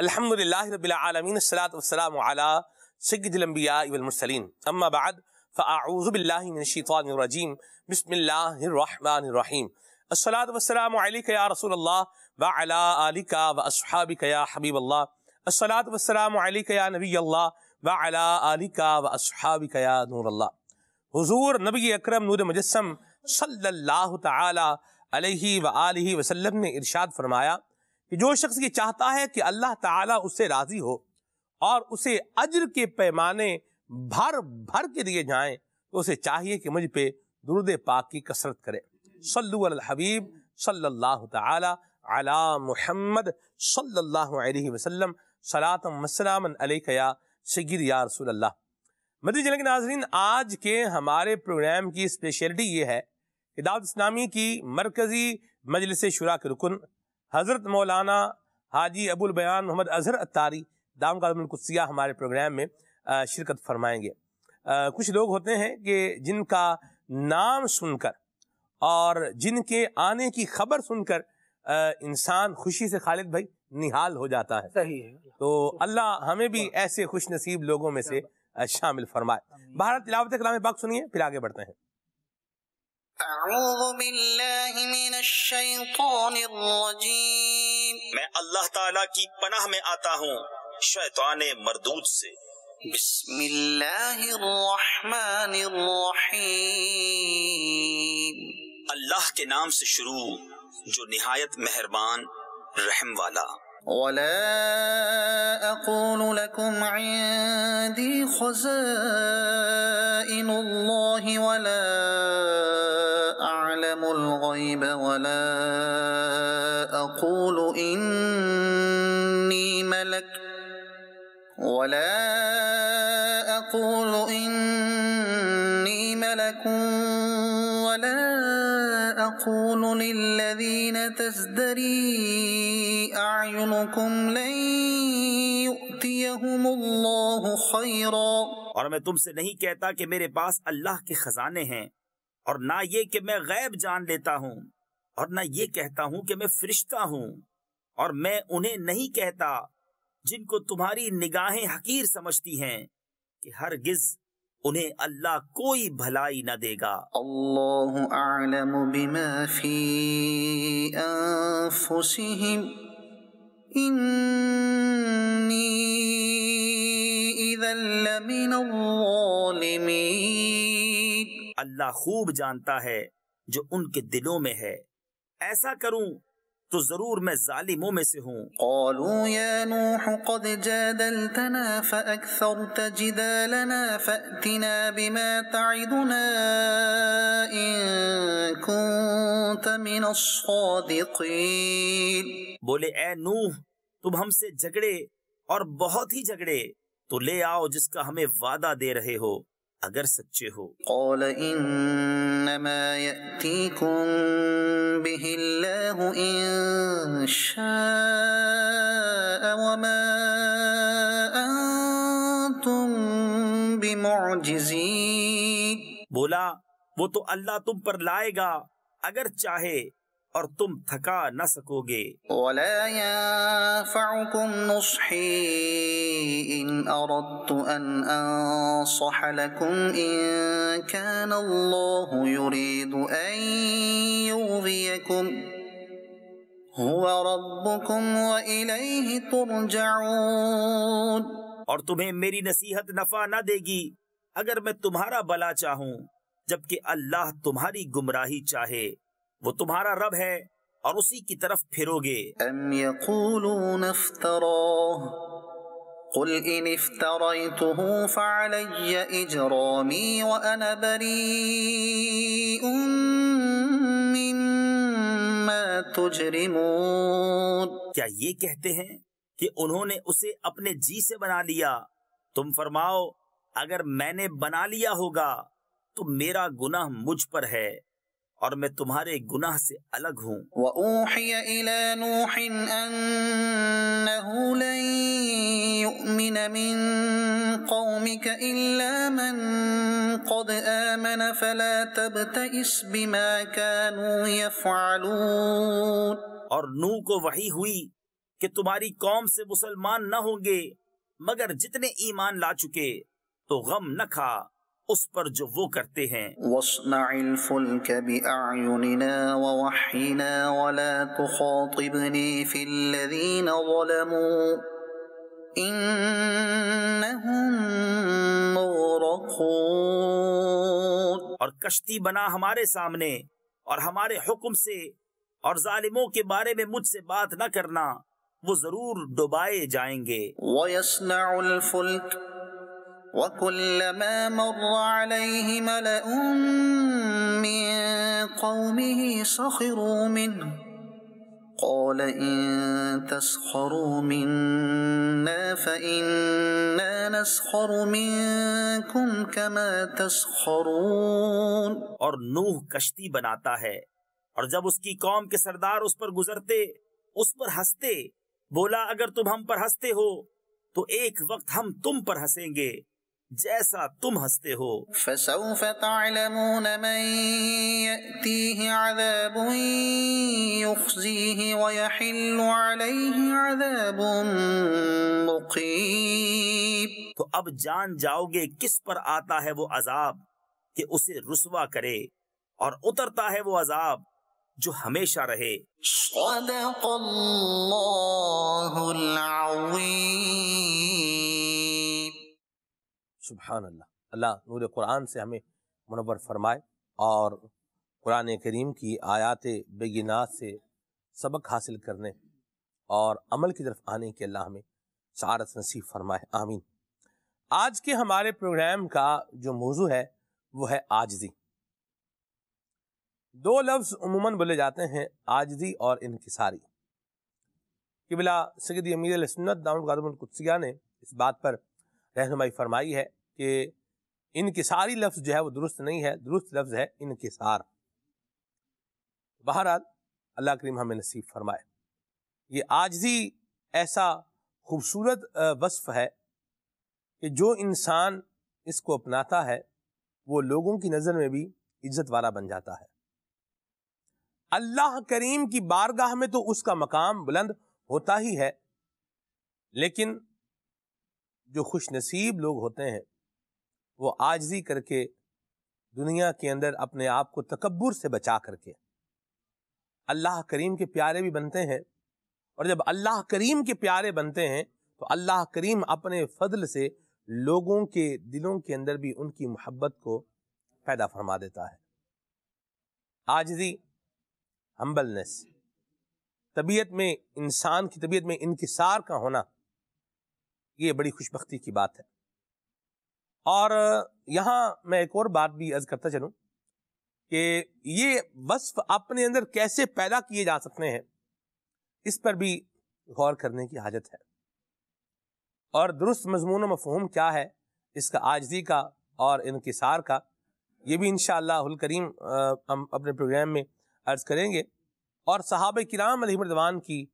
الحمد لله رب العالمين الصلاة والسلام على سيد الأنبياء والمرسلين أما بعد فأعوذ بالله من الشيطان الرجيم بسم الله الرحمن الرحيم असलातम या रसूल व असहाबिक या हबीब अल्लाह असलातम नबी अल्लाह वलिका व असहाबिक नबी अकरम नूर मजस्म सल्लल्लाहु ताला अलैहि ने इरशाद फरमाया कि जो शख्स ये चाहता है कि अल्लाह ताला उससे राज़ी हो और उसे अजर के पैमाने भर भर के दिए जाएं तो उसे चाहिए कि मुझ पे दुरुद पाक की कसरत करे सल्लु अल हबीब सल्लल्लाहु ताला अला मुहम्मद सल्लल्लाहु अलैहि वसल्लम सलातम वसलामन अलैकया सगिर या रसूल अल्लाह मदरी जिले के नाजरीन आज के हमारे प्रोग्राम की स्पेशलिटी ये है कि दाऊद इस्लामी की मरकज़ी मजलिस शुरा के रुकन हज़रत मौलाना हाजी अबुल बयान मोहम्मद अजहर अतारी दाम कादमकुसिया हमारे प्रोग्राम में शिरकत फरमाएंगे कुछ लोग होते हैं कि जिनका नाम सुनकर और जिनके आने की खबर सुनकर इंसान खुशी से खालिद भाई निहाल हो जाता है सही है तो अल्लाह हमें भी ऐसे खुश नसीब लोगों में से शामिल फरमाए भारत तिलावत कलाम पाक सुनिए फिर आगे बढ़ते हैं मैं अल्लाह ताला की पनाह में आता हूँ शैतान मरदूत से बिस्मिल्लाहिर्रहमानिर्रहीम اللہ کے نام سے شروع جو نہایت مہربان رحم والا ولا أقول لكم عندي خزائن الله ولا أعلم الغيب ولا أقول إني ملك ولا الذين تزدري أعينكم لن يؤتيهم الله خيرا और मैं तुमसे नहीं कहता कि मेरे पास अल्लाह के खजाने हैं और ना ये कि मैं गैब जान लेता हूँ और ना ये कहता हूँ कि मैं फरिश्ता हूँ और मैं उन्हें नहीं कहता जिनको तुम्हारी निगाहें हकीर समझती हैं कि गिज उन्हें अल्लाह कोई भलाई न देगा अल्लाह खूब जानता है जो उनके दिलों में है ऐसा करूं तो जरूर मैं जालिमों में से हूँ बोले ए नूह तुम हमसे झगड़े और बहुत ही झगड़े तो ले आओ जिसका हमें वादा दे रहे हो अगर सच्चे हो قال إنما يأتيكم به الله إن شاء وما أنتم بمعجزين बोला वो तो अल्लाह तुम पर लाएगा अगर चाहे और तुम थका न सकोगे और तुम्हें मेरी नसीहत नफा न देगी अगर मैं तुम्हारा भला चाहूं जबकि अल्लाह तुम्हारी गुमराही चाहे वो तुम्हारा रब है और उसी की तरफ फिरोगे قل إن افتريته فعلي إجرامي وأنا بريء مما تجرمون क्या ये कहते हैं कि उन्होंने उसे अपने जी से बना लिया तुम फरमाओ अगर मैंने बना लिया होगा तो मेरा गुनाह मुझ पर है और मैं तुम्हारे गुनाह से अलग हूँ और नू को वही हुई कि तुम्हारी कौम से मुसलमान न होंगे मगर जितने ईमान ला चुके तो गम न खा उस पर जो वो करते हैं और कश्ती बना हमारे सामने और हमारे हुक्म से और जालिमों के बारे में मुझसे बात न करना वो जरूर डुबाए जाएंगे وكلما مر عليه ملأ من قومه سخروا منه قال إن تسخروا منا فإنا نسخر منكم كما تسخرون और नूह कश्ती बनाता है और जब उसकी कौम के सरदार उस पर गुजरते उस पर हंसते बोला अगर तुम हम पर हंसते हो तो एक वक्त हम तुम पर हंसेंगे जैसा तुम हंसते हो तो अब जान जाओगे किस पर आता है वो अजाब कि उसे रुसवा करे और उतरता है वो अजाब जो हमेशा रहे सुबहान अल्लाह अल्लाह नूर कुरान से हमें मुनवर फरमाए और कुरान करीम की आयात बेगिनात से सबक हासिल करने और अमल की तरफ आने के अल्लाह हमें सारत नसीब फरमाए आमीन आज के हमारे प्रोग्राम का जो मौजू है वो है आजदी दो लफ्ज़ उमूमन बोले जाते हैं आजदी और इनकसारी किबिला बिला अमीर सुन्नत दाऊद गादम ने इस बात पर रहनुमाई फरमाई है कि इनकसारी लफ्ज़ जो है वो दुरुस्त नहीं है दुरुस्त लफ्ज़ है इनकसार बहरहाल अल्लाह करीम हमें नसीब फरमाए ये आजजी ऐसा खूबसूरत वसफ़ है कि जो इंसान इसको अपनाता है वो लोगों की नज़र में भी इज्जत वाला बन जाता है अल्लाह करीम की बारगाह में तो उसका मकाम बुलंद होता ही है लेकिन जो खुश नसीब लोग होते हैं वो आजजी करके दुनिया के अंदर अपने आप को तकबर से बचा करके अल्लाह करीम के प्यारे भी बनते हैं और जब अल्लाह करीम के प्यारे बनते हैं तो अल्लाह करीम अपने फजल से लोगों के दिलों के अंदर भी उनकी मोहब्बत को पैदा फरमा देता है आजजी हम्बलनेस तबीयत में इंसान की तबीयत में इनकसार का होना ये बड़ी खुशबी की बात है और यहाँ मैं एक और बात भी अर्ज करता चलूँ कि ये वस्फ अपने अंदर कैसे पैदा किए जा सकते हैं इस पर भी गौर करने की हाजत है और दुरुस्त मजमून मफहम क्या है इसका आजदी का और इनकसार का ये भी इन करीम हम अपने प्रोग्राम में अर्ज़ करेंगे और साहब कराम अलीमरदवान की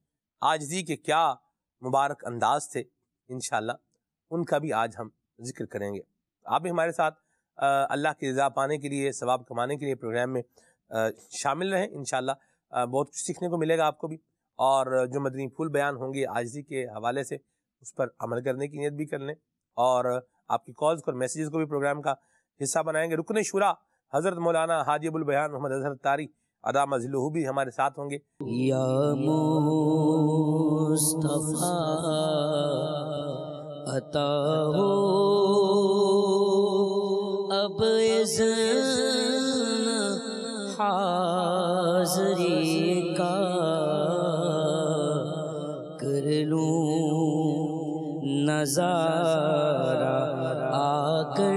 आजदी के क्या मुबारक अंदाज थे इन उनका भी आज हम जिक्र करेंगे आप भी हमारे साथ अल्लाह की रजा पाने के लिए सवाब कमाने के लिए प्रोग्राम में शामिल रहें इन बहुत कुछ सीखने को मिलेगा आपको भी और जो मदनी फूल बयान होंगे आजजी के हवाले से उस पर अमल करने की नीयत भी कर लें और आपकी कॉल्स और मैसेजेस को भी प्रोग्राम का हिस्सा बनाएंगे रुकन शुरा हज़रत मौलाना हाजी अबुल बयान मोहम्मद अजहर तारी अदा मजलू भी हमारे साथ होंगे या अब इज़्न हाजरी का कर लूँ नज़ारा आकर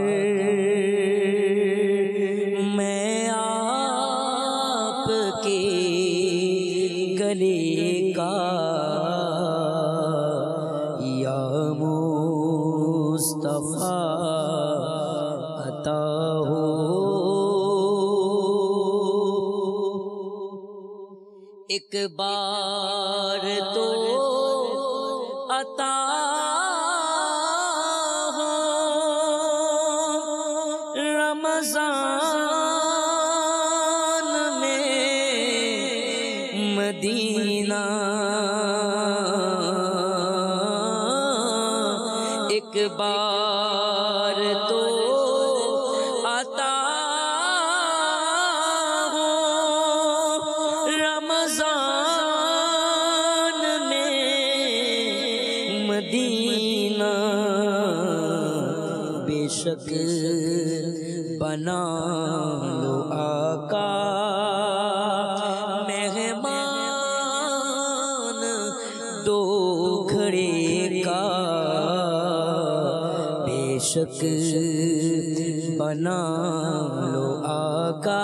के बाद दो घड़े का बेशक बना लो आका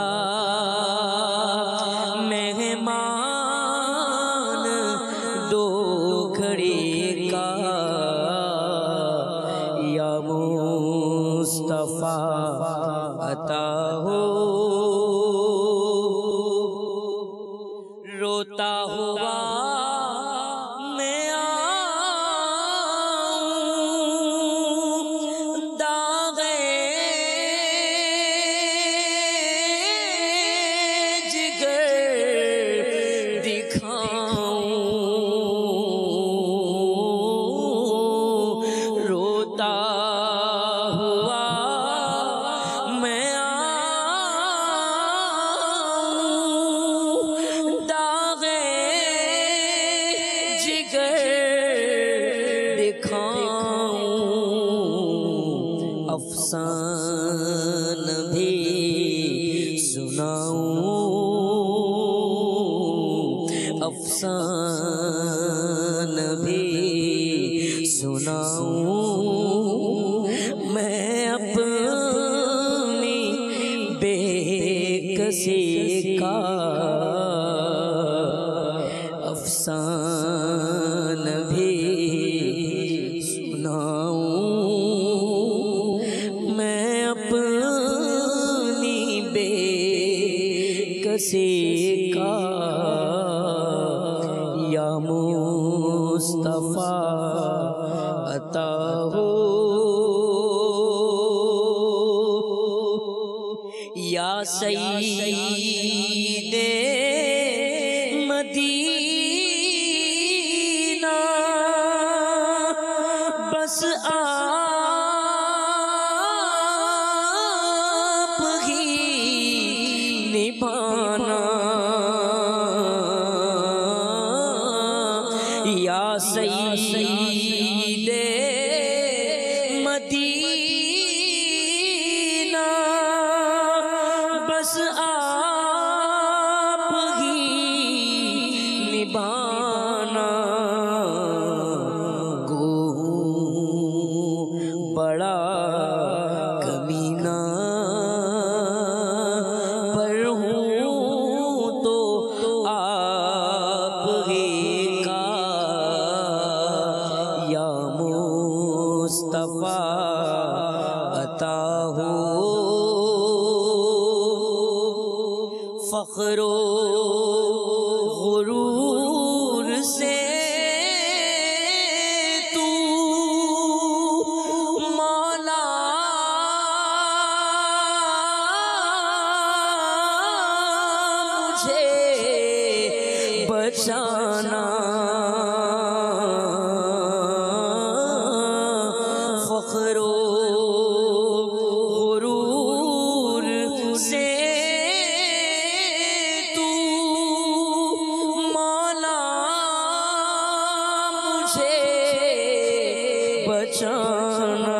बचाना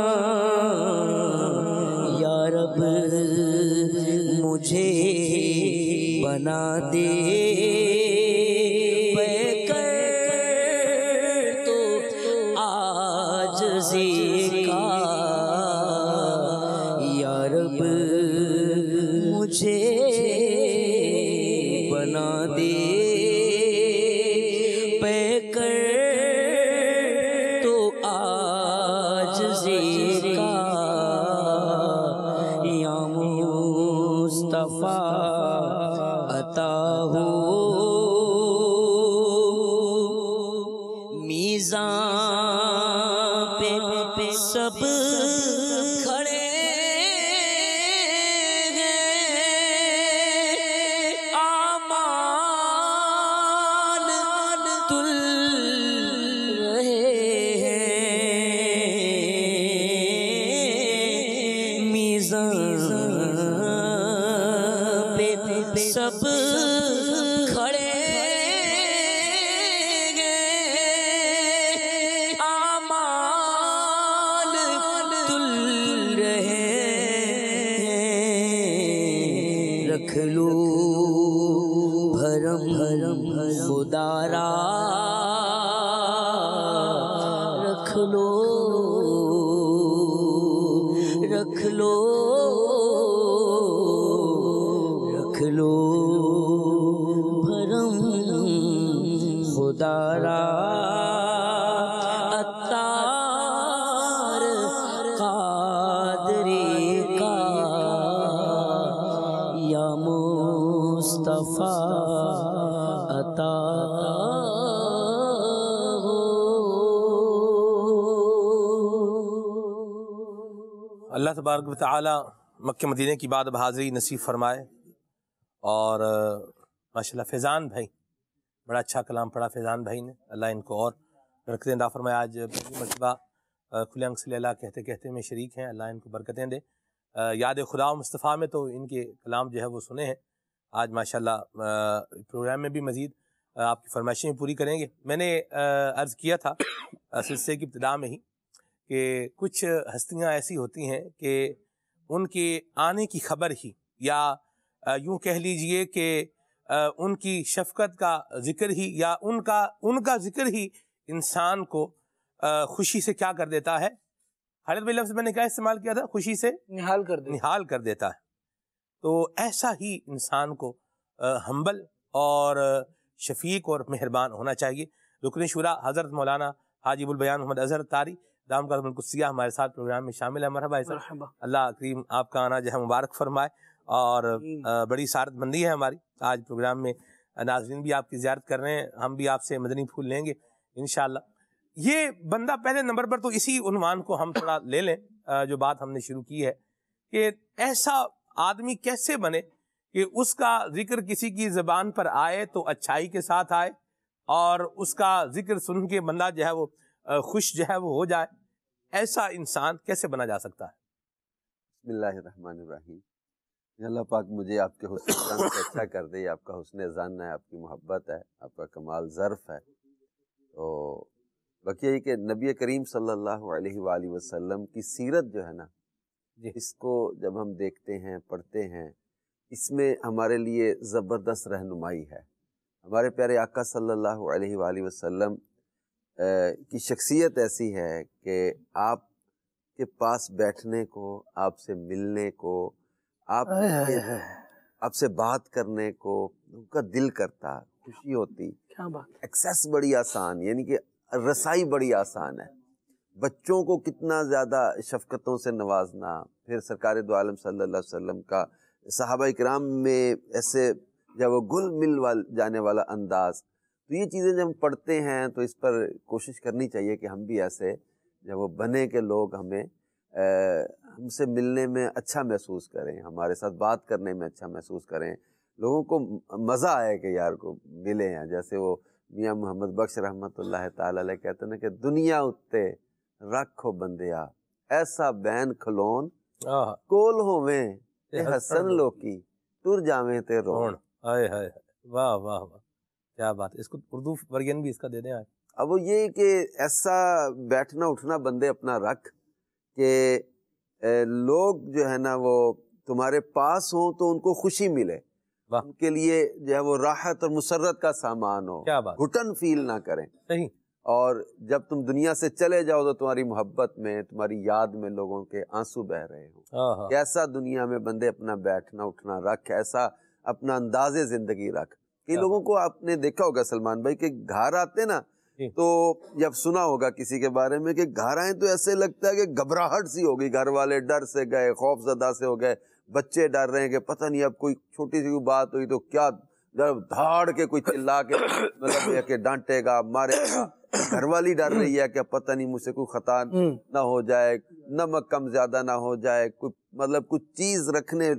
या रब मुझे बना दे तबारक मक्के मदीने की बाद हाजिरी नसीब फरमाए और माशा फैज़ान भाई बड़ा अच्छा कलाम पढ़ा फैज़ान भाई ने अल्लाह इनको और बरकतें दा फरमाए आज मरतबा खुले अंग से कहते कहते में शरीक हैं अल्लाह इनको बरकतें दे याद खुदा मुस्तफ़ा में तो इनके कलाम जो है वो सुने हैं आज माशाल्लाह प्रोग्राम में भी मज़ीद आपकी फरमाइशें पूरी करेंगे मैंने अर्ज़ किया था सिलसिले की इब्तदा में ही कि कुछ हस्तियां ऐसी होती हैं कि उनके आने की खबर ही या यूं कह लीजिए कि उनकी शफकत का जिक्र ही या उनका उनका जिक्र ही इंसान को खुशी से क्या कर देता है हरत भाई लफ्ज़ मैंने क्या इस्तेमाल किया था खुशी से निहाल कर दे निहाल कर देता है तो ऐसा ही इंसान को हम्बल और शफीक और मेहरबान होना चाहिए रुकन शुरा हज़रत मौलाना हाजीबुल बयान मोहम्मद अजहर तारी दाम का तो कुसिया हमारे साथ प्रोग्राम में शामिल है मरहबा सर अल्लाह करीम आपका आना जो है मुबारक फरमाए और हम्म। बड़ी शारतमंदी है हमारी आज प्रोग्राम में नाजरीन भी आपकी ज्यारत कर रहे हैं हम भी आपसे मदनी फूल लेंगे इन ये बंदा पहले नंबर पर तो इसी उनवान को हम थोड़ा ले लें जो बात हमने शुरू की है कि ऐसा आदमी कैसे बने कि उसका जिक्र किसी की ज़बान पर आए तो अच्छाई के साथ आए और उसका जिक्र सुन के बंदा जो है वो खुश जो है वो हो जाए ऐसा इंसान कैसे बना जा सकता है अल्लाह पाक मुझे आपके हुसन से अच्छा कर दे आपका हुसन जान है आपकी मोहब्बत है आपका कमाल ज़र्फ़ है तो बाकी यही कि नबी करीम सल्लल्लाहु अलैहि वसल्लम की सीरत जो है ना इसको जब हम देखते हैं पढ़ते हैं इसमें हमारे लिए ज़बरदस्त रहनुमाई है हमारे प्यारे आका सल्लल्लाहु अलैहि वसल्लम की शख्सियत ऐसी है कि आप के पास बैठने को आपसे मिलने को आप आपसे बात करने को उनका दिल करता खुशी होती क्या बात एक्सेस बड़ी आसान यानी कि रसाई बड़ी आसान है बच्चों को कितना ज़्यादा शफकतों से नवाजना फिर सरकार दो आलम वसल्लम का सहाबा कराम में ऐसे जब वो गुल मिल वाल जाने वाला अंदाज़ तो ये चीज़ें जब हम पढ़ते हैं तो इस पर कोशिश करनी चाहिए कि हम भी ऐसे जब वो बने के लोग हमें हमसे मिलने में अच्छा महसूस करें हमारे साथ बात करने में अच्छा महसूस करें लोगों को मज़ा आए कि यार को मिले हैं जैसे वो मियाँ मोहम्मद बख्श रहमत ताल कहते ना कि दुनिया उत्ते रखो बंदिया ऐसा बैन खलोन कोल होवे हसन लोकी तुर जावे ते रोन हाय हाय वाह वाह वाह क्या बात इसको उर्दू वर्गन भी इसका दे दें आज अब वो ये कि ऐसा बैठना उठना बंदे अपना रख के लोग जो है ना वो तुम्हारे पास हो तो उनको खुशी मिले उनके लिए जो है वो राहत और मुसरत का सामान हो क्या बात घुटन फील ना करें सही और जब तुम दुनिया से चले जाओ तो तुम्हारी मोहब्बत में तुम्हारी याद में लोगों के आंसू बह रहे हो ऐसा हाँ, हाँ। दुनिया में बंदे अपना बैठना उठना रख ऐसा अपना अंदाज जिंदगी रख कई लोगों को आपने देखा होगा सलमान भाई के घर आते ना तो जब सुना होगा किसी के बारे में कि घर आए तो ऐसे लगता है कि घबराहट सी होगी घर वाले डर से गए खौफ जदा से हो गए बच्चे डर रहे हैं कि पता नहीं अब कोई छोटी सी बात हुई तो क्या जब धाड़ के कोई चिल्ला के मतलब के डांटेगा मारेगा घरवाली डर रही है कि पता नहीं मुझसे कोई खता हम्म। ना हो जाए नमक कम ज्यादा ना हो जाए कुछ मतलब कुछ चीज रखने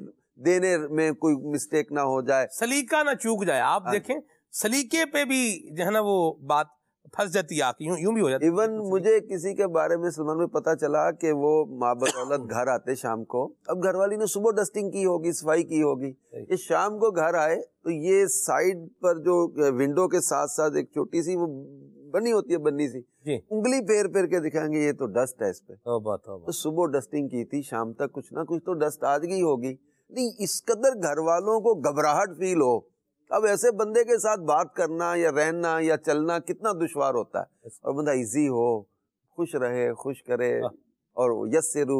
देने में कोई मिस्टेक ना हो जाए सलीका ना चूक जाए आप हाँ देखें सलीके पे भी जो है ना वो बात फंस जाती है यूं यूं भी हो जाती इवन मुझे किसी के बारे में सलमान में पता चला कि वो माँ बदौलत घर आते शाम को अब घर वाली ने सुबह डस्टिंग की होगी सफाई की होगी ये शाम को घर आए तो ये साइड पर जो विंडो के साथ साथ एक छोटी सी वो बनी होती है बन्नी सी उंगली फेर फेर के दिखाएंगे ये तो डस्ट है इस पे तो, तो, तो सुबह डस्टिंग की थी शाम तक कुछ ना कुछ तो डस्ट आज गई होगी नहीं इस कदर घर वालों को घबराहट फील हो अब ऐसे बंदे के साथ बात करना या रहना या चलना कितना दुशवार होता है और बंदा इजी हो खुश रहे खुश करे हाँ। और यसरू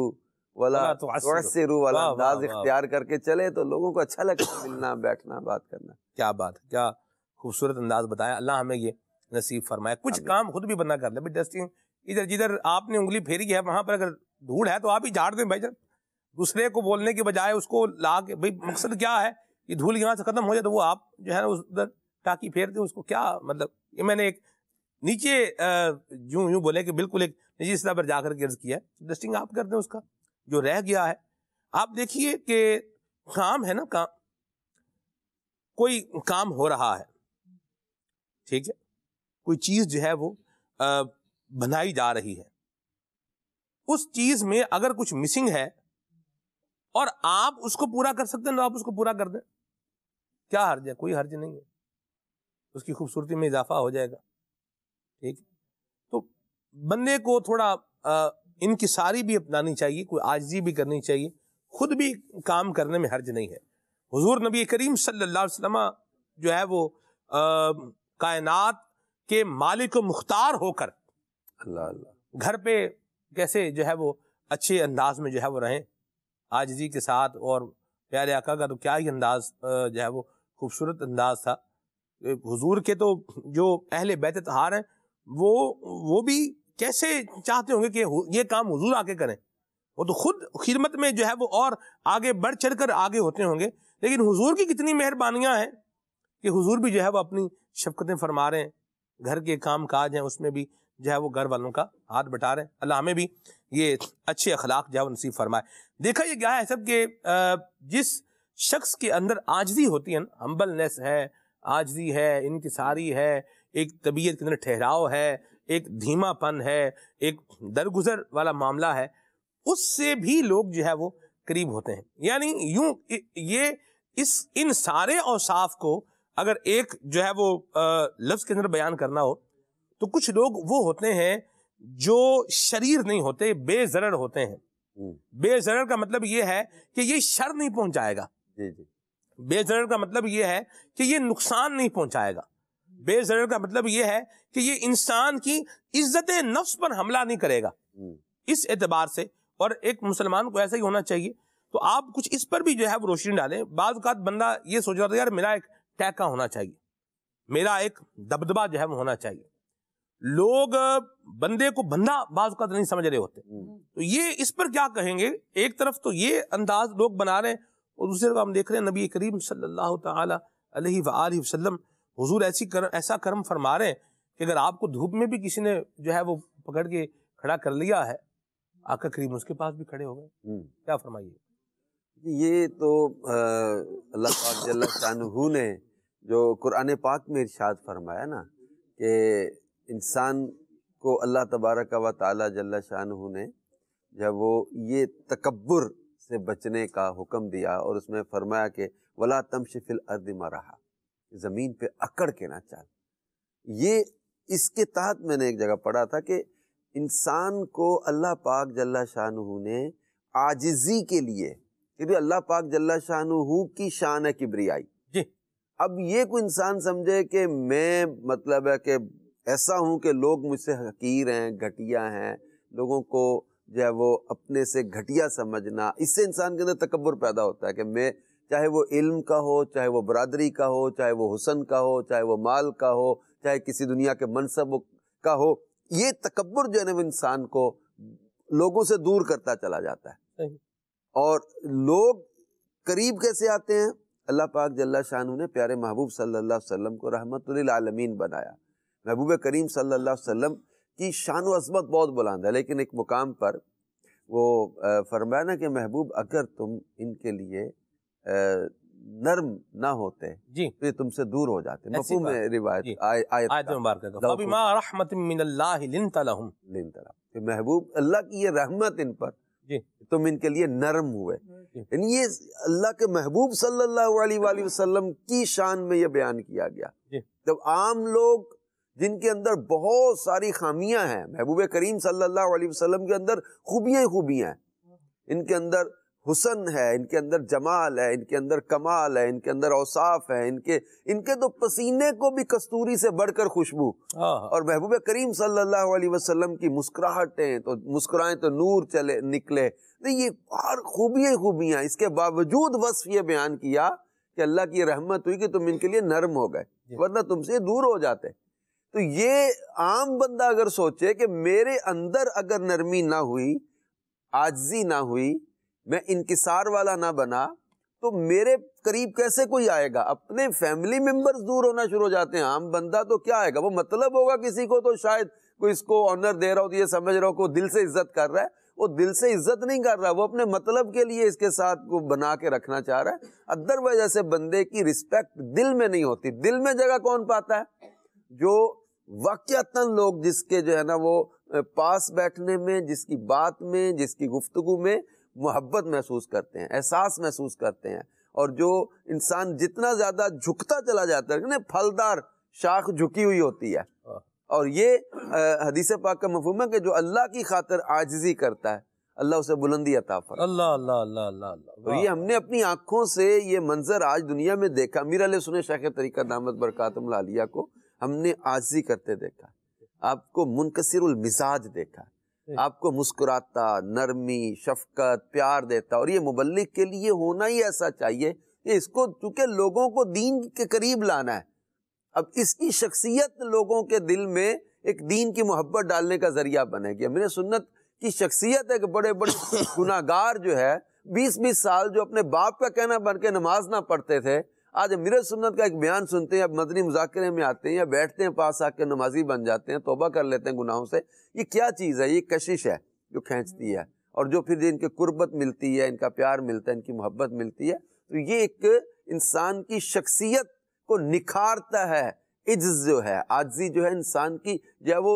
वाला यसरू वाला तो अंदाज इख्तियार करके चले तो लोगों को अच्छा लगता मिलना बैठना बात करना क्या बात है क्या खूबसूरत अंदाज बताया अल्लाह हमें ये नसीब फरमाया कुछ काम खुद भी बंदा कर ले डस्टिंग इधर जिधर आपने उंगली फेरी है वहां पर अगर धूल है तो आप ही झाड़ दें भाई दूसरे को बोलने के बजाय उसको ला के भाई मकसद क्या है कि धूल यहाँ से खत्म हो जाए तो वो आप जो है ना उस उधर टाकी फेर दें उसको क्या मतलब ये मैंने एक नीचे जू यूं बोले कि बिल्कुल एक निजी सतह पर जाकर गर्ज किया किया डस्टिंग आप कर दें उसका जो रह गया है आप देखिए कि काम है ना काम कोई काम हो रहा है ठीक है कोई चीज जो है वो बनाई जा रही है उस चीज में अगर कुछ मिसिंग है और आप उसको पूरा कर सकते हैं आप उसको पूरा कर दें क्या हर्ज है कोई हर्ज नहीं है उसकी खूबसूरती में इजाफा हो जाएगा ठीक तो बंदे को थोड़ा इनकी सारी भी अपनानी चाहिए कोई आजी भी करनी चाहिए खुद भी काम करने में हर्ज नहीं है हुजूर नबी करीम सल्लल्लाहु अलैहि वसल्लम जो है वो कायनात के मालिक मुख्तार होकर अल्लाह अल्लाह घर पे कैसे जो है वो अच्छे अंदाज में जो है वो रहें आजजी के साथ और प्यारे आका का तो क्या ही अंदाज जो है वो खूबसूरत अंदाज था हुजूर के तो जो अहले बैत तहार हैं वो वो भी कैसे चाहते होंगे कि ये काम हुजूर आके करें वो तो खुद खिदमत में जो है वो और आगे बढ़ चढ़ कर आगे होते होंगे लेकिन हुजूर की कितनी मेहरबानियाँ हैं कि हुजूर भी जो है वो अपनी शफकतें फरमा रहे हैं घर के काम काज हैं उसमें भी जो है वो घर वालों का हाथ बटा रहे हैं अल्लाह हमें भी ये अच्छे अखलाक जो है वो नसीब फरमाए देखा ये क्या है सब कि जिस शख्स के अंदर आजदी होती है ना हम्बलनेस है आजदी है इनकसारी है एक तबीयत के अंदर ठहराव है एक धीमापन है एक दरगुजर वाला मामला है उससे भी लोग जो है वो करीब होते हैं यानी यूं ये इस इन सारे औसाफ को अगर एक जो है वो लफ्ज़ के अंदर बयान करना हो तो कुछ लोग वो होते हैं जो शरीर नहीं होते बेजरर होते हैं हम्म। बेजरर का मतलब ये है कि ये शर नहीं पहुंचाएगा बेजर बेजरर का मतलब ये है कि ये नुकसान नहीं पहुंचाएगा बेजरर का मतलब ये है कि ये इंसान की इज्जत नफ्स पर हमला नहीं करेगा हम्म। इस एतबार से और एक मुसलमान को ऐसा ही होना चाहिए तो आप कुछ इस पर भी जो है वो रोशनी डालें बाद बंदा ये सोच रहा था यार मेरा एक टैका होना चाहिए मेरा एक दबदबा जो है वो होना चाहिए लोग बंदे को बंदा बाज का नहीं समझ रहे होते हम्म। तो ये इस पर क्या कहेंगे एक तरफ तो ये अंदाज लोग बना रहे हैं और दूसरी तरफ हम देख रहे हैं नबी करीम सल्लल्लाहु अलैहि वसल्लम हुजूर ऐसी कर, ऐसा कर्म फरमा रहे हैं कि अगर आपको धूप में भी किसी ने जो है वो पकड़ के खड़ा कर लिया है आका करीम उसके पास भी खड़े हो गए हम्म। क्या फरमाइए ये तो अल्लाह ने जो कुरान पाक में इर्शाद फरमाया ना कि इंसान को अल्लाह तबारक व ताली जल्ला शाह ने जब वो ये तकबर से बचने का हुक्म दिया और उसमें फरमाया कि वला तमशफिल अर्द रहा ज़मीन पे अकड़ के ना चाल ये इसके तहत मैंने एक जगह पढ़ा था कि इंसान को अल्लाह पाक जल्ला शाह ने आजिज़ी के लिए क्योंकि अल्लाह पाक जल्ला शाह की शान है किबरियाई जी अब ये कोई इंसान समझे कि मैं मतलब है कि ऐसा हूँ कि लोग मुझसे हकीर हैं घटिया हैं लोगों को जो है वो अपने से घटिया समझना इससे इंसान के अंदर तकबर पैदा होता है कि मैं चाहे वो इल्म का हो चाहे वो बरदरी का हो चाहे वो हुसन का हो चाहे वो माल का हो चाहे किसी दुनिया के मनसब का हो ये तकबर जो है ना वो इंसान को लोगों से दूर करता चला जाता है और लोग करीब कैसे आते हैं अल्लाह पाक जल्ला शाह ने प्यारे महबूब सल्लाम को रहमत बनाया महबूब करीम सल्ला वम की शान अजमत बहुत बुलंद है लेकिन एक मुकाम पर वो फरमाया ना कि महबूब अगर तुम इनके लिए नर्म ना होते जी तो ये तुमसे दूर हो जाते रिवायत महबूब अल्लाह की ये रहमत इन पर जी तुम इनके लिए नरम हुए यानी ये अल्लाह के महबूब सल्लल्लाहु अलैहि वसल्लम की शान में ये बयान किया गया जब आम लोग जिनके अंदर बहुत सारी खामियां हैं महबूब करीम सल्लल्लाहु अलैहि वसल्लम के अंदर खूबियाँ ही खूबियाँ हैं इनके अंदर हुसन है इनके अंदर जमाल है इनके अंदर कमाल है इनके अंदर औसाफ है इनके इनके तो पसीने को भी कस्तूरी से बढ़कर खुशबू और महबूब करीम सल्लल्लाहु अलैहि वसल्लम की मुस्कुराहटें तो मुस्कुराएं तो नूर चले निकले तो ये और खूबियाँ खूबियाँ इसके बावजूद वसफ ये बयान किया कि अल्लाह की रहमत हुई कि तुम इनके लिए नर्म हो गए वरना तुमसे दूर हो जाते तो ये आम बंदा अगर सोचे कि मेरे अंदर अगर नरमी ना हुई आजी ना हुई मैं इनकिसार वाला ना बना तो मेरे करीब कैसे कोई आएगा अपने फैमिली मेंबर्स दूर होना शुरू हो जाते हैं आम बंदा तो क्या आएगा वो मतलब होगा किसी को तो शायद कोई इसको ऑनर दे रहा हो तो ये समझ रहा हो को दिल से इज्जत कर रहा है वो दिल से इज्जत नहीं कर रहा वो अपने मतलब के लिए इसके साथ को बना के रखना चाह रहा है अदरवाइज ऐसे बंदे की रिस्पेक्ट दिल में नहीं होती दिल में जगह कौन पाता है जो वाक्यता लोग जिसके जो है ना वो पास बैठने में जिसकी बात में जिसकी गुफ्तु में मोहब्बत महसूस करते हैं एहसास महसूस करते हैं और जो इंसान जितना ज़्यादा झुकता चला जाता है ना फलदार शाख झुकी हुई होती है हाँ। और ये हदीस पाक का मफहम है कि जो अल्लाह की खातर आजजी करता है अल्लाह उसे बुलंदी अता फर अल्लाह अल्लाह अल्लाह अल्लाह अल्लाह ये हमने अपनी आंखों से ये मंजर आज दुनिया में देखा मीरा सुने सुन शेख तरीका दामद बरकातम लालिया को हमने आजी करते देखा आपको मुनकसर मिजाज देखा आपको मुस्कुराता नरमी शफकत प्यार देता और ये मुबलिक के लिए होना ही ऐसा चाहिए कि इसको चूंकि लोगों को दीन के करीब लाना है अब इसकी शख्सियत लोगों के दिल में एक दीन की मोहब्बत डालने का जरिया बनेगी मेरे सुन्नत की शख्सियत है कि बड़े बड़े गुनागार जो है बीस बीस साल जो अपने बाप का कहना बन के नमाज ना पढ़ते थे आज अमीर सुन्नत का एक बयान सुनते हैं अब मदनी मुजाकरे में आते हैं या बैठते हैं पास आकर नमाजी बन जाते हैं तोबा कर लेते हैं गुनाहों से ये क्या चीज़ है ये कशिश है जो खींचती है और जो फिर इनके कुर्बत मिलती है इनका प्यार मिलता है इनकी मोहब्बत मिलती है तो ये एक इंसान की शख्सियत को निखारता है इज्जत जो है आजी जो है इंसान की जो वो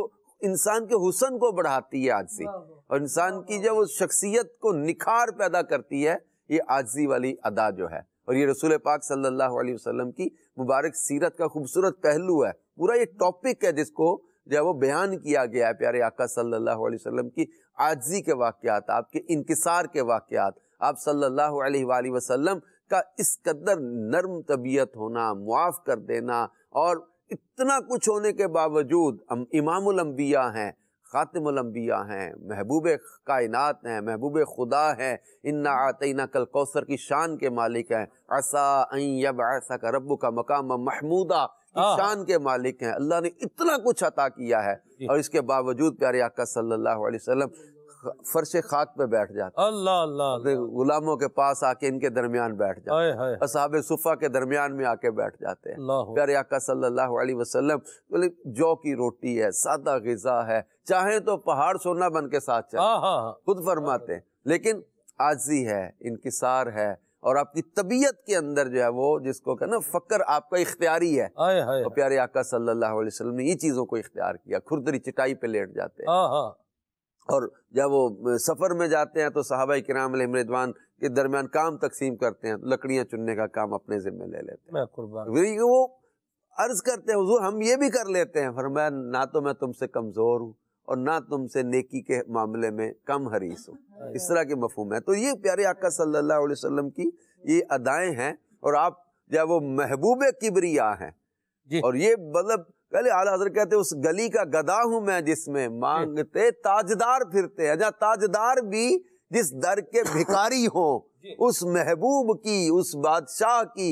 इंसान के हुसन को बढ़ाती है आजी और इंसान की जो वो शख्सियत को निखार पैदा करती है ये आजी वाली अदा जो है और ये रसूल पाक सल्लल्लाहु अलैहि वसल्लम की मुबारक सीरत का खूबसूरत पहलू है पूरा ये टॉपिक है जिसको जो है वो बयान किया गया है प्यारे आका सल्लल्लाहु अलैहि वसल्लम की आजी के वाक़ात आपके इनकसार के वाक़ात आप सल्लल्लाहु अलैहि वसल्लम का इस कदर नर्म तबीयत होना मुआफ़ कर देना और इतना कुछ होने के बावजूद इमामुलम्बिया हैं ख़ातमलम्बिया हैं महबूब कायनात हैं महबूब खुदा हैं इन्ना आतना कल कौसर की शान के मालिक हैं असा यब ऐसा का रब्बू का मकाम महमूदा हाँ। शान के मालिक हैं अल्लाह ने इतना कुछ अता किया है और इसके बावजूद प्यारे आका सल्लल्लाहु अलैहि वसल्लम फर्श खाक पे बैठ जाते अल्लाह तो अल्लाह गुलामों के पास आके इनके दरमियान बैठ जाते असहाब सुफा के दरमियान में आके बैठ जाते हैं प्यार आका सल्लल्लाहु अलैहि वसल्लम बोले जौ की रोटी है सादा गजा है चाहे तो पहाड़ सोना बन के साथ चाहे हाँ, हाँ, हाँ। खुद फरमाते हैं लेकिन आजी है इनकसार है और आपकी तबीयत के अंदर जो है वो जिसको कहना फकर आपका इख्तियारी है आए, आए, और प्यारे आका सल्लल्लाहु अलैहि वसल्लम ने ये चीजों को इख्तियार किया खुरदरी चटाई पे लेट जाते हैं और जब वो सफ़र में जाते हैं तो साहबा कराम रिदवान के दरमियान काम तकसीम करते हैं लकड़ियाँ चुनने का काम अपने ज़िम्मे ले लेते हैं वो अर्ज़ करते हैं हम ये भी कर लेते हैं फरमा ना तो मैं तुमसे कमज़ोर हूँ और ना तुमसे नेकी के मामले में कम हरीस हो इस तरह के मफहम है तो ये प्यारे आका सल्लल्लाहु अलैहि वसल्लम की ये अदाएं हैं और आप जब वो महबूब किबरिया हैं और ये मतलब कहले आला हजरत कहते उस गली का गदा हूं मैं जिसमें मांगते ताजदार फिरते अजा ताजदार भी जिस दर के भिकारी हो उस महबूब की उस बादशाह की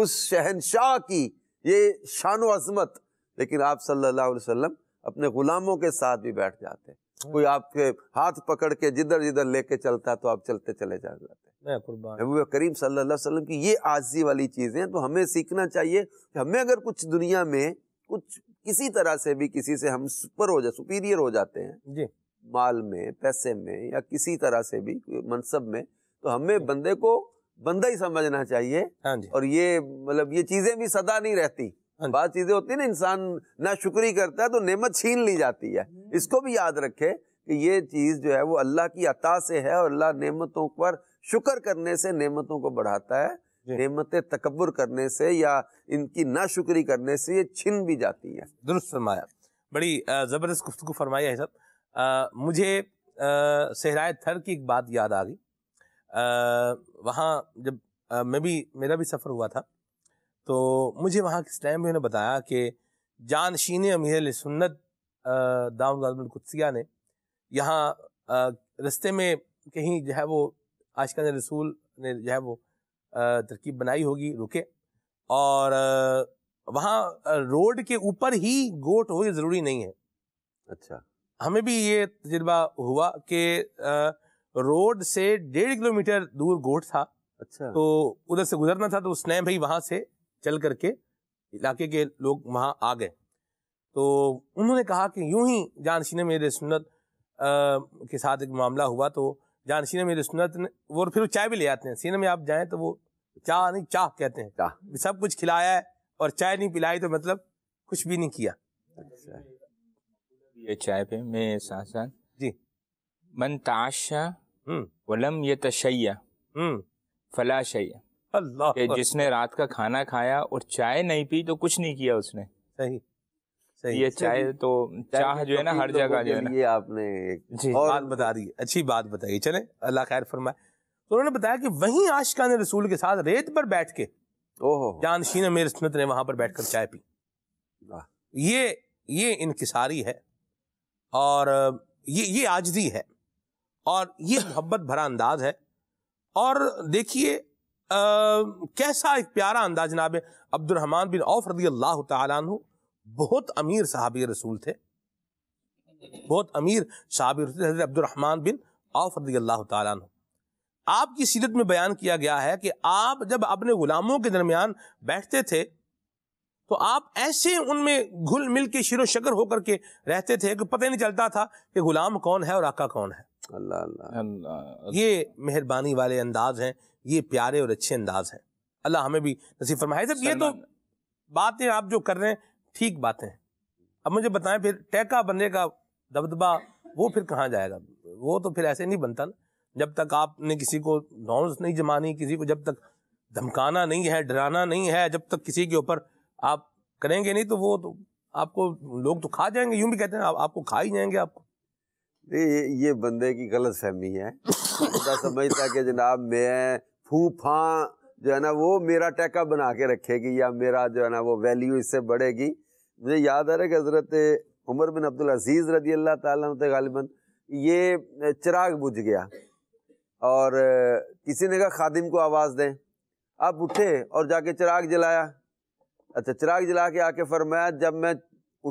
उस शहनशाह की ये शान अजमत लेकिन आप सल्लल्लाहु अलैहि वसल्लम अपने गुलामों के साथ भी बैठ जाते हाँ। कोई आपके हाथ पकड़ के जिधर जिधर लेके चलता तो आप चलते चले जाते महबूब करीम सल्लल्लाहु अलैहि वसल्लम की ये आजी वाली चीजें तो हमें सीखना चाहिए कि हमें अगर कुछ दुनिया में कुछ किसी तरह से भी किसी से हम सुपर हो जाए सुपीरियर हो जाते हैं जी माल में पैसे में या किसी तरह से भी मनसब में तो हमें बंदे को बंदा ही समझना चाहिए हाँ जी। और ये मतलब ये चीजें भी सदा नहीं रहती हाँ बात चीजें होती ना इंसान ना शुक्री करता है तो नेमत छीन ली जाती है हम्म। इसको भी याद रखे कि ये चीज जो है वो अल्लाह की अता से है और अल्लाह नेमतों पर शुक्र करने से नेमतों को बढ़ाता है नेमत तकबर करने से या इनकी नाशुक्री करने से ये छिन भी जाती है दुरुस्त फरमाया बड़ी ज़बरदस्त गुफ्तु फरमाई है साहब मुझे सहराय थर की एक बात याद आ गई वहाँ जब आ, मैं भी मेरा भी सफ़र हुआ था तो मुझे वहाँ किस टाइम उन्होंने बताया कि जानशीन अमीर सुन्नत दाम कुत्सिया ने यहाँ रस्ते में कहीं जो है वो आशका रसूल ने जो है वो तरकीब बनाई होगी रुके और वहाँ रोड के ऊपर ही गोट हो ये ज़रूरी नहीं है अच्छा हमें भी ये तजर्बा हुआ कि रोड से डेढ़ किलोमीटर दूर गोट था अच्छा तो उधर से गुजरना था तो उसने भाई वहाँ से चल करके इलाके के लोग वहाँ आ गए तो उन्होंने कहा कि यूं ही जानशीन मेरे सुन्नत के साथ एक मामला हुआ तो जान सीने में सुनत वो फिर चाय भी ले आते हैं सीने में आप जाएं तो वो चाह नहीं चाह कहते हैं चाह सब कुछ खिलाया है और चाय नहीं पिलाई तो मतलब कुछ भी नहीं किया अच्छा। ये चाय पे मैं साथ साथ जी मन ताशा हम्म। वलम ये तशैया हम्म। फला शैया अल्लाह जिसने रात का खाना खाया और चाय नहीं पी तो कुछ नहीं किया उसने सही ये चाय तो चाह जो है ना हर तो जगह जो है ना ये आपने एक बात बता दी अच्छी बात बताई चले अल्लाह खैर फरमाए तो उन्होंने बताया कि वहीं आशिका ने रसूल के साथ रेत पर बैठ के ओहो जानशीन अमीर स्मित ने वहां पर बैठकर चाय पी ये ये इनकसारी है और ये ये आजदी है और ये मोहब्बत भरा अंदाज है और देखिए कैसा एक प्यारा अंदाज नाब अब्दुलरहमान बिन औफ रदी अल्लाह तु बहुत अमीर सहाबी रसूल थे बहुत अमीर सहाबी रसूल हजरत अब्दुलरहमान बिन आफ अल्लाह तु आपकी सीरत में बयान किया गया है कि आप जब अपने गुलामों के दरमियान बैठते थे तो आप ऐसे उनमें घुल मिल के शिरो शकर होकर के रहते थे कि पता नहीं चलता था कि गुलाम कौन है और आका कौन है अल्लाह अल्लाह ये मेहरबानी वाले अंदाज हैं ये प्यारे और अच्छे अंदाज हैं अल्लाह हमें भी नसीब फरमाए सर ये तो बातें आप जो कर रहे हैं ठीक बातें अब मुझे बताएं फिर टैका बनने का दबदबा वो फिर कहाँ जाएगा वो तो फिर ऐसे नहीं बनता ना जब तक आपने किसी को नॉर्म्स नहीं जमानी किसी को जब तक धमकाना नहीं है डराना नहीं है जब तक किसी के ऊपर आप करेंगे नहीं तो वो तो आपको लोग तो खा जाएंगे यूं भी कहते हैं आप, आपको खा ही जाएंगे आपको ये ये बंदे की गलत फहमी है समझता कि जनाब मैं फूफा जो है ना वो मेरा टैका बना के रखेगी या मेरा जो है ना वो वैल्यू इससे बढ़ेगी मुझे याद आ रहा है कि हज़रत उमर बिन अब्दुल अजीज़ रदी अल्लाह तालिबन ये चिराग बुझ गया और किसी ने कहा खादिम को आवाज़ दें आप उठे और जाके चिराग जलाया अच्छा चिराग जला के आके फरमाया जब मैं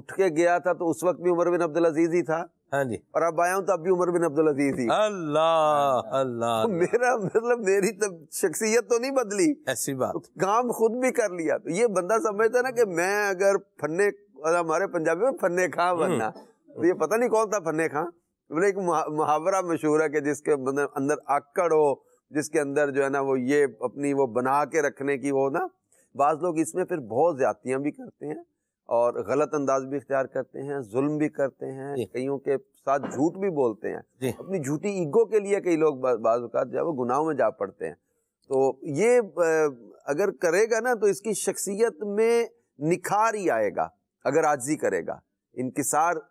उठ के गया था तो उस वक्त भी उमर बिन अब्दुल अजीज़ ही था हाँ जी और अब आया हूँ तो अब भी बिन अब्दुल अजीज ही अल्लाह हाँ, हाँ। अल्लाह तो मेरा मतलब मेरी तब तो शख्सियत तो नहीं बदली ऐसी बात तो काम खुद भी कर लिया तो ये बंदा समझता ना कि मैं अगर फन्ने हमारे पंजाबी में फन्ने खां हम्म। बनना तो ये पता नहीं कौन था फन्ने खां बोले मतलब एक मुहावरा मशहूर है कि जिसके अंदर आकड़ हो जिसके अंदर जो है ना वो ये अपनी वो बना के रखने की वो ना बाज लोग इसमें फिर बहुत ज्यादतियाँ भी करते हैं और गलत अंदाज भी इख्तियार करते हैं जुल्म भी करते हैं कईयों के साथ झूठ भी बोलते हैं अपनी झूठी ईगो के लिए कई लोग बाज़ात जो है वो गुनाहों में जा पड़ते हैं तो ये अगर करेगा ना तो इसकी शख्सियत में निखार ही आएगा अगर आजी करेगा इनकसार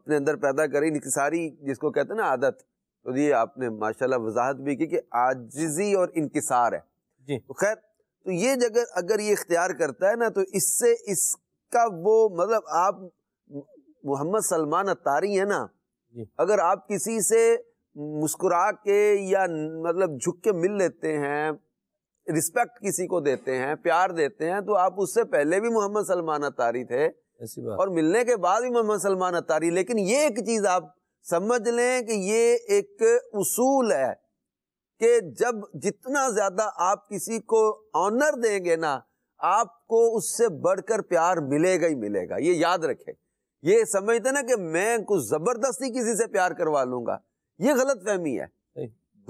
अपने अंदर पैदा करे इनकसारी जिसको कहते हैं ना आदत तो ये आपने माशाल्लाह वजाहत भी की कि आजिजी और इनकसार है जी तो खैर तो ये जगह अगर ये इख्तियार करता है ना तो इससे इस का वो मतलब आप मोहम्मद सलमान अतारी है ना अगर आप किसी से मुस्कुरा के या मतलब झुक के मिल लेते हैं रिस्पेक्ट किसी को देते हैं प्यार देते हैं तो आप उससे पहले भी मोहम्मद सलमान अतारी थे ऐसी बात और मिलने के बाद भी मोहम्मद सलमान अतारी लेकिन ये एक चीज़ आप समझ लें कि ये एक उसूल है कि जब जितना ज़्यादा आप किसी को ऑनर देंगे ना आपको उससे बढ़कर प्यार मिलेगा ही मिलेगा ये याद रखें ये समझते ना कि मैं कुछ जबरदस्ती किसी से प्यार करवा लूंगा ये गलत फहमी है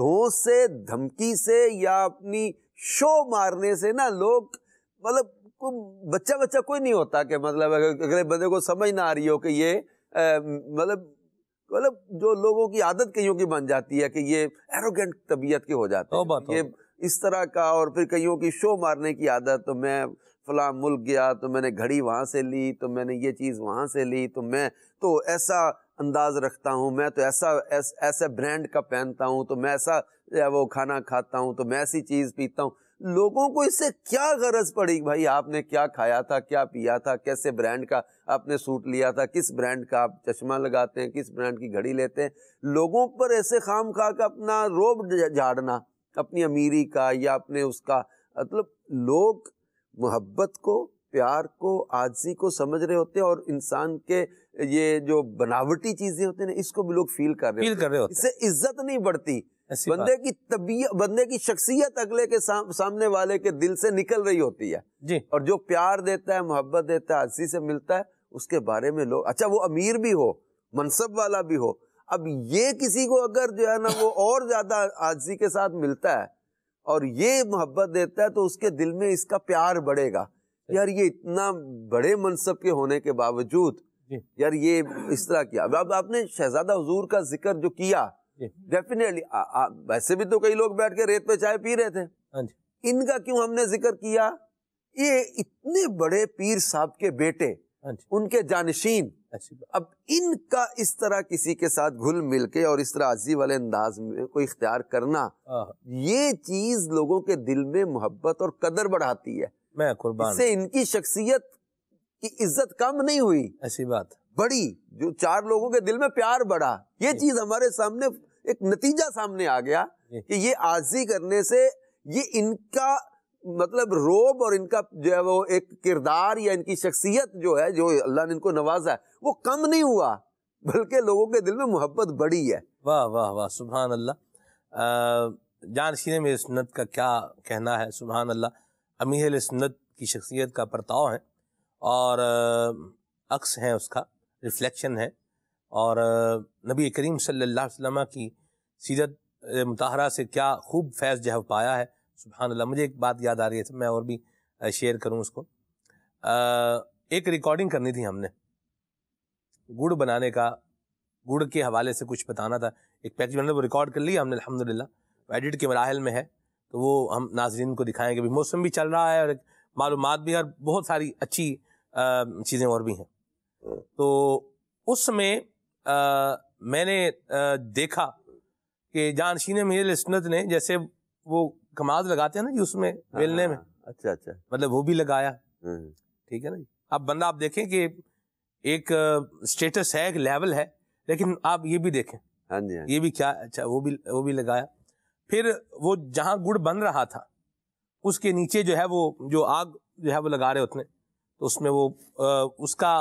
धोस से धमकी से या अपनी शो मारने से ना लोग मतलब को बच्चा बच्चा कोई नहीं होता कि मतलब अगले बंदे को समझ ना आ रही हो कि ये मतलब मतलब जो लोगों की आदत कहीं की बन जाती है कि ये एरोगेंट तबीयत के हो जाते तो हैं ये इस तरह का और फिर कईयों की शो मारने की आदत तो मैं फला मुल्क गया तो मैंने घड़ी वहाँ से ली तो मैंने ये चीज़ वहाँ से ली तो मैं तो ऐसा अंदाज रखता हूँ मैं तो ऐसा ऐस, ऐसे ब्रांड का पहनता हूँ तो मैं ऐसा वो खाना खाता हूँ तो मैं ऐसी चीज़ पीता हूँ लोगों को इससे क्या गरज पड़ी भाई आपने क्या खाया था क्या पिया था कैसे ब्रांड का आपने सूट लिया था किस ब्रांड का आप चश्मा लगाते हैं किस ब्रांड की घड़ी लेते हैं लोगों पर ऐसे खाम खा का अपना रोब झाड़ना अपनी अमीरी का या अपने उसका मतलब लोग मोहब्बत को प्यार को आजी को समझ रहे होते हैं और इंसान के ये जो बनावटी चीजें होती हैं ना इसको भी लोग फील कर रहे फील कर रहे होते इससे इज्जत नहीं बढ़ती बंदे की तबीयत बंदे की शख्सियत अगले के साम, सामने वाले के दिल से निकल रही होती है जी और जो प्यार देता है मोहब्बत देता है आजी से मिलता है उसके बारे में लोग अच्छा वो अमीर भी हो मनसब वाला भी हो अब ये किसी को अगर जो है ना वो और ज्यादा आजी के साथ मिलता है और ये मोहब्बत देता है तो उसके दिल में इसका प्यार बढ़ेगा यार ये इतना बड़े मनसब के होने के बावजूद यार ये इस तरह किया अब आपने शहजादा हजूर का जिक्र जो किया डेफिनेटली वैसे भी तो कई लोग बैठ के रेत पे चाय पी रहे थे हाँ इनका क्यों हमने जिक्र किया ये इतने बड़े पीर साहब के बेटे हाँ उनके जानशीन अब इनका इस तरह किसी के साथ घुल मिल के और इस तरह आजी वाले अंदाज में को इख्तियार करना हाँ। ये चीज लोगों के दिल में मोहब्बत और कदर बढ़ाती है मैं कुर्बान इससे इनकी शख्सियत की इज्जत कम नहीं हुई ऐसी बात बड़ी जो चार लोगों के दिल में प्यार बढ़ा ये चीज हमारे सामने एक नतीजा सामने आ गया कि ये आजी करने से ये इनका मतलब रोब और इनका जो है वो एक किरदार या इनकी शख्सियत जो है जो अल्लाह ने इनको नवाजा है वो कम नहीं हुआ बल्कि लोगों के दिल में मोहब्बत बड़ी है वाह वाह वाह सुबहान अल्लाह जानशीन में सन्नत का क्या कहना है सुबह अल्लाह अमीर सन्नत की शख्सियत का परताव है और अक्स है उसका रिफ्लेक्शन है और नबी करीम सल्ला अलैहि की सीरत मतहरा से क्या खूब फैज़ जो है पाया है सुबहान अल्लाह मुझे एक बात याद आ रही है तो मैं और भी शेयर करूँ उसको एक रिकॉर्डिंग करनी थी हमने गुड़ बनाने का गुड़ के हवाले से कुछ बताना था एक पैकेज बनाने वो रिकॉर्ड कर लिया हमने अलहमदिल्ला एडिट के मराहल में है तो वो हम नाजरीन को दिखाएंगे भी मौसम भी चल रहा है और मालूम भी और बहुत सारी अच्छी चीज़ें और भी हैं तो उसमें मैंने आ, देखा कि जानशीन मेरे लिस्नत ने जैसे वो कमाज लगाते हैं ना जी उसमें हाँ, बेलने हाँ, में हाँ। अच्छा अच्छा मतलब वो भी लगाया हम्म। ठीक है ना जी अब बंदा आप देखें कि एक स्टेटस है एक लेवल है लेकिन आप ये भी देखें हाँ जी ये भी क्या अच्छा वो भी वो भी लगाया फिर वो जहाँ गुड़ बन रहा था उसके नीचे जो है वो जो आग जो है वो लगा रहे उतने तो उसमें वो आ, उसका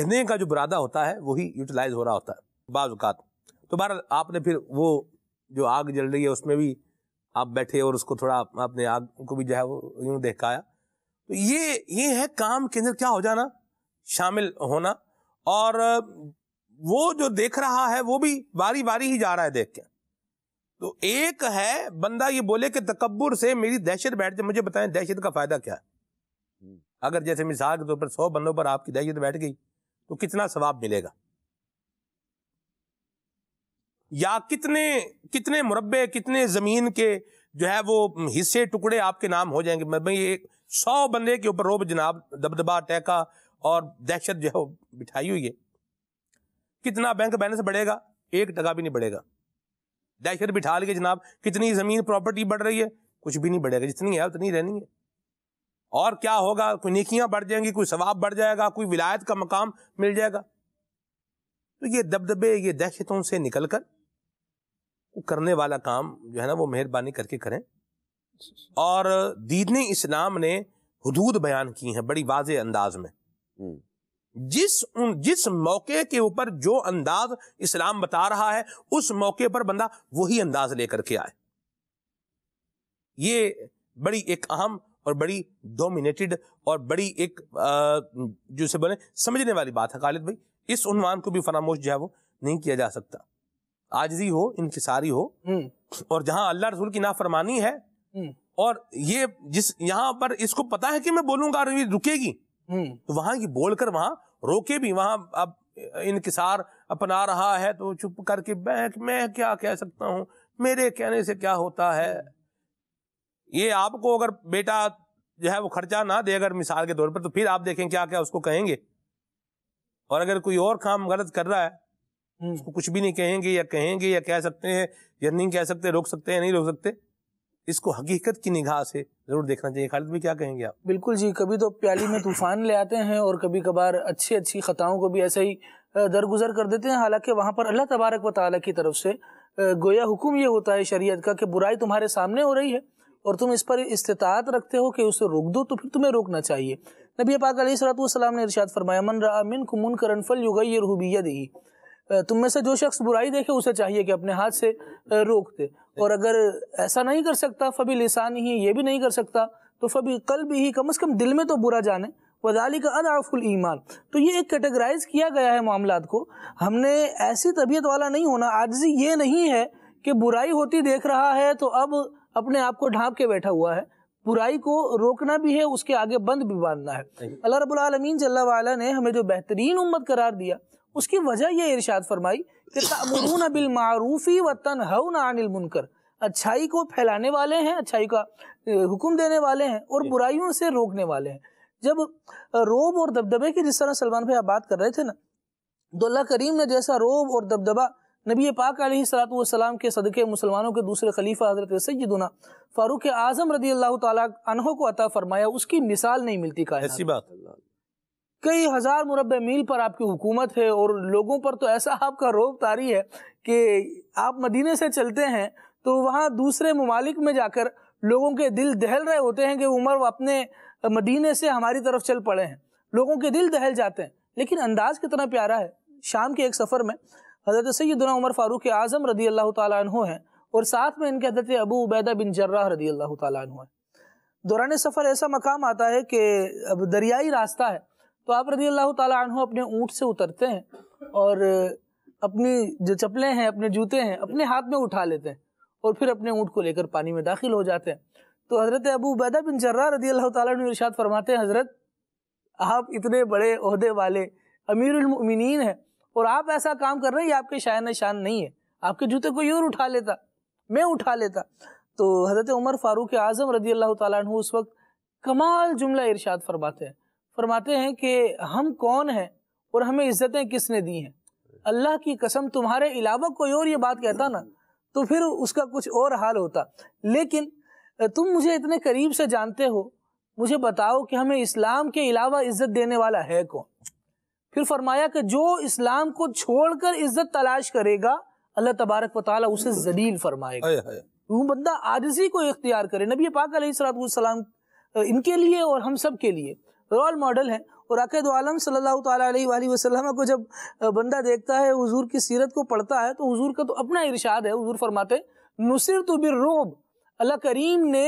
गन्ने का जो बुरादा होता है वही यूटिलाइज हो रहा होता है बाज़ात तो बहर आपने फिर वो जो आग जल रही है उसमें भी आप बैठे और उसको थोड़ा अपने आग को भी जो है वो यूं देखाया तो ये ये है काम के अंदर क्या हो जाना शामिल होना और वो जो देख रहा है वो भी बारी बारी ही जा रहा है देख के तो एक है बंदा ये बोले कि तकबर से मेरी दहशत बैठ जाए मुझे बताएं दहशत का फायदा क्या है हम्म। अगर जैसे मिसाल के तौर तो पर सौ बंदों पर आपकी दहशत बैठ गई तो कितना सवाब मिलेगा या कितने कितने मुरबे कितने ज़मीन के जो है वो हिस्से टुकड़े आपके नाम हो जाएंगे मैं ये सौ बंदे के ऊपर रोब जनाब दबदबा टैका और दहशत जो है वो बिठाई हुई है कितना बैंक बैलेंस बढ़ेगा एक टका भी नहीं बढ़ेगा दहशत बिठा लिए जनाब कितनी ज़मीन प्रॉपर्टी बढ़ रही है कुछ भी नहीं बढ़ेगा जितनी है उतनी रहनी है और क्या होगा कोई नेकियां बढ़ जाएंगी कोई सवाब बढ़ जाएगा कोई विलायत का मकाम मिल जाएगा तो ये दबदबे ये दहशतों से निकलकर करने वाला काम जो है ना वो मेहरबानी करके करें और दीदने इस्लाम ने हदूद बयान की है बड़ी वाज अंदाज में हम्म। जिस उन जिस मौके के ऊपर जो अंदाज इस्लाम बता रहा है उस मौके पर बंदा वही अंदाज लेकर के आए ये बड़ी एक अहम और बड़ी डोमिनेटेड और बड़ी एक जो से बोले समझने वाली बात है खालिद भाई इस उन्वान को भी फरामोश जो है वो नहीं किया जा सकता आजजी हो इनकसारी हो हम्म। और जहां अल्लाह रसूल की नाफरमानी है हम्म। और ये जिस यहाँ पर इसको पता है कि मैं बोलूंगा अरे रुकेगी हम्म। तो वहां ये बोलकर वहां रोके भी वहां अब इंकसार अपना रहा है तो चुप करके मैं मैं क्या कह सकता हूँ मेरे कहने से क्या होता है ये आपको अगर बेटा जो है वो खर्चा ना दे अगर मिसाल के तौर पर तो फिर आप देखें क्या क्या उसको कहेंगे और अगर कोई और काम गलत कर रहा है हम्म। उसको कुछ भी नहीं कहेंगे या कहेंगे या कह सकते हैं या नहीं कह सकते रोक सकते हैं नहीं रोक सकते इसको हकीकत की निगाह से जरूर देखना चाहिए खालिद भी क्या कहेंगे आप बिल्कुल जी कभी तो प्याली में तूफान ले आते हैं और कभी कभार अच्छी अच्छी खताओं को भी ऐसे ही दरगुजर कर देते हैं हालांकि वहां पर अल्लाह तबारक व ताली की तरफ से गोया हुक्म ये होता है शरीयत का कि बुराई तुम्हारे सामने हो रही है और तुम इस पर इस्तात रखते हो कि उसे रोक दो तो फिर तुम्हें रोकना चाहिए नबी पाक सलाम ने इरशाद फरमाया मन रहा मिन कुमन करनफल युगैर हुबिया दी तुम में से जो शख्स बुराई देखे उसे चाहिए कि अपने हाथ से रोक दे और अगर ऐसा नहीं कर सकता फभी लिसान ही ये भी नहीं कर सकता तो फभी कल भी ही कम अज़ कम दिल में तो बुरा जाने वजाली का अदाफुल ईमान तो ये एक कैटेगराइज किया गया है मामला को हमने ऐसी तबीयत वाला नहीं होना आजी ये नहीं है कि बुराई होती देख रहा है तो अब अपने आप को ढांप के बैठा हुआ है बुराई को रोकना भी है उसके आगे बंद भी बांधना है अल्लाह रबालमीन जल्ला ने हमें जो बेहतरीन उम्मत करार दिया उसकी वजह ये इरशाद फरमाई कि तमरून बिल मारूफ़ी व तनहन अनिल मुनकर अच्छाई को फैलाने वाले हैं अच्छाई का हुक्म देने वाले हैं और बुराइयों से रोकने वाले हैं जब रोब और दबदबे की जिस तरह सलमान भाई आप बात कर रहे थे ना तो अल्लाह करीम ने जैसा रोब और दबदबा नबी पाक सलाम के सदक़े मुसलमानों के दूसरे खलीफा हज़रत सैदना फ़ारूक आज़म रदी अल्लाह तहों को अता फ़रमाया उसकी मिसाल नहीं मिलती का ऐसी बात कई हज़ार मुरब मील पर आपकी हुकूमत है और लोगों पर तो ऐसा आपका रोब तारी है कि आप मदीने से चलते हैं तो वहाँ दूसरे ममालिक में जाकर लोगों के दिल दहल रहे होते हैं कि उमर अपने मदीने से हमारी तरफ चल पड़े हैं लोगों के दिल दहल जाते हैं लेकिन अंदाज कितना प्यारा है शाम के एक सफ़र में हज़रत सैदना उमर फ़ारूक आज़म रदी अल्लाह तु हैं और साथ में इनके हजरत अबू उबैदा बिन जर्रा रदी अल्लाह तु हैं दौरान सफ़र ऐसा मकाम आता है कि अब दरियाई रास्ता है तो आप रजी अल्लाह तु अपने ऊँट से उतरते हैं और अपनी जो चप्पलें हैं अपने जूते हैं अपने हाथ में उठा लेते हैं और फिर अपने ऊँट को लेकर पानी में दाखिल हो जाते हैं तो हज़रत अबू उबैदा बिन जर्रा रजी अल्लाह तशाद फरमाते हैं हज़रत आप इतने बड़े अहदे वाले अमीरमिन हैं और आप ऐसा काम कर रहे हैं ये आपके शायन शान नहीं है आपके जूते को यूर उठा लेता मैं उठा लेता तो हज़रत उमर फ़ारूक आज़म रजी अल्लाह तु उस वक्त कमाल जुमला इरशाद फरमाते हैं फरमाते हैं कि हम कौन हैं और हमें इज्जतें किसने दी हैं अल्लाह की कसम तुम्हारे अलावा कोई और ये बात कहता ना तो फिर उसका कुछ और हाल होता लेकिन तुम मुझे इतने करीब से जानते हो मुझे बताओ कि हमें इस्लाम के अलावा इज्जत देने वाला है कौन फिर फरमाया कि जो इस्लाम को छोड़कर इज्जत तलाश करेगा अल्लाह तबारक वाली उसे जलील फरमाएगा वो बंदा आजजी को इख्तियार करे नबी पाक सलाम इनके लिए और हम सब के लिए रोल मॉडल हैं और अकेद तो आलम सल्ला वसलम को जब बंदा देखता है हजूर की सीरत को पढ़ता है तो हज़ूर का तो अपना इरशाद है हजूर फरमाते नुसर तो बिर रोब अल्लाह करीम ने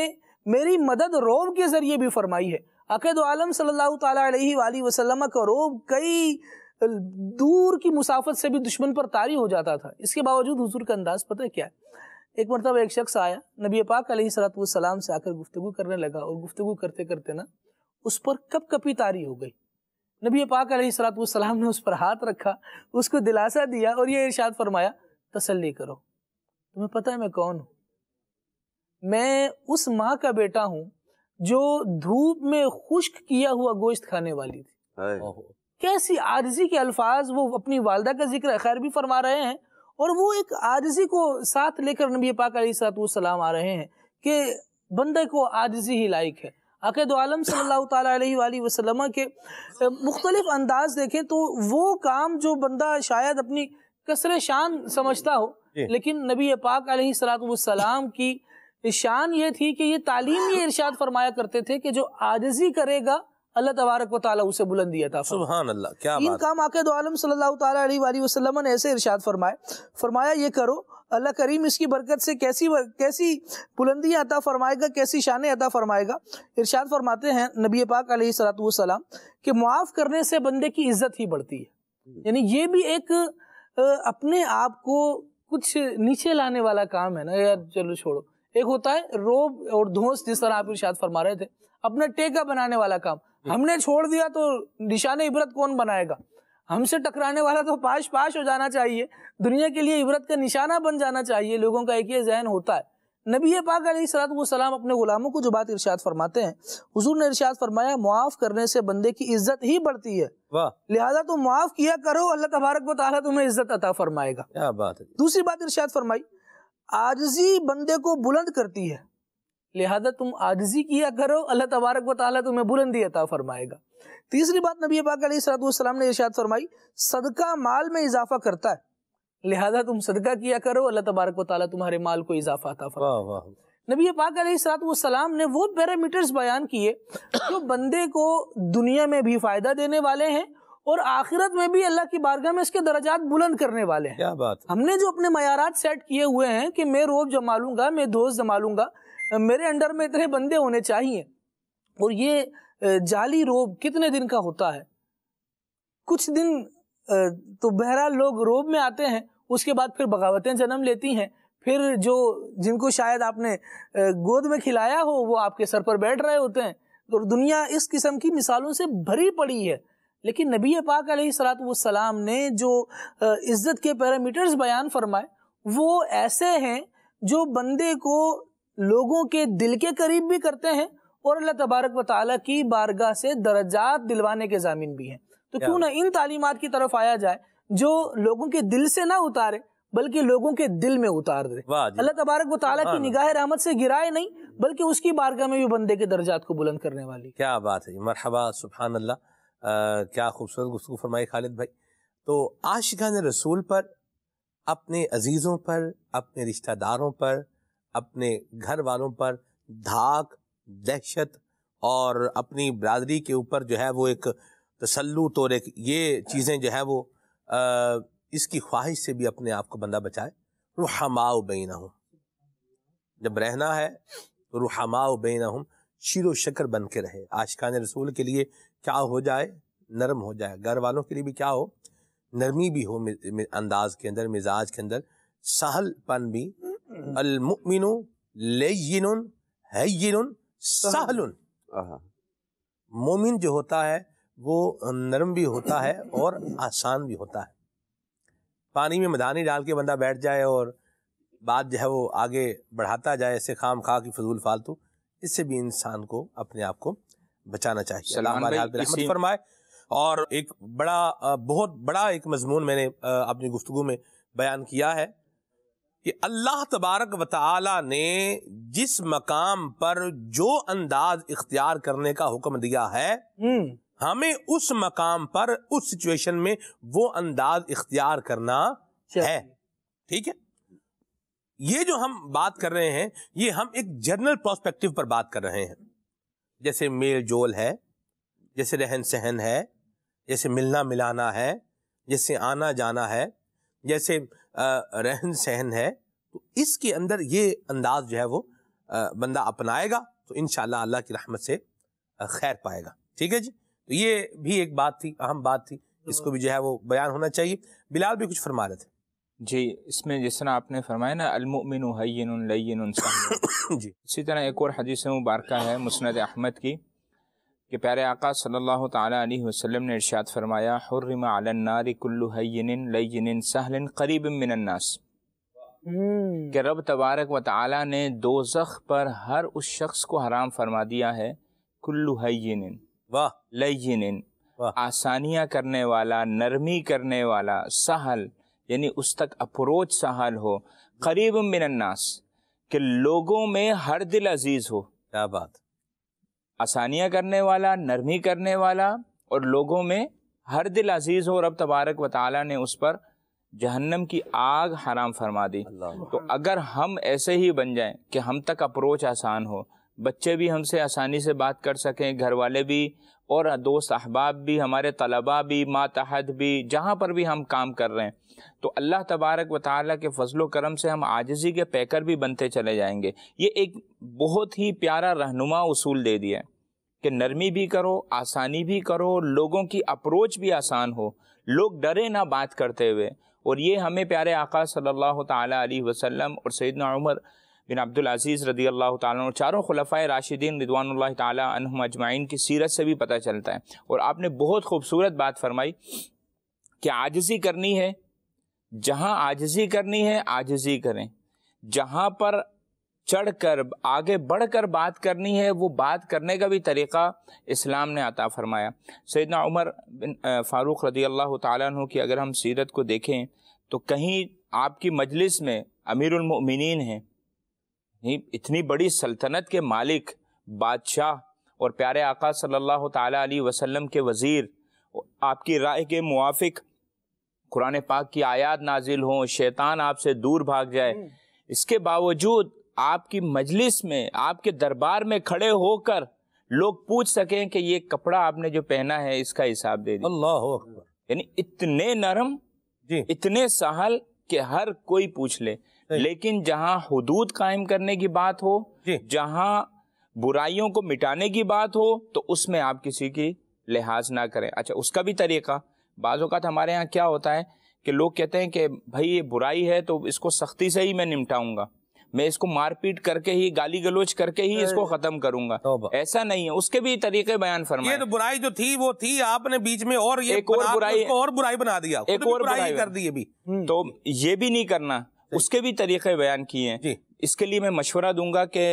मेरी मदद रोब के ज़रिए भी फरमाई है अकेद तो आलम सल्ला वसलम का रोब कई दूर की मुसाफत से भी दुश्मन पर तारी हो जाता था इसके बावजूद हजूर का अंदाज़ पता है क्या है एक मरतब एक शख्स आया नबी पाक सलाम से आकर गुफ्तु करने लगा और गुफ्तु करते करते ना उस पर कब कपी तारी हो गई नबी पाक सलाम ने उस पर हाथ रखा उसको दिलासा दिया और ये इरशाद फरमाया तसल्ली करो तुम्हें पता है मैं कौन हूँ मैं उस माँ का बेटा हूँ जो धूप में खुश्क किया हुआ गोश्त खाने वाली थी कैसी आरजी के अल्फाज वो अपनी वालदा का जिक्र खैर भी फरमा रहे हैं और वो एक आरजी को साथ लेकर नबी पाक सलाम आ रहे हैं कि बंदे को आरजी ही लायक है अक़द आलम सल्ला वसलम के मुख्तलिफ अंदाज देखें तो वो काम जो बंदा शायद अपनी कसर शान समझता हो लेकिन नबी पाक सलाम की शान ये थी कि ये तालीम ये इर्शाद फरमाया करते थे कि जो आजजी करेगा अल्लाह तबारक व ताली उसे बुलंद दिया था क्या इन काम आके दो आलम सल्ला वसलम ने ऐसे इर्शाद फरमाए फरमाया ये करो अल्लाह करीम इसकी बरकत से कैसी बर, कैसी बुलंदी अता फरमाएगा कैसी शान अता फरमाएगा इरशाद फरमाते हैं नबी पाक सलाम कि मुआफ़ करने से बंदे की इज्जत ही बढ़ती है यानी ये भी एक अपने आप को कुछ नीचे लाने वाला काम है ना यार चलो छोड़ो एक होता है रोब और धोस जिस तरह आप इर्शाद फरमा रहे थे अपना टेका बनाने वाला काम हमने छोड़ दिया तो निशान इबरत कौन बनाएगा हमसे टकराने वाला तो पाश पाश हो जाना चाहिए दुनिया के लिए इबरत का निशाना बन जाना चाहिए लोगों का एक ये जहन होता है नबी पाक सलाम अपने ग़ुलामों को जो बात इर्शाद फरमाते हैं हजूर ने इर्शाद फरमाया मुआफ़ करने से बंदे की इज्जत ही बढ़ती है लिहाजा तुम मुआफ़ किया करो अल्लाह तबारक बता तुम्हें इज्जत अता फरमाएगा क्या बात है दूसरी बात इर्शाद फरमाई आजजी बंदे को बुलंद करती है लिहाजा तुम आजजी किया करो अल्लाह तबारक बता तुम्हें बुलंदी अता फरमाएगा तीसरी बात नबी पाक सलाम ने इर्शाद फरमाई सदका माल में इजाफा करता है लिहाजा तुम सदका किया करो अल्लाह तबारक वाली तुम्हारे माल को इजाफा था नबी पाक सलाम ने वो पैरामीटर्स बयान किए जो बंदे को दुनिया में भी फायदा देने वाले हैं और आखिरत में भी अल्लाह की बारगाह में इसके दर्जात बुलंद करने वाले हैं क्या बात हमने जो अपने मयारात सेट किए हुए हैं कि मैं रोब जमा लूंगा मैं दोस्त जमा लूंगा मेरे अंडर में इतने बंदे होने चाहिए और ये जाली रोब कितने दिन का होता है कुछ दिन तो बहरहाल लोग रोब में आते हैं उसके बाद फिर बगावतें जन्म लेती हैं फिर जो जिनको शायद आपने गोद में खिलाया हो वो आपके सर पर बैठ रहे होते हैं तो दुनिया इस किस्म की मिसालों से भरी पड़ी है लेकिन नबी पाक सलाम ने जो इज्जत के पैरामीटर्स बयान फरमाए वो ऐसे हैं जो बंदे को लोगों के दिल के करीब भी करते हैं और अल्लाह तबारक वाली की बारगाह से दर्जात दिलवाने के जामिन भी हैं तो क्यों ना इन तालीमत की तरफ आया जाए जो लोगों के दिल से ना उतारे बल्कि लोगों के दिल में उतार दे अल्लाह तबारक व ताला की निगाह रहमत से गिराए नहीं बल्कि उसकी बारगाह में भी बंदे के दर्जात को बुलंद करने वाली क्या बात है मरहबा सुबहान अल्लाह क्या खूबसूरत गुफ्तु फरमाई खालिद भाई तो आशिकान रसूल पर अपने अजीज़ों पर अपने रिश्तेदारों पर अपने घर वालों पर धाक दहशत और अपनी बरदरी के ऊपर जो है वो एक तसलुत और एक ये चीज़ें जो है वो आ, इसकी ख्वाहिश से भी अपने आप को बंदा बचाए रुहमाओ बेना हूँ जब रहना है तो रुहमाओ बेना हूँ शीर शक्र बन के रहे आशकान रसूल के लिए क्या हो जाए नरम हो जाए घर वालों के लिए भी क्या हो नरमी भी हो अंदाज के अंदर मिजाज के अंदर सहलपन भी अलमिन लेन है सहल मोमिन जो होता है वो नरम भी होता है और आसान भी होता है पानी में मदानी डाल के बंदा बैठ जाए और बात जो है वो आगे बढ़ाता जाए ऐसे खाम खा की फजूल फालतू इससे भी इंसान को अपने आप को बचाना चाहिए फरमाए और एक बड़ा बहुत बड़ा एक मजमून मैंने अपनी गुफ्तु में बयान किया है कि अल्लाह तबारक व ताली ने जिस मकाम पर जो अंदाज इख्तियार करने का हुक्म दिया है हम्म। हमें उस मकाम पर उस सिचुएशन में वो अंदाज इख्तियार करना है ठीक है ये जो हम बात कर रहे हैं ये हम एक जनरल प्रोस्पेक्टिव पर बात कर रहे हैं जैसे मेल जोल है जैसे रहन सहन है जैसे मिलना मिलाना है जैसे आना जाना है जैसे रहन सहन है तो इसके अंदर ये अंदाज जो है वो बंदा अपनाएगा तो इन अल्लाह की रहमत से खैर पाएगा ठीक है जी तो ये भी एक बात थी अहम बात थी इसको भी जो है वो बयान होना चाहिए बिलाल भी कुछ फरमा रहे थे जी इसमें जिस तरह आपने फरमाया ना अलमिन जी इसी तरह एक और हदीस मुबारक है मुस्ंद अहमद की कि प्यारे आका सल्लल्लाहु अलैहि वसल्लम ने इरशाद फरमाया हुर्रिम अलन्नार कुल्लु हय्यिन लय्यिन सहलन करीब मिनन्नास हम्म। कि रब तबारक व ताला ने दोजख पर हर उस शख्स को हराम फरमा दिया है कुल्लु हय्यिन वाह लय्यिन आसानियाँ करने वाला नरमी करने वाला सहल यानी उस तक अप्रोच सहल हो करीब मिनन्नास के लोगों में हर दिल अजीज़ हो क्या बात आसानियाँ करने वाला नरमी करने वाला और लोगों में हर दिल अजीज़ हो रब तबारक व ताली ने उस पर जहन्नम की आग हराम फरमा दी तो अगर हम ऐसे ही बन जाएं कि हम तक अप्रोच आसान हो बच्चे भी हमसे आसानी से बात कर सकें घर वाले भी और दोस्त अहबाब भी हमारे तलबा भी मातहत भी जहाँ पर भी हम काम कर रहे हैं तो अल्लाह तबारक व ताली के फजलो करम से हम आजजी के पैकर भी बनते चले जाएंगे ये एक बहुत ही प्यारा रहनुमा उसूल दे दिया कि नरमी भी करो आसानी भी करो लोगों की अप्रोच भी आसान हो लोग डरे ना बात करते हुए और ये हमें प्यारे आका सल्ला तसल्म और सैदना उमर बिन अब्दुल अजीज़ रदी अल्लाह ताला चारों खलफ़ा राशिदीन रिदवान तुम अजमाइन की सीरत से भी पता चलता है और आपने बहुत खूबसूरत बात फरमाई कि आजजी करनी है जहाँ आजजी करनी है आजजी करें जहाँ पर चढ़ कर आगे बढ़ कर बात करनी है वो बात करने का भी तरीक़ा इस्लाम ने अता फरमाया सैदना उमर बिन फ़ारूक रदी अल्लाह तु की अगर हम सीरत को देखें तो कहीं आपकी मजलिस में अमीरमिन हैं इतनी बड़ी सल्तनत के मालिक बादशाह और प्यारे आका सल्लल्लाहु अलैहि वसल्लम के वज़ीर आपकी राय के मुआफिक कुरान पाक की आयात नाजिल हों शैतान आपसे दूर भाग जाए हम्म। इसके बावजूद आपकी मजलिस में आपके दरबार में खड़े होकर लोग पूछ सकें कि ये कपड़ा आपने जो पहना है इसका हिसाब दे दिया अल्लाह यानी इतने नरम जी इतने सहल कि हर कोई पूछ ले लेकिन जहां हदूद कायम करने की बात हो जहां बुराइयों को मिटाने की बात हो तो उसमें आप किसी की लिहाज ना करें अच्छा उसका भी तरीका बाज़ात हमारे यहाँ क्या होता है कि लोग कहते हैं कि भाई ये बुराई है तो इसको सख्ती से ही मैं निपटाऊंगा मैं इसको मारपीट करके ही गाली गलोच करके ही इसको खत्म करूंगा ऐसा नहीं है उसके भी तरीके बयान फरमाए ये तो बुराई जो थी वो थी आपने बीच में और ये एक और बुराई और बुराई बना दिया एक और बुराई कर दी अभी तो ये भी नहीं करना उसके भी तरीक़े बयान किए हैं इसके लिए मैं मशवरा दूंगा कि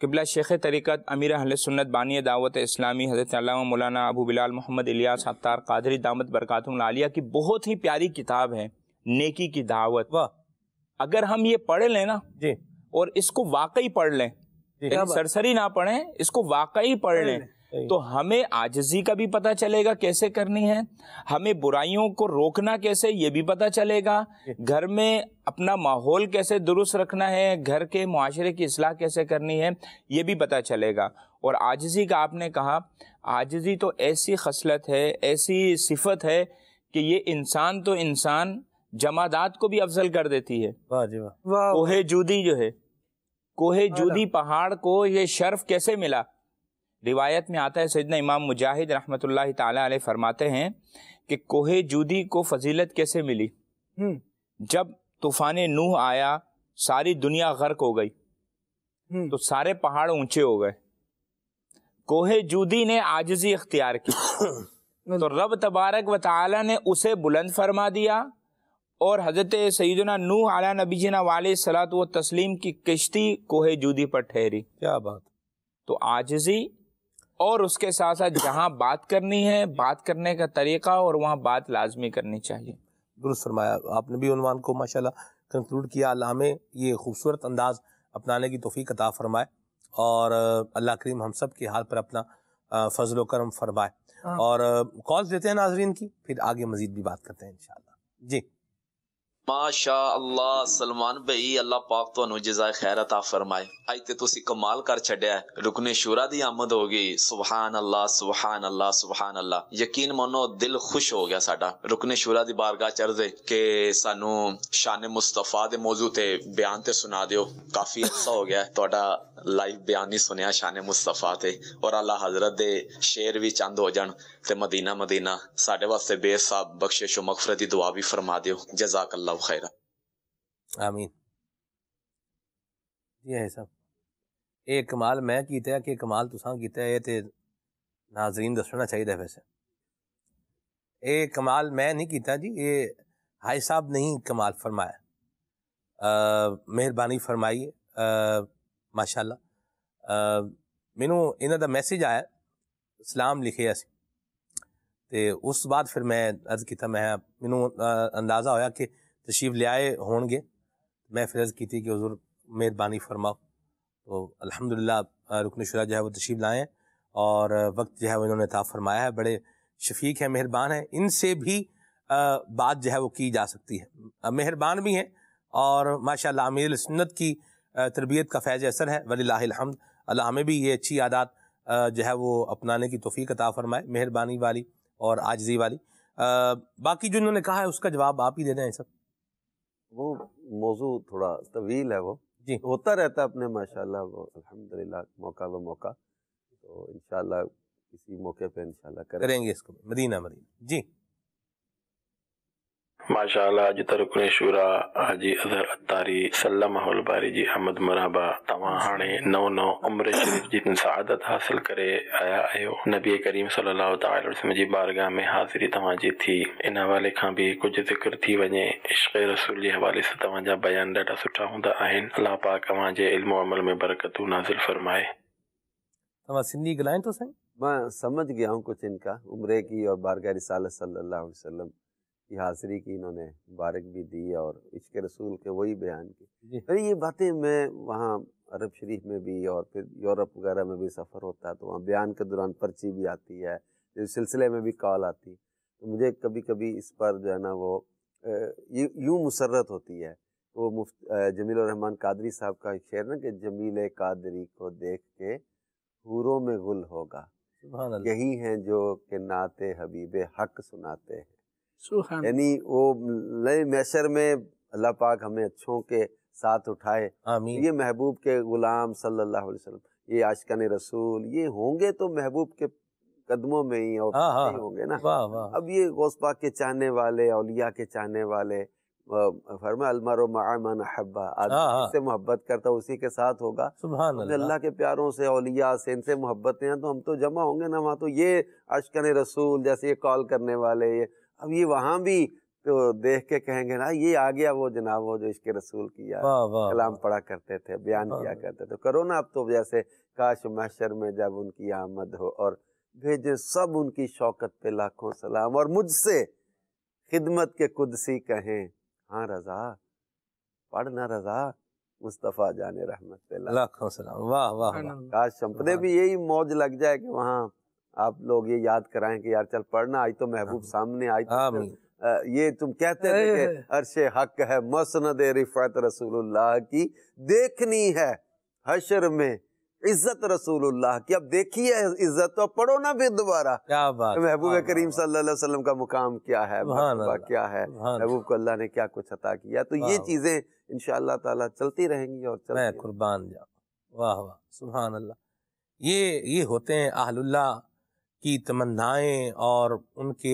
किबला शेख तरीक़त अमीर अहल सुन्नत बानी दावत इस्लामी हज़रत मौलाना अबू बिलाल मोहम्मद इलियास सत्तार कादरी दामद आलिया की बहुत ही प्यारी किताब है नेकी की दावत वाह अगर हम ये पढ़ लें ना जी और इसको वाकई पढ़ लें सरसरी ना पढ़ें इसको वाकई पढ़ लें तो हमें आजजी का भी पता चलेगा कैसे करनी है हमें बुराइयों को रोकना कैसे ये भी पता चलेगा घर में अपना माहौल कैसे दुरुस्त रखना है घर के माशरे की असलाह कैसे करनी है ये भी पता चलेगा और आजजी का आपने कहा आजजी तो ऐसी खसलत है ऐसी सिफत है कि ये इंसान तो इंसान जमादात को भी अफजल कर देती है वाह वाह कोहे जूदी जो है कोहे जूदी पहाड़ को ये शर्फ कैसे मिला रिवायत में आता है सजना इमाम मुजाहिद रहमत ताली फरमाते हैं कि कोहे जूदी को फजीलत कैसे मिली हम्म। जब तूफान नूह आया सारी दुनिया गर्क हो गई हम्म। तो सारे पहाड़ ऊंचे हो गए कोहे जूदी ने आजजी अख्तियार की तो रब तबारक व ताली ने उसे बुलंद फरमा दिया और हजरत सईदना नूह आला नबीजना वाले सलात व तस्लीम की किश्ती कोहे जूदी पर ठहरी क्या बात तो आजजी और उसके साथ साथ जहाँ बात करनी है बात करने का तरीका और वहाँ बात लाजमी करनी चाहिए दुरुस्त फरमाया आपने भी उनवान को माशाल्लाह कंक्लूड किया अल्लाह ये खूबसूरत अंदाज अपनाने की तोफ़ी अता फरमाए और अल्लाह करीम हम सब के हाल पर अपना फजल करम फरमाए हाँ। और कॉल देते हैं नाजरीन की फिर आगे मज़ीद भी बात करते हैं इन जी माशा अल्लाह सलमान भाई अल्लाह पाक तो जजाय खैर आ फरमाए अज तो कमाल कर छड़े रुकने शुरा दी आमद हो गई सुबहान अल्लाह सुबहान अल्लाह सुबहान अल्लाह यकीन मानो दिल खुश हो गया साडा रुकने शुरा दी बारगाह चढ़ दे के सानू शान मुस्तफा दे मौजू ते बयान ते सुना दियो काफी अच्छा हो गया थोड़ा लाइव बयान नहीं सुनिया शान मुस्तफा ते और अल्लाह हजरत दे शेर भी चंद हो जान ते मदीना मदीना साडे वास्ते बेसाब बख्शिश मगफरत दी दुआ भी फरमा दियो जजाक अल्लाह الله خيرا आमीन जी है साहब ਇਹ ਕਮਾਲ ਮੈਂ ਕੀਤਾ ਕਿ ਕਮਾਲ ਤੁਸੀਂ ਕੀਤਾ ਇਹ ਤੇ ਨਾਜ਼ਰੀਨ ਦੱਸਣਾ ਚਾਹੀਦਾ ਵੈਸੇ ਇਹ ਕਮਾਲ ਮੈਂ ਨਹੀਂ ਕੀਤਾ ਜੀ ਇਹ ਹਾਈ ਸਾਹਿਬ ਨਹੀਂ ਕਮਾਲ ਫਰਮਾਇਆ ਮਿਹਰਬਾਨੀ ਫਰਮਾਈ ਮਾਸ਼ਾਅੱਲਾ ਮੈਨੂੰ ਇਹਨਾਂ ਦਾ ਮੈਸੇਜ ਆਇਆ ਸਲਾਮ ਲਿਖਿਆ ਸੀ ਤੇ ਉਸ ਬਾਅਦ ਫਿਰ ਮੈਂ ਅਰਜ਼ ਕੀਤਾ ਮੈਂ ਮੈਨੂੰ ਅੰਦਾਜ਼ਾ ਹੋਇਆ ਕਿ आए हो मैं फिरज की थी कि हजूर मेहरबानी फरमाओ तो अलहमदिल्ला रुकन शुरा जो है वो तशीब लाएँ और वक्त जो है वो इन्होंने ताफ़ फरमाया है बड़े शफीक हैं मेहरबान हैं इनसे भी बात जो है वो की जा सकती है मेहरबान भी हैं और माशा आमिर सुन्नत की तरबियत का फैज़ असर है वलीहमद अल्लाह हमें भी ये अच्छी आदात जो है वो अपनाने की तोफ़ी अता फरमाए मेहरबानी वाली और आजजी वाली बाकी जो इन्होंने कहा है उसका जवाब आप ही दे दें सब वो मौजू थोड़ा तवील है वो जी होता रहता है अपने माशाल्लाह वो अल्हम्दुलिल्लाह मौका ब मौका तो इनशाला किसी मौके पर इंशाल्लाह करेंगे इसको मदीना मदीना जी माशाला अज त रुकणे शुरा हाजी अज़हर अतारी सलम बारी जी अहमद मराबा तव्हां हाणे नओं नओं उम्र शरीफ़ जी सआदत हासिल करे आया आहियो नबी करीम सलाहु तसम जी बारगाह में हाज़िरी तवा तव्हांजी थी इन हवाले का भी कुछ ज़िक्र थी वञे इश्क रसूल के हवाले सां तव्हांजा बयान डाटा सुठा हूंदा आहिनि अलाह पाक तव्हांजे इल्म अमल में बरकतू नाज़िल फ़रमाए तव्हां सिंधी गलाय तो सही मैं समझ गया हूं कुछ इनका उम्र की और बारगाह रिसाल सल्लल्लाहु अलैहि वसल्लम की हाजिरी की इन्होंने मुबारक भी दी और इश्क रसूल के वही बयान की अरे तो ये बातें मैं वहाँ अरब शरीफ में भी और फिर यूरोप वगैरह में भी सफ़र होता है तो वहाँ बयान के दौरान पर्ची भी आती है इस सिलसिले में भी कॉल आती तो मुझे कभी कभी इस पर जो है ना वो ये यूँ मुसरत होती है वो मुफ्त जमील रहमान कादरी साहब का शेर ना कि जमील कादरी को देख के हूरों में गुल होगा यही हैं जो कि नाते हबीब हक सुनाते हैं यानी वो नए मैशर में अल्लाह पाक हमें अच्छों के साथ उठाए ये महबूब के गुलाम सल्लल्लाहु अलैहि वसल्लम ये आशकान रसूल ये होंगे तो महबूब के कदमों में ही और हाँ, हाँ। होंगे ना वाह वाह अब ये पाक के चाहने वाले औलिया के चाहने वाले फरमा अलमर मान हब्बा आदमी हाँ, से मोहब्बत करता उसी के साथ होगा सुबह अल्लाह के प्यारों से अलिया से इनसे मोहब्बतें हैं तो हम तो जमा होंगे ना वहाँ तो ये अशकन रसूल जैसे ये कॉल करने वाले ये अब ये वहां भी तो देख के कहेंगे ना हाँ, ये आ गया वो जनाब वो जो इसके रसूल किया कलाम पढ़ा करते थे बयान किया करते थे करो ना अब तो जैसे काश मशर में जब उनकी आमद हो और भेजे सब उनकी शौकत पे लाखों सलाम और मुझसे खिदमत के कुदसी कहें हाँ रजा पढ़ ना रजा मुस्तफ़ा जाने रहमत लाखों सलाम वाह वाह काश हम भी यही मौज लग जाए कि वहाँ आप लोग ये याद कराएं कि यार चल पढ़ना आई तो महबूब हाँ। सामने आई तो ये तुम कहते थे कि अरश हक है मसनद रिफत रसूलुल्लाह की देखनी है हशर में इज्जत रसूलुल्लाह की अब देखिए इज्जत तो पढ़ो ना फिर दोबारा क्या बात महबूब करीम सल्लल्लाहु अलैहि वसल्लम का मुकाम क्या है क्या है महबूब को अल्लाह ने क्या कुछ अता किया तो ये चीजें इन ताला चलती रहेंगी और चलती मैं कुर्बान जाऊँ वाह वाह सुबह अल्लाह ये ये होते हैं आहलुल्लाह की तमन्नाएं और उनके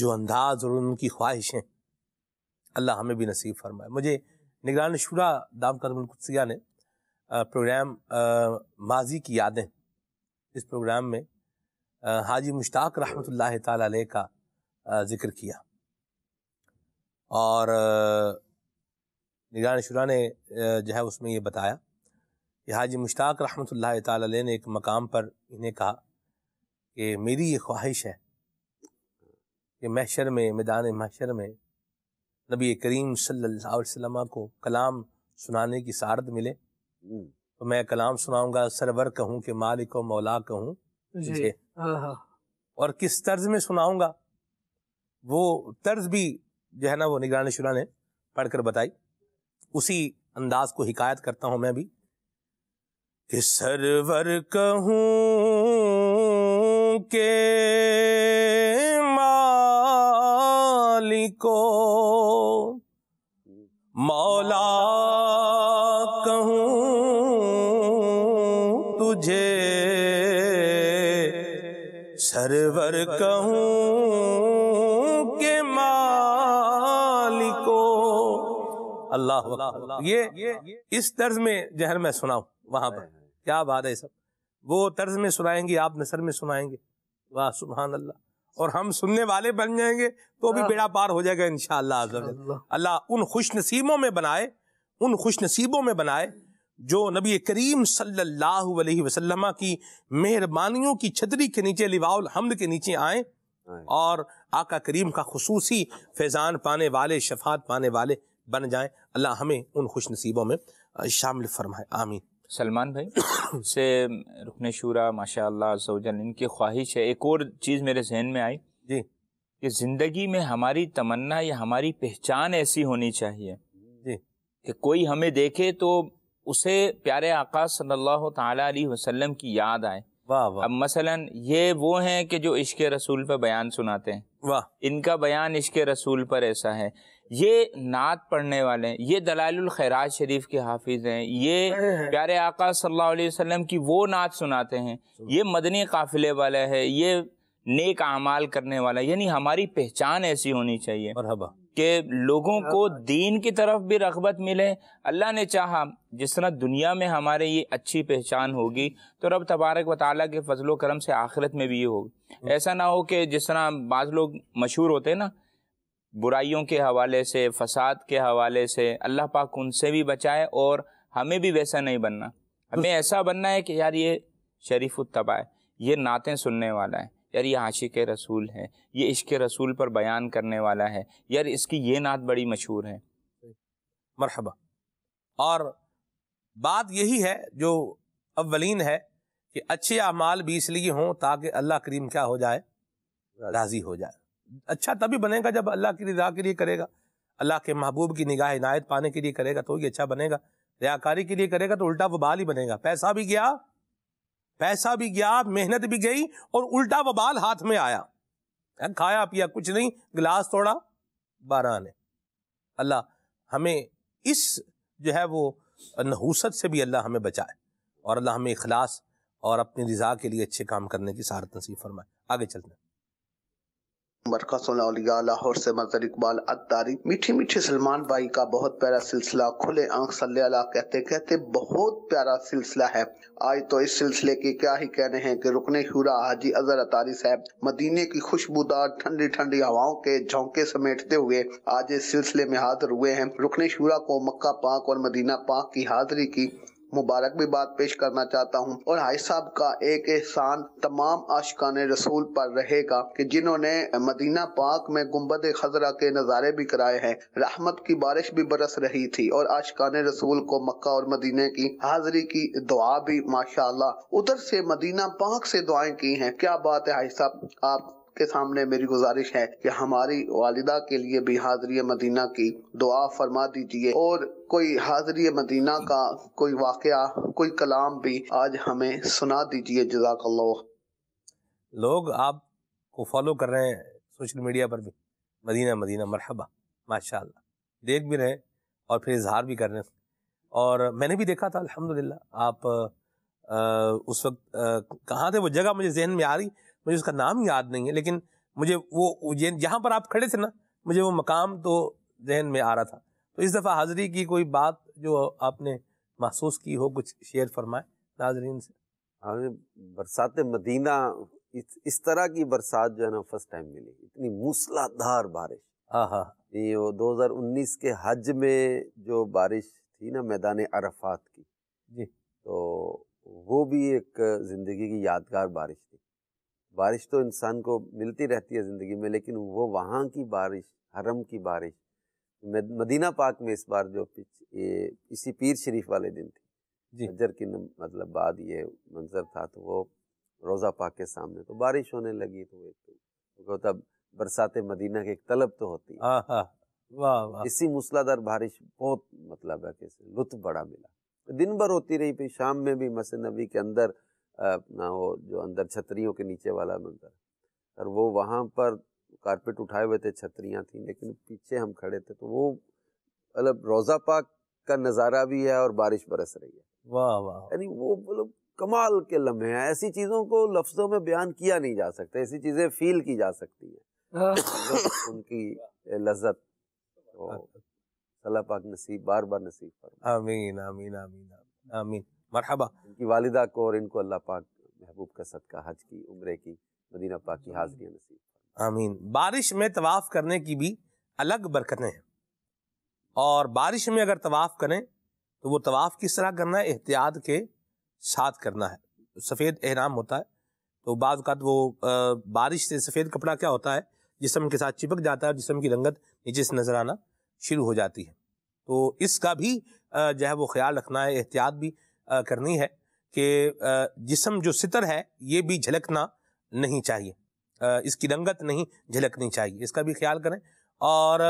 जो अंदाज और उनकी ख्वाहिशें अल्लाह हमें भी नसीब फरमाए मुझे निगरान शुरा दाम कदम ने प्रोग्राम माजी की यादें इस प्रोग्राम में हाजी मुश्ताक रहमत ताल का ज़िक्र किया और निगरान शुरा ने जो है उसमें ये बताया कि हाजी मुश्ताक रहमत ताल ने एक मकाम पर इन्हें कहा कि मेरी ये ख्वाहिश है कि महशर में मैदान महशर में नबी करीम सल्लल्लाहु अलैहि वसल्लम को कलाम सुनाने की सारद मिले हम्म। तो मैं कलाम सुनाऊंगा सरवर कहूँ कि मालिक व मौला कहूँ हाँ, हाँ। और किस तर्ज में सुनाऊंगा वो तर्ज भी जो है ना वो निगरान शुरा ने पढ़कर बताई उसी अंदाज को हिकायत करता हूँ मैं भी कि सरवर कहूँ के मालिको मौला कहूँ तुझे सरवर कहूँ के मालिको अल्लाह ये इस तर्ज में जहर में सुनाऊ वहां पर क्या बात है सब वो तर्ज में सुनाएंगे आप नसर में सुनाएंगे वाह सुबहान अल्लाह और हम सुनने वाले बन जाएंगे तो भी हाँ। बेड़ा पार हो जाएगा इन अल्लाह उन खुश नसीबों में बनाए उन खुश नसीबों में बनाए जो नबी करीम सल्लल्लाहु अलैहि वसल्लम की मेहरबानियों की छतरी के नीचे लिवाउल हमद के नीचे आए और आका करीम का खसूसी फैज़ान पाने वाले शफात पाने वाले बन जाएं अल्लाह हमें उन खुश नसीबों में शामिल फरमाए आमीन सलमान भाई से रुकन शूरा माशा इनकी ख्वाहिश है एक और चीज़ मेरे जहन में आई जी कि ज़िंदगी में हमारी तमन्ना या हमारी पहचान ऐसी होनी चाहिए जी कि कोई हमें देखे तो उसे प्यारे आकाश सल्लल्लाहु अलैहि वसल्लम की याद आए वाह वाह अब मसलन ये वो हैं कि जो इश्क रसूल पर बयान सुनाते हैं वाह इनका बयान इश्क रसूल पर ऐसा है ये नात पढ़ने वाले हैं ये दलालुल खैराज शरीफ के हाफिज हैं ये प्यारे आका सल्लल्लाहु अलैहि वसल्लम की वो नात सुनाते हैं ये मदनी काफिले वाला है ये नेक अमाल करने वाला यानी हमारी पहचान ऐसी होनी चाहिए कि लोगों को दीन की तरफ भी रगबत मिले अल्लाह ने चाहा जिस तरह दुनिया में हमारे ये अच्छी पहचान होगी तो रब तबारक व के फजलो करम से आखिरत में भी ये होगी हम्म। ऐसा ना हो कि जिस तरह बाज़ लोग मशहूर होते हैं ना बुराइयों के हवाले से फ़साद के हवाले से अल्लाह पाक उनसे भी बचाए और हमें भी वैसा नहीं बनना हमें तो ऐसा बनना है कि यार ये शरीफ तबा है ये नातें सुनने वाला है यार ये आशिक रसूल है ये इश्क रसूल पर बयान करने वाला है यार इसकी ये नात बड़ी मशहूर है मरहबा और बात यही है जो अवलिन है कि अच्छे अमाल भी इसलिए हों ताकि अल्लाह करीम क्या हो जाए राज़ी हो जाए अच्छा तभी बनेगा जब अल्लाह की रिजा के लिए करेगा अल्लाह के महबूब की निगाह इनायत पाने के लिए करेगा तो ही अच्छा बनेगा रियाकारी के लिए करेगा तो उल्टा वबाल ही बनेगा पैसा भी गया पैसा भी गया मेहनत भी गई और उल्टा वबाल हाथ में आया खाया पिया कुछ नहीं गिलास तोड़ा बारह ने अल्लाह हमें इस जो है वो नहूसत से भी अल्लाह हमें बचाए और अल्लाह हमें इखलास और अपनी रिजा के लिए अच्छे काम करने की सहारत नसीब फरमाए आगे चलते हैं मरका सोनालिया लाहौर से मजर इकबाल अतारी मीठी मीठी सलमान भाई का बहुत प्यारा सिलसिला खुले आंख सल्ला कहते कहते बहुत प्यारा सिलसिला है आज तो इस सिलसिले के क्या ही कहने हैं कि रुकने हुरा हाजी अजहर अतारी साहब मदीने की खुशबूदार ठंडी ठंडी हवाओं के झोंके समेटते हुए आज इस सिलसिले में हाजिर हुए हैं रुकने शुरा को मक्का पाक और मदीना पाक की हाजिरी की मुबारक भी बात पेश करना चाहता हूँ और हाई साहब का एक एहसान तमाम आशकान रसूल पर रहेगा कि जिन्होंने मदीना पाक में गुम्बद खजरा के नज़ारे भी कराए हैं रहमत की बारिश भी बरस रही थी और आशकान रसूल को मक्का और मदीने की हाजिरी की दुआ भी माशा उधर से मदीना पाक से दुआएं की हैं क्या बात है हाई साहब आप के सामने मेरी गुजारिश है कि हमारी वालिदा के लिए भी हाजरी मदीना की दुआ फरमा दीजिए और कोई हाजरी मदीना का कोई वाकया कोई कलाम भी आज हमें सुना दीजिए जजाक लोग आपको फॉलो कर रहे हैं सोशल मीडिया पर भी मदीना मदीना मरहबा माशा देख भी रहे और फिर इजहार भी कर रहे हैं और मैंने भी देखा था अलहमदिल्ला आप आ, उस वक्त कहाँ थे वो जगह मुझे जहन में आ रही मुझे उसका नाम याद नहीं है लेकिन मुझे वो जहाँ पर आप खड़े थे ना मुझे वो मकाम तो जहन में आ रहा था तो इस दफ़ा हाज़री की कोई बात जो आपने महसूस की हो कुछ शेयर फरमाए नाजरीन से हमें हाँ, बरसात मदीना इस, इस तरह की बरसात जो है ना फर्स्ट टाइम मिली इतनी मूसलाधार बारिश हाँ हाँ ये वो उन्नीस के हज में जो बारिश थी ना मैदान अरफात की जी तो वो भी एक ज़िंदगी की यादगार बारिश थी बारिश तो इंसान को मिलती रहती है ज़िंदगी में लेकिन वो वहाँ की बारिश हरम की बारिश मदीना पाक में इस बार जो पिच ये इसी पीर शरीफ वाले दिन थी हजर की मतलब बाद ये मंजर था तो वो रोज़ा पाक के सामने तो बारिश होने लगी तो एक तो तब बरसात मदीना की एक तलब तो होती है वाह वाह इसी मूसलाधार बारिश बहुत मतलब है कि लुत्फ बड़ा मिला दिन भर होती रही फिर शाम में भी मस नबी के अंदर अपना वो जो अंदर छतरियों के नीचे वाला मंदिर और वो वहाँ पर कारपेट उठाए हुए थे छतरियाँ थी लेकिन पीछे हम खड़े थे तो वो मतलब रोज़ा पाक का नज़ारा भी है और बारिश बरस रही है वाह वाह यानी वो मतलब कमाल के लम्हे हैं ऐसी चीज़ों को लफ्ज़ों में बयान किया नहीं जा सकता ऐसी चीज़ें फील की जा सकती हैं हाँ। उनकी लज्जत अल्लाह अच्छा। पाक नसीब बार बार नसीब फरमा आमीन आमीन आमीन आमीन मरहबा इनकी वालिदा को और इनको अल्लाह पाक महबूब का सदका हज की उम्र की मदीना पाक की हाजिरी नसीब आमीन बारिश में तवाफ़ करने की भी अलग बरकतें हैं और बारिश में अगर तवाफ़ करें तो वो तवाफ़ किस तरह करना है एहतियात के साथ करना है सफ़ेद एहराम होता है तो बाद वो आ, बारिश से सफ़ेद कपड़ा क्या होता है जिसम के साथ चिपक जाता है और जिसम की रंगत नीचे से नज़र आना शुरू हो जाती है तो इसका भी जो है वो ख्याल रखना है एहतियात भी करनी है कि जिसम जो सितर है ये भी झलकना नहीं चाहिए इसकी रंगत नहीं झलकनी चाहिए इसका भी ख्याल करें और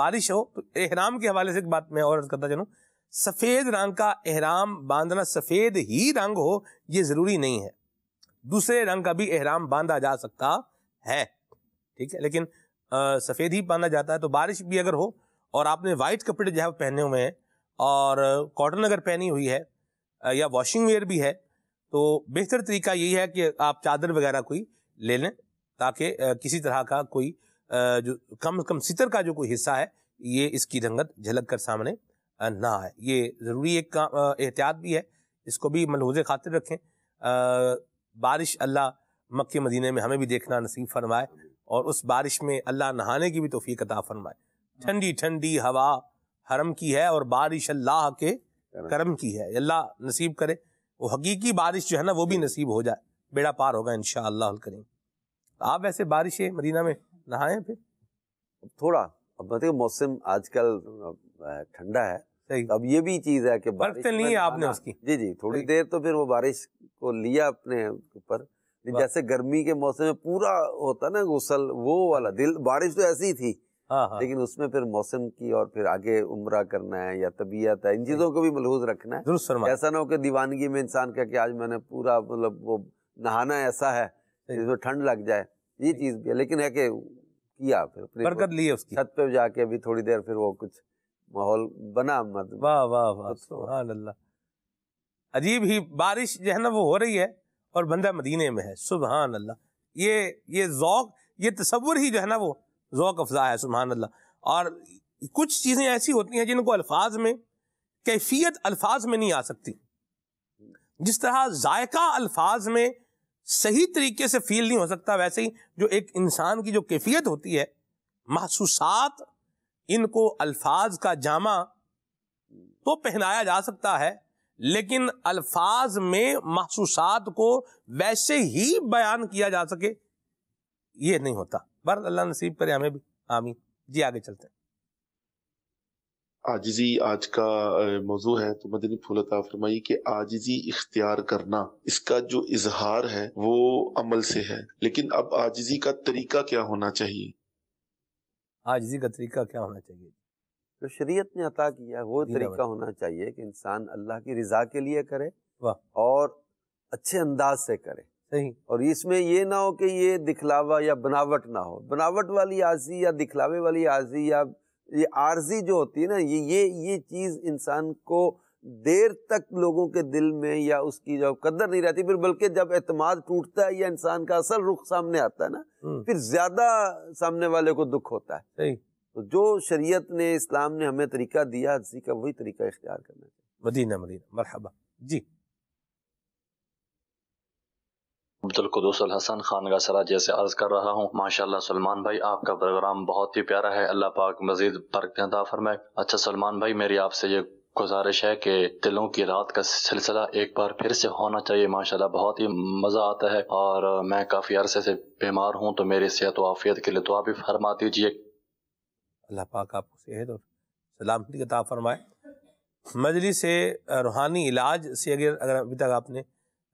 बारिश हो तो एहराम के हवाले से एक बात मैं और अर्ज करता चलूँ सफ़ेद रंग का एहराम बांधना सफ़ेद ही रंग हो ये ज़रूरी नहीं है दूसरे रंग का भी एहराम बांधा जा सकता है ठीक है लेकिन सफ़ेद ही बांधा जाता है तो बारिश भी अगर हो और आपने वाइट कपड़े जो है पहने हुए हैं और कॉटन अगर पहनी हुई है या वॉशिंग वेयर भी है तो बेहतर तरीका यही है कि आप चादर वगैरह कोई ले लें ताकि किसी तरह का कोई जो कम कम सितर का जो कोई हिस्सा है ये इसकी रंगत झलक कर सामने ना आए ये ज़रूरी एक काम एहतियात भी है इसको भी मलहूज खातिर रखें बारिश अल्लाह मक्के मदीने में हमें भी देखना नसीब फरमाए और उस बारिश में अल्लाह नहाने की भी तोफ़ी कता फरमाए हाँ। ठंडी ठंडी हवा हरम की है और बारिश अल्लाह के करम की है अल्लाह नसीब करे वो हकीकी बारिश जो है ना वो भी नसीब हो जाए बेड़ा पार होगा इन करें आप वैसे बारिश है मदीना में नहाए फिर थोड़ा अब बताइए मौसम आजकल ठंडा है अब ये भी चीज है कि बारिश तो नहीं है आपने उसकी जी जी थोड़ी देर तो फिर वो बारिश को लिया अपने ऊपर जैसे गर्मी के मौसम में पूरा होता ना गुसल वो वाला दिल बारिश तो ऐसी थी हाँ, हाँ। लेकिन उसमें फिर मौसम की और फिर आगे उम्र करना है या तबीयत है इन चीज़ों को भी मलहूज रखना है ऐसा ना हो कि दीवानगी में इंसान कह के आज मैंने पूरा मतलब वो नहाना ऐसा है जिसमें ठंड लग जाए ये चीज़ भी है लेकिन है कि किया फिर बरकत लिए उसकी छत पे जाके अभी थोड़ी देर फिर वो कुछ माहौल बना मत वाह वाह वाह तो। अल्लाह अजीब ही बारिश जो है ना वो हो रही है और बंदा मदीने में है सुबहान अल्लाह ये ये जौक ये तस्वुर ही जो है ना वो ओक़ अफजा है सुबहान अल्लाह और कुछ चीज़ें ऐसी होती हैं जिनको अल्फाज में कैफियत अल्फाज में नहीं आ सकती जिस तरह जायका अल्फाज में सही तरीके से फील नहीं हो सकता वैसे ही जो एक इंसान की जो कैफियत होती है महसूसात इनको अल्फाज का जामा तो पहनाया जा सकता है लेकिन अल्फाज में महसूसात को वैसे ही बयान किया जा सके ये नहीं होता बार अल्लाह नसीब करे हमें भी आमी जी आगे चलते हैं आजिजी आज का मौजू है तो मदनी फूल फरमाई कि आजिजी इख्तियार करना इसका जो इजहार है वो अमल से है लेकिन अब आजिजी का तरीका क्या होना चाहिए आजिजी का तरीका क्या होना चाहिए तो शरीयत ने अता किया वो तरीका होना चाहिए कि इंसान अल्लाह की रजा के लिए करे और अच्छे अंदाज से करे नहीं और इसमें ये ना हो कि ये दिखलावा या बनावट ना हो बनावट वाली आजी या दिखलावे वाली आजी या ये आर्जी जो होती है ना ये ये ये चीज़ इंसान को देर तक लोगों के दिल में या उसकी जो कदर नहीं रहती फिर बल्कि जब एतमाद टूटता है या इंसान का असल रुख सामने आता है ना हम्म। फिर ज्यादा सामने वाले को दुख होता है तो जो शरीयत ने इस्लाम ने हमें तरीका दिया का वही तरीका इख्तियार करना चाहिए मदीना मदीना मरहबा जी अब्दुल्कुदूसल हसन खान का सरा जैसे अर्ज कर रहा हूँ माशाल्लाह सलमान भाई आपका प्रोग्राम बहुत ही प्यारा है अल्लाह पाक मजीद बरकता फरमाए अच्छा सलमान भाई मेरी आपसे ये गुजारिश है कि दिलों की रात का सिलसिला एक बार फिर से होना चाहिए माशाल्लाह बहुत ही मज़ा आता है और मैं काफ़ी अरसे से बीमार हूँ तो मेरी सेहत व आफियत के लिए तो आप भी फरमा दीजिए अल्लाह पाक आपको सेहत और सलामती का फरमाए मजलिस रूहानी इलाज से अगर अगर अभी तक आपने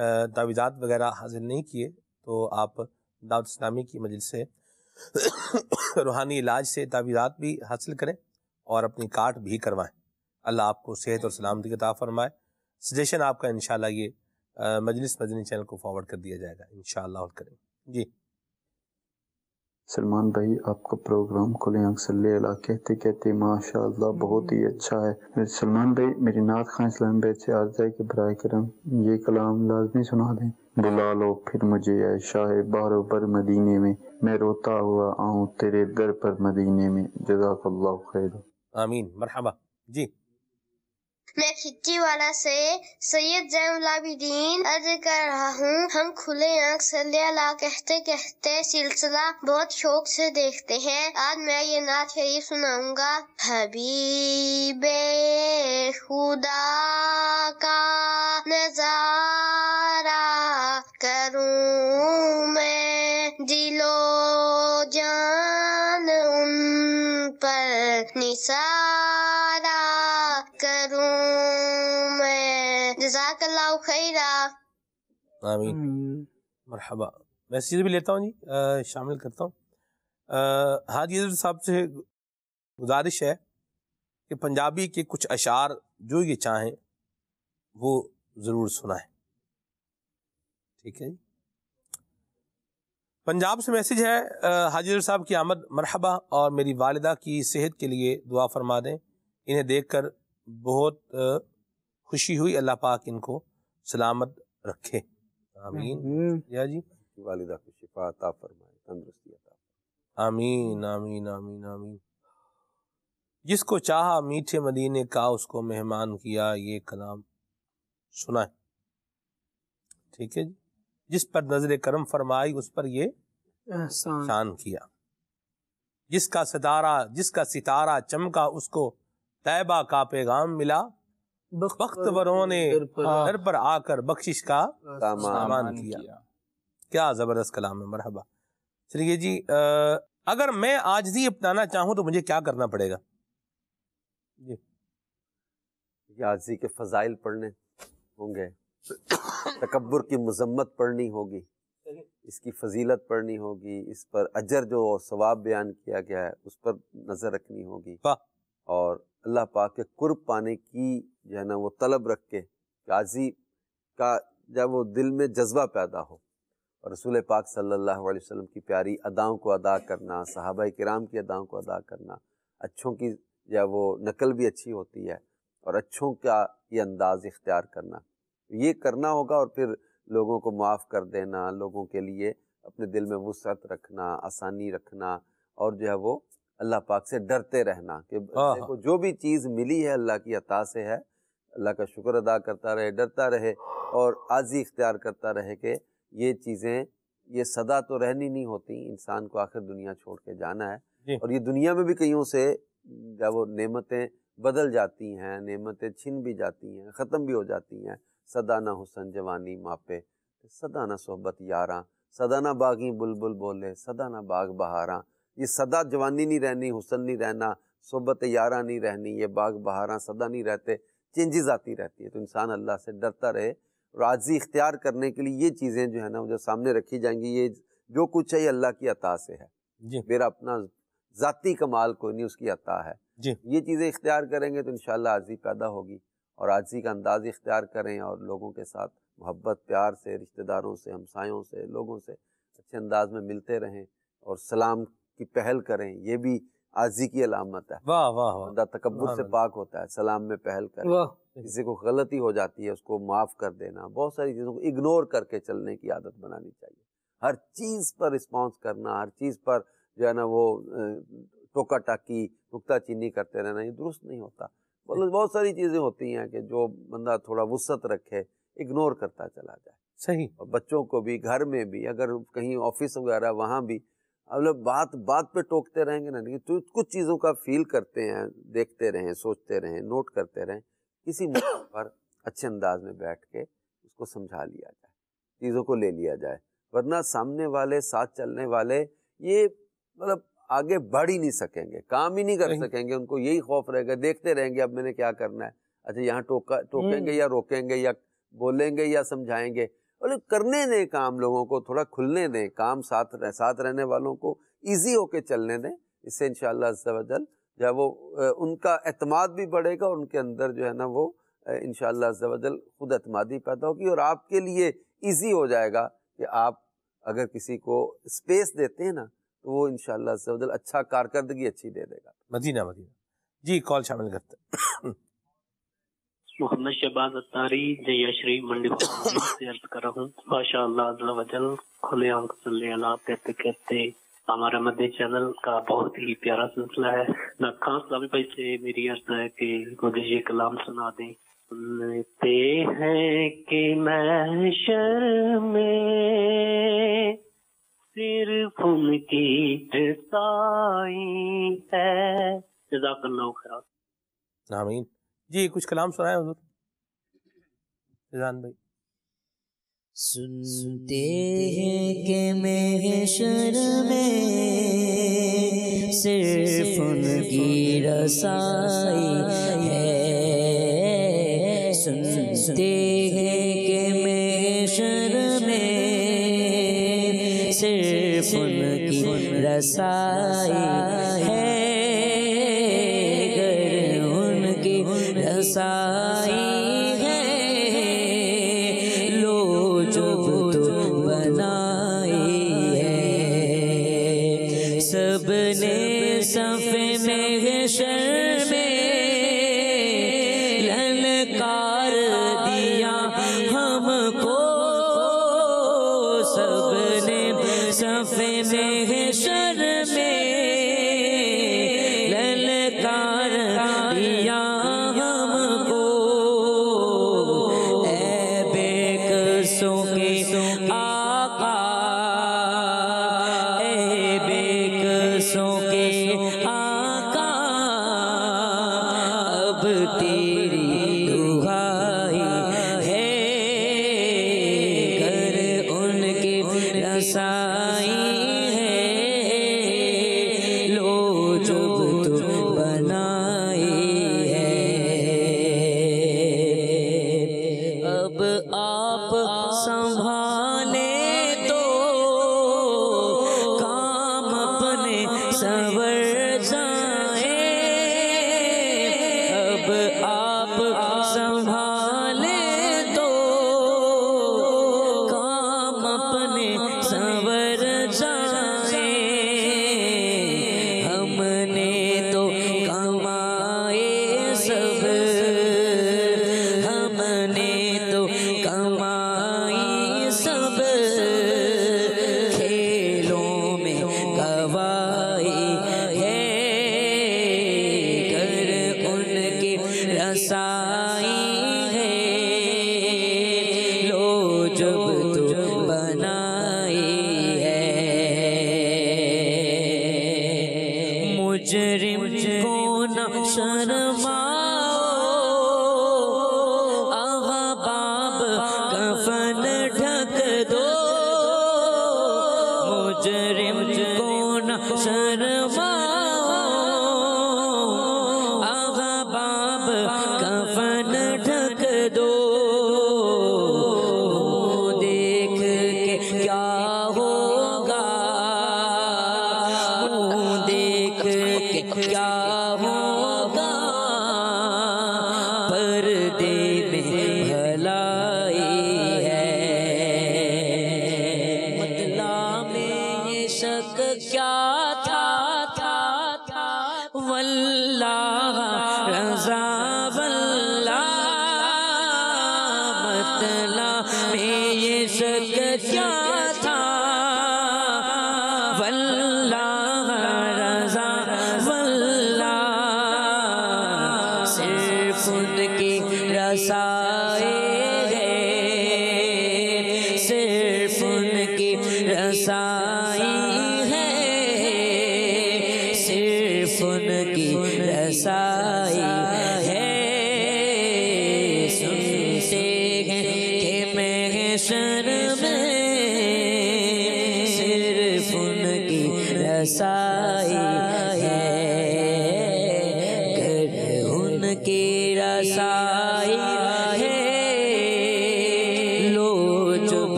तावीज़ात वगैरह हाजिर नहीं किए तो आप दावत इस्लामी की मजलिस से रूहानी इलाज से तावीज़ात भी हासिल करें और अपनी काट भी करवाएं अल्लाह आपको सेहत और सलामती का फरमाए सजेशन आपका इन ये मजलिस मदनी चैनल को फॉरवर्ड कर दिया जाएगा इन करें जी सलमान भाई आपका प्रोग्राम खुले आंख सल्ले अला कहते कहते माशा बहुत ही अच्छा है सलमान भाई मेरी नात खान इस्लाम भाई से आज है कि बर करम ये कलाम लाजमी सुना दें बुला लो फिर मुझे है शाह बारो पर मदीने में मैं रोता हुआ आऊँ तेरे दर पर मदीने में जजाक अल्लाह खैर आमीन मरहबा जी लेखिट्टी वाला से सैयद जैनुलाबिदीन अर्ज कर रहा हूँ हम खुले आँख सल्ला कहते कहते सिलसिला बहुत शौक से देखते हैं आज मैं ये नाच शरीफ सुनाऊंगा हबीबे खुदा का नजारा करूँ मैं दिलो जान उन पर निशा आमीन मरहबा मैं भी लेता हूँ जी शामिल करता हूँ हाजी साहब से गुजारिश है कि पंजाबी के कुछ अशार जो ये चाहें वो ज़रूर सुनाए ठीक है पंजाब से मैसेज है हाजी साहब की आमद मरहबा और मेरी वालदा की सेहत के लिए दुआ फरमा दें इन्हें देख कर बहुत खुशी हुई अल्लाह पाक इनको सलामत रखे आमीन हम्म। या जी वालिदा को शिफा अता फरमाए तंदुरुस्ती अता आमीन आमीन आमीन आमीन जिसको चाहा मीठे मदीने का उसको मेहमान किया ये कलाम सुना है ठीक है जी जिस पर नजर करम फरमाई उस पर ये शान किया जिसका सितारा जिसका सितारा चमका उसको तैबा का पैगाम मिला बख्तवरों ने घर पर आकर बख्शिश का सामान किया।, क्या जबरदस्त कलाम है मरहबा चलिए जी अगर मैं आज आजजी अपनाना चाहूँ तो मुझे क्या करना पड़ेगा जी आज ही के फजाइल पढ़ने होंगे तकबर की मजम्मत पढ़नी होगी इसकी फजीलत पढ़नी होगी इस पर अजर जो सवाब बयान किया गया है उस पर नजर रखनी होगी और अल्लाह पाक के कुर्ब पाने की जो है ना वो तलब रख के काजी का जब वो दिल में जज्बा पैदा हो और रसूल पाक सल्लल्लाहु अलैहि वसल्लम की प्यारी अदाओं को अदा करना सहाबा कराम की अदाओं को अदा करना अच्छों की या वो नकल भी अच्छी होती है और अच्छों का ये अंदाज़ इख्तियार करना ये करना होगा और फिर लोगों को माफ़ कर देना लोगों के लिए अपने दिल में वसअत रखना आसानी रखना और जो है वो अल्लाह पाक से डरते रहना कि हाँ, देखो हाँ। जो भी चीज़ मिली है अल्लाह की अता से है अल्लाह का शुक्र अदा करता रहे डरता रहे और आजी इख्तियार करता रहे कि ये चीज़ें ये सदा तो रहनी नहीं होती इंसान को आखिर दुनिया छोड़ के जाना है और ये दुनिया में भी कईयों से जब वो नेमतें बदल जाती हैं नेमतें छिन भी जाती हैं ख़त्म भी हो जाती हैं सदा ना हुसन जवानी मापे सदा ना सोहबत यारा सदा ना बागी बुलबुल बोले सदा ना बाग बहारा ये सदा जवानी नहीं रहनी हुसन नहीं रहना सोबत यारा नहीं रहनी ये बाग बहारा सदा नहीं रहते चेंजेस आती रहती है तो इंसान अल्लाह से डरता रहे और आजी इख्तियार करने के लिए ये चीज़ें जो है ना जो सामने रखी जाएंगी ये जो कुछ है ये अल्लाह की अता से है जी मेरा अपना ज़ाती कमाल कोई नहीं उसकी अता है जी ये चीज़ें इख्तियार करेंगे तो इन आजी पैदा होगी और आजी का अंदाज इख्तियार करें और लोगों के साथ मोहब्बत प्यार से रिश्तेदारों से हमसायों से लोगों से अच्छे अंदाज में मिलते रहें और सलाम की पहल करें ये भी आजी की अलामत है वाह वाह वाह तकबर से पाक होता है सलाम में पहल कर किसी को गलती हो जाती है उसको माफ़ कर देना बहुत सारी चीज़ों को इग्नोर करके चलने की आदत बनानी चाहिए हर चीज़ पर रिस्पॉन्स करना हर चीज़ पर जो है ना वो टोका टाकी नुकता चीनी करते रहना ये दुरुस्त नहीं होता मतलब बहुत सारी चीज़ें होती हैं कि जो बंदा थोड़ा वसत रखे इग्नोर करता चला जाए सही और बच्चों को भी घर में भी अगर कहीं ऑफिस वगैरह वहाँ भी अब लोग बात बात पे टोकते रहेंगे ना लेकिन कुछ चीज़ों का फील करते हैं देखते रहें सोचते रहें नोट करते रहें किसी मुद्दे पर अच्छे अंदाज में बैठ के उसको समझा लिया जाए चीज़ों को ले लिया जाए वरना सामने वाले साथ चलने वाले ये मतलब आगे बढ़ ही नहीं सकेंगे काम ही नहीं कर सकेंगे उनको यही खौफ रहेगा देखते रहेंगे अब मैंने क्या करना है अच्छा यहाँ टोका हम्म। टोकेंगे या रोकेंगे या बोलेंगे या समझाएंगे बोले करने दें काम लोगों को थोड़ा खुलने दें काम साथ रह, साथ रहने वालों को ईजी होके चलने दें इससे इन शजल जो वो उनका अतमाद भी बढ़ेगा और उनके अंदर जो है ना वो इन शजल खुद अतमादी पैदा होगी और आपके लिए ईजी हो जाएगा कि आप अगर किसी को स्पेस देते हैं ना तो वो इन शजल अच्छा कारकर्दगी अच्छी दे देगा मदीना मदीना जी कॉल शामिल करते मोहम्मद शहबाज अतारी जयाश्री मंडी से अर्ज कर रहा हूँ माशा खुले अंक कहते कहते हमारा मध्य चैनल का बहुत ही प्यारा सिलसिला है ना खास लाभी भाई से मेरी अर्ज है कि मुझे ये कलाम सुना दें सुनते हैं कि मैं शर्म सिर्फ उनकी है जजाकल्ला खरा आमीन जी कुछ कलाम सुनाए हजूर रिजान भाई सुनते हैं कि महशर में सिर्फ उनकी रसाई है सुनते हैं कि महशर में सिर्फ उनकी रसाई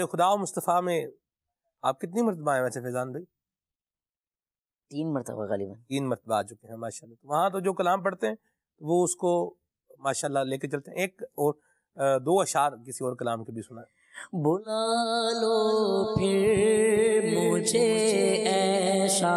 याद खुदा मुस्तफ़ा में आप कितनी मरतबा आए वैसे फैजान भाई तीन मरतबा गालिबा तीन मरतबा आ चुके हैं माशा तो वहाँ तो जो कलाम पढ़ते हैं वो उसको माशा लेके चलते हैं एक और दो अशार किसी और कलाम के भी सुना बुला लो फिर मुझे ऐसा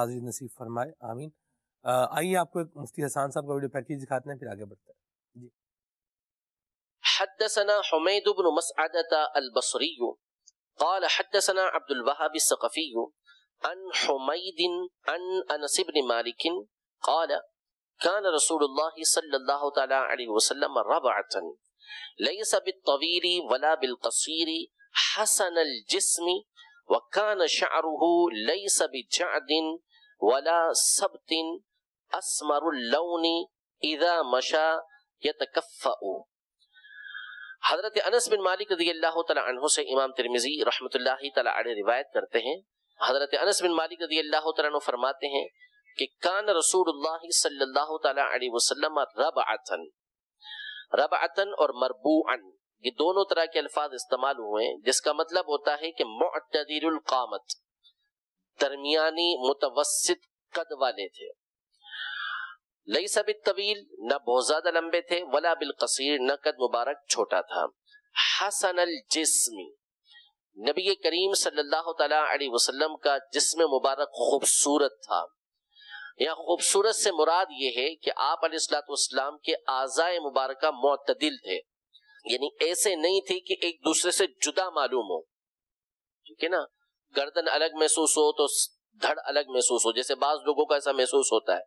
हाजिर नसीब फरमाए आमीन आइए आपको एक मुफ्ती हसान साहब का वीडियो पैकेज दिखाते हैं फिर आगे बढ़ते हैं حدثنا حميد بن مسعدة البصري قال حدثنا عبد الوهاب الثقفي عن حميد عن انس بن مالك قال كان رسول الله صلى الله تعالى عليه وسلم ربعة ليس بالطويل ولا بالقصير حسن الجسم وكان شعره ليس بجعد वला सब तिन असमरुल्लौनी इदा मशा यतकफ़उ हजरत अनस बिन मालिक रजी अल्लाह तु से इमाम तिरमिजी रहमतुल्लाह तआला रिवायत करते हैं हजरत अनस बिन मालिक रजी अल्लाह तु फरमाते हैं कि कान रसूलुल्लाह सल्लल्लाहु अलैहि वसल्लम रबअतन रबअतन और मरबूअन ये दोनों तरह के अल्फाज इस्तेमाल हुए जिसका मतलब होता है कि मुअतदिरुल दरमियानी मुतवसत कद वाले थे लई सब तवील न बहुत ज्यादा लंबे थे वला बिल कसीर न कद मुबारक छोटा था हसन अल जिसमी नबी करीम सल्लल्लाहु अलैहि वसल्लम का जिस्म मुबारक खूबसूरत था यहाँ खूबसूरत से मुराद ये है कि आप सलाम के आज़ाए मुबारक मतदिल थे यानी ऐसे नहीं थे कि एक दूसरे से जुदा मालूम हो ठीक है ना गर्दन अलग महसूस हो तो धड़ अलग महसूस हो जैसे बाज लोगों का ऐसा महसूस होता है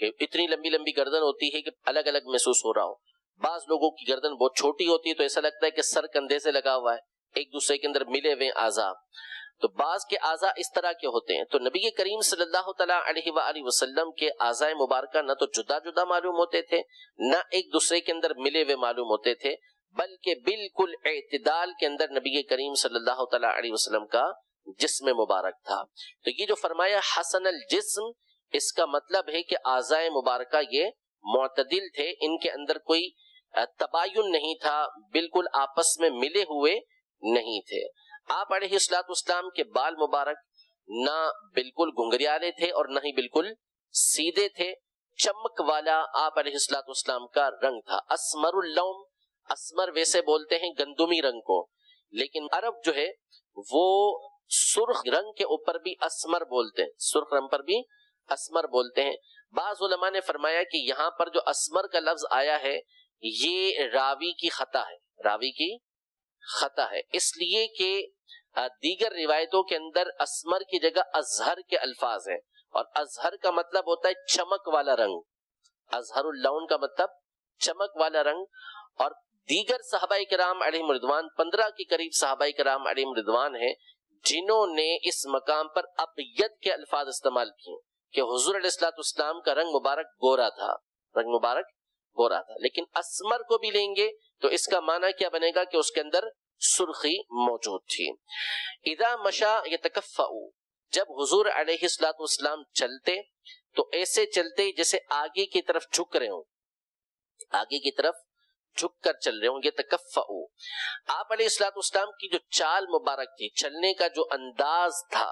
कि इतनी लंबी लंबी गर्दन होती है कि अलग अलग महसूस हो रहा हो बाज लोगों की गर्दन बहुत छोटी होती है तो ऐसा लगता है कि सर कंधे से लगा हुआ है एक दूसरे के अंदर मिले हुए आजा तो बाज के आजा इस तरह के होते हैं तो नबी करीम सल्लल्लाहु वसल्लम के आजाए मुबारक ना तो जुदा जुदा मालूम होते थे ना एक दूसरे के अंदर मिले हुए मालूम होते थे बल्कि बिल्कुल एतदाल के अंदर नबी करीम सल्लल्लाहु वसल्लम का जिसम मुबारक था तो ये जो फरमाया हसन अल जिसम इसका मतलब है कि आजाए मुबारक ये मतदिल थे इनके अंदर कोई तबायुन नहीं था बिल्कुल आपस में मिले हुए नहीं थे आप अलीसलाम के बाल मुबारक ना बिल्कुल घुंघरियाले थे और ना ही बिल्कुल सीधे थे चमक वाला आप अलीसलाम का रंग था असमरुल्लौम असमर वैसे बोलते हैं गंदुमी रंग को लेकिन अरब जो है वो सुर्ख रंग के ऊपर भी असमर बोलते हैं सुर्ख रंग पर भी असमर बोलते हैं बाज ने फरमाया कि यहाँ पर जो असमर का लफ्ज आया है ये रावी की खता है रावी की खता है इसलिए कि दीगर रिवायतों के अंदर असमर की जगह अजहर के अल्फाज हैं और अजहर का मतलब होता है चमक वाला रंग अजहर उल्लाउन का मतलब चमक वाला रंग और दीगर साहबा कराम अली मृदवान पंद्रह के करीब साहबा कराम अली मृदवान है जिन्होंने इस मकाम पर अबयद के अल्फाज इस्तेमाल किए कि हजूर असलातम का रंग मुबारक गोरा था रंग मुबारक गोरा था लेकिन असमर को भी लेंगे तो इसका माना क्या बनेगा कि उसके अंदर सुर्खी मौजूद थी इदा मशा ये तकफ़ाऊ जब हजूर अलैहिस्सलाम चलते तो ऐसे चलते जैसे आगे की तरफ झुक रहे हो आगे की तरफ झुक कर चल रहे हो ये तकफ़ा आप अलीसलाम की जो चाल मुबारक थी चलने का जो अंदाज था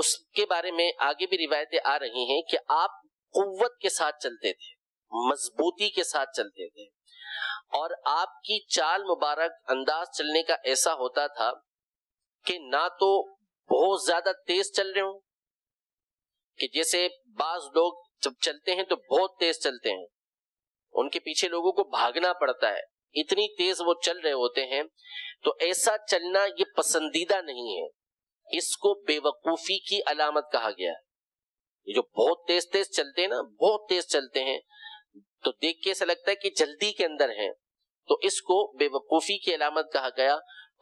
उसके बारे में आगे भी रिवायतें आ रही हैं कि आप कुत के साथ चलते थे मजबूती के साथ चलते थे और आपकी चाल मुबारक अंदाज चलने का ऐसा होता था कि ना तो बहुत ज्यादा तेज चल रहे हो कि जैसे बाज लोग जब चलते हैं तो बहुत तेज चलते हैं उनके पीछे लोगों को भागना पड़ता है इतनी तेज वो चल रहे होते हैं तो ऐसा चलना ये पसंदीदा नहीं है इसको बेवकूफी की अलामत कहा गया ये जो बहुत तेज तेज चलते हैं ना बहुत तेज चलते हैं तो देख के ऐसा लगता है कि जल्दी के अंदर है तो इसको बेवकूफी की अलामत कहा गया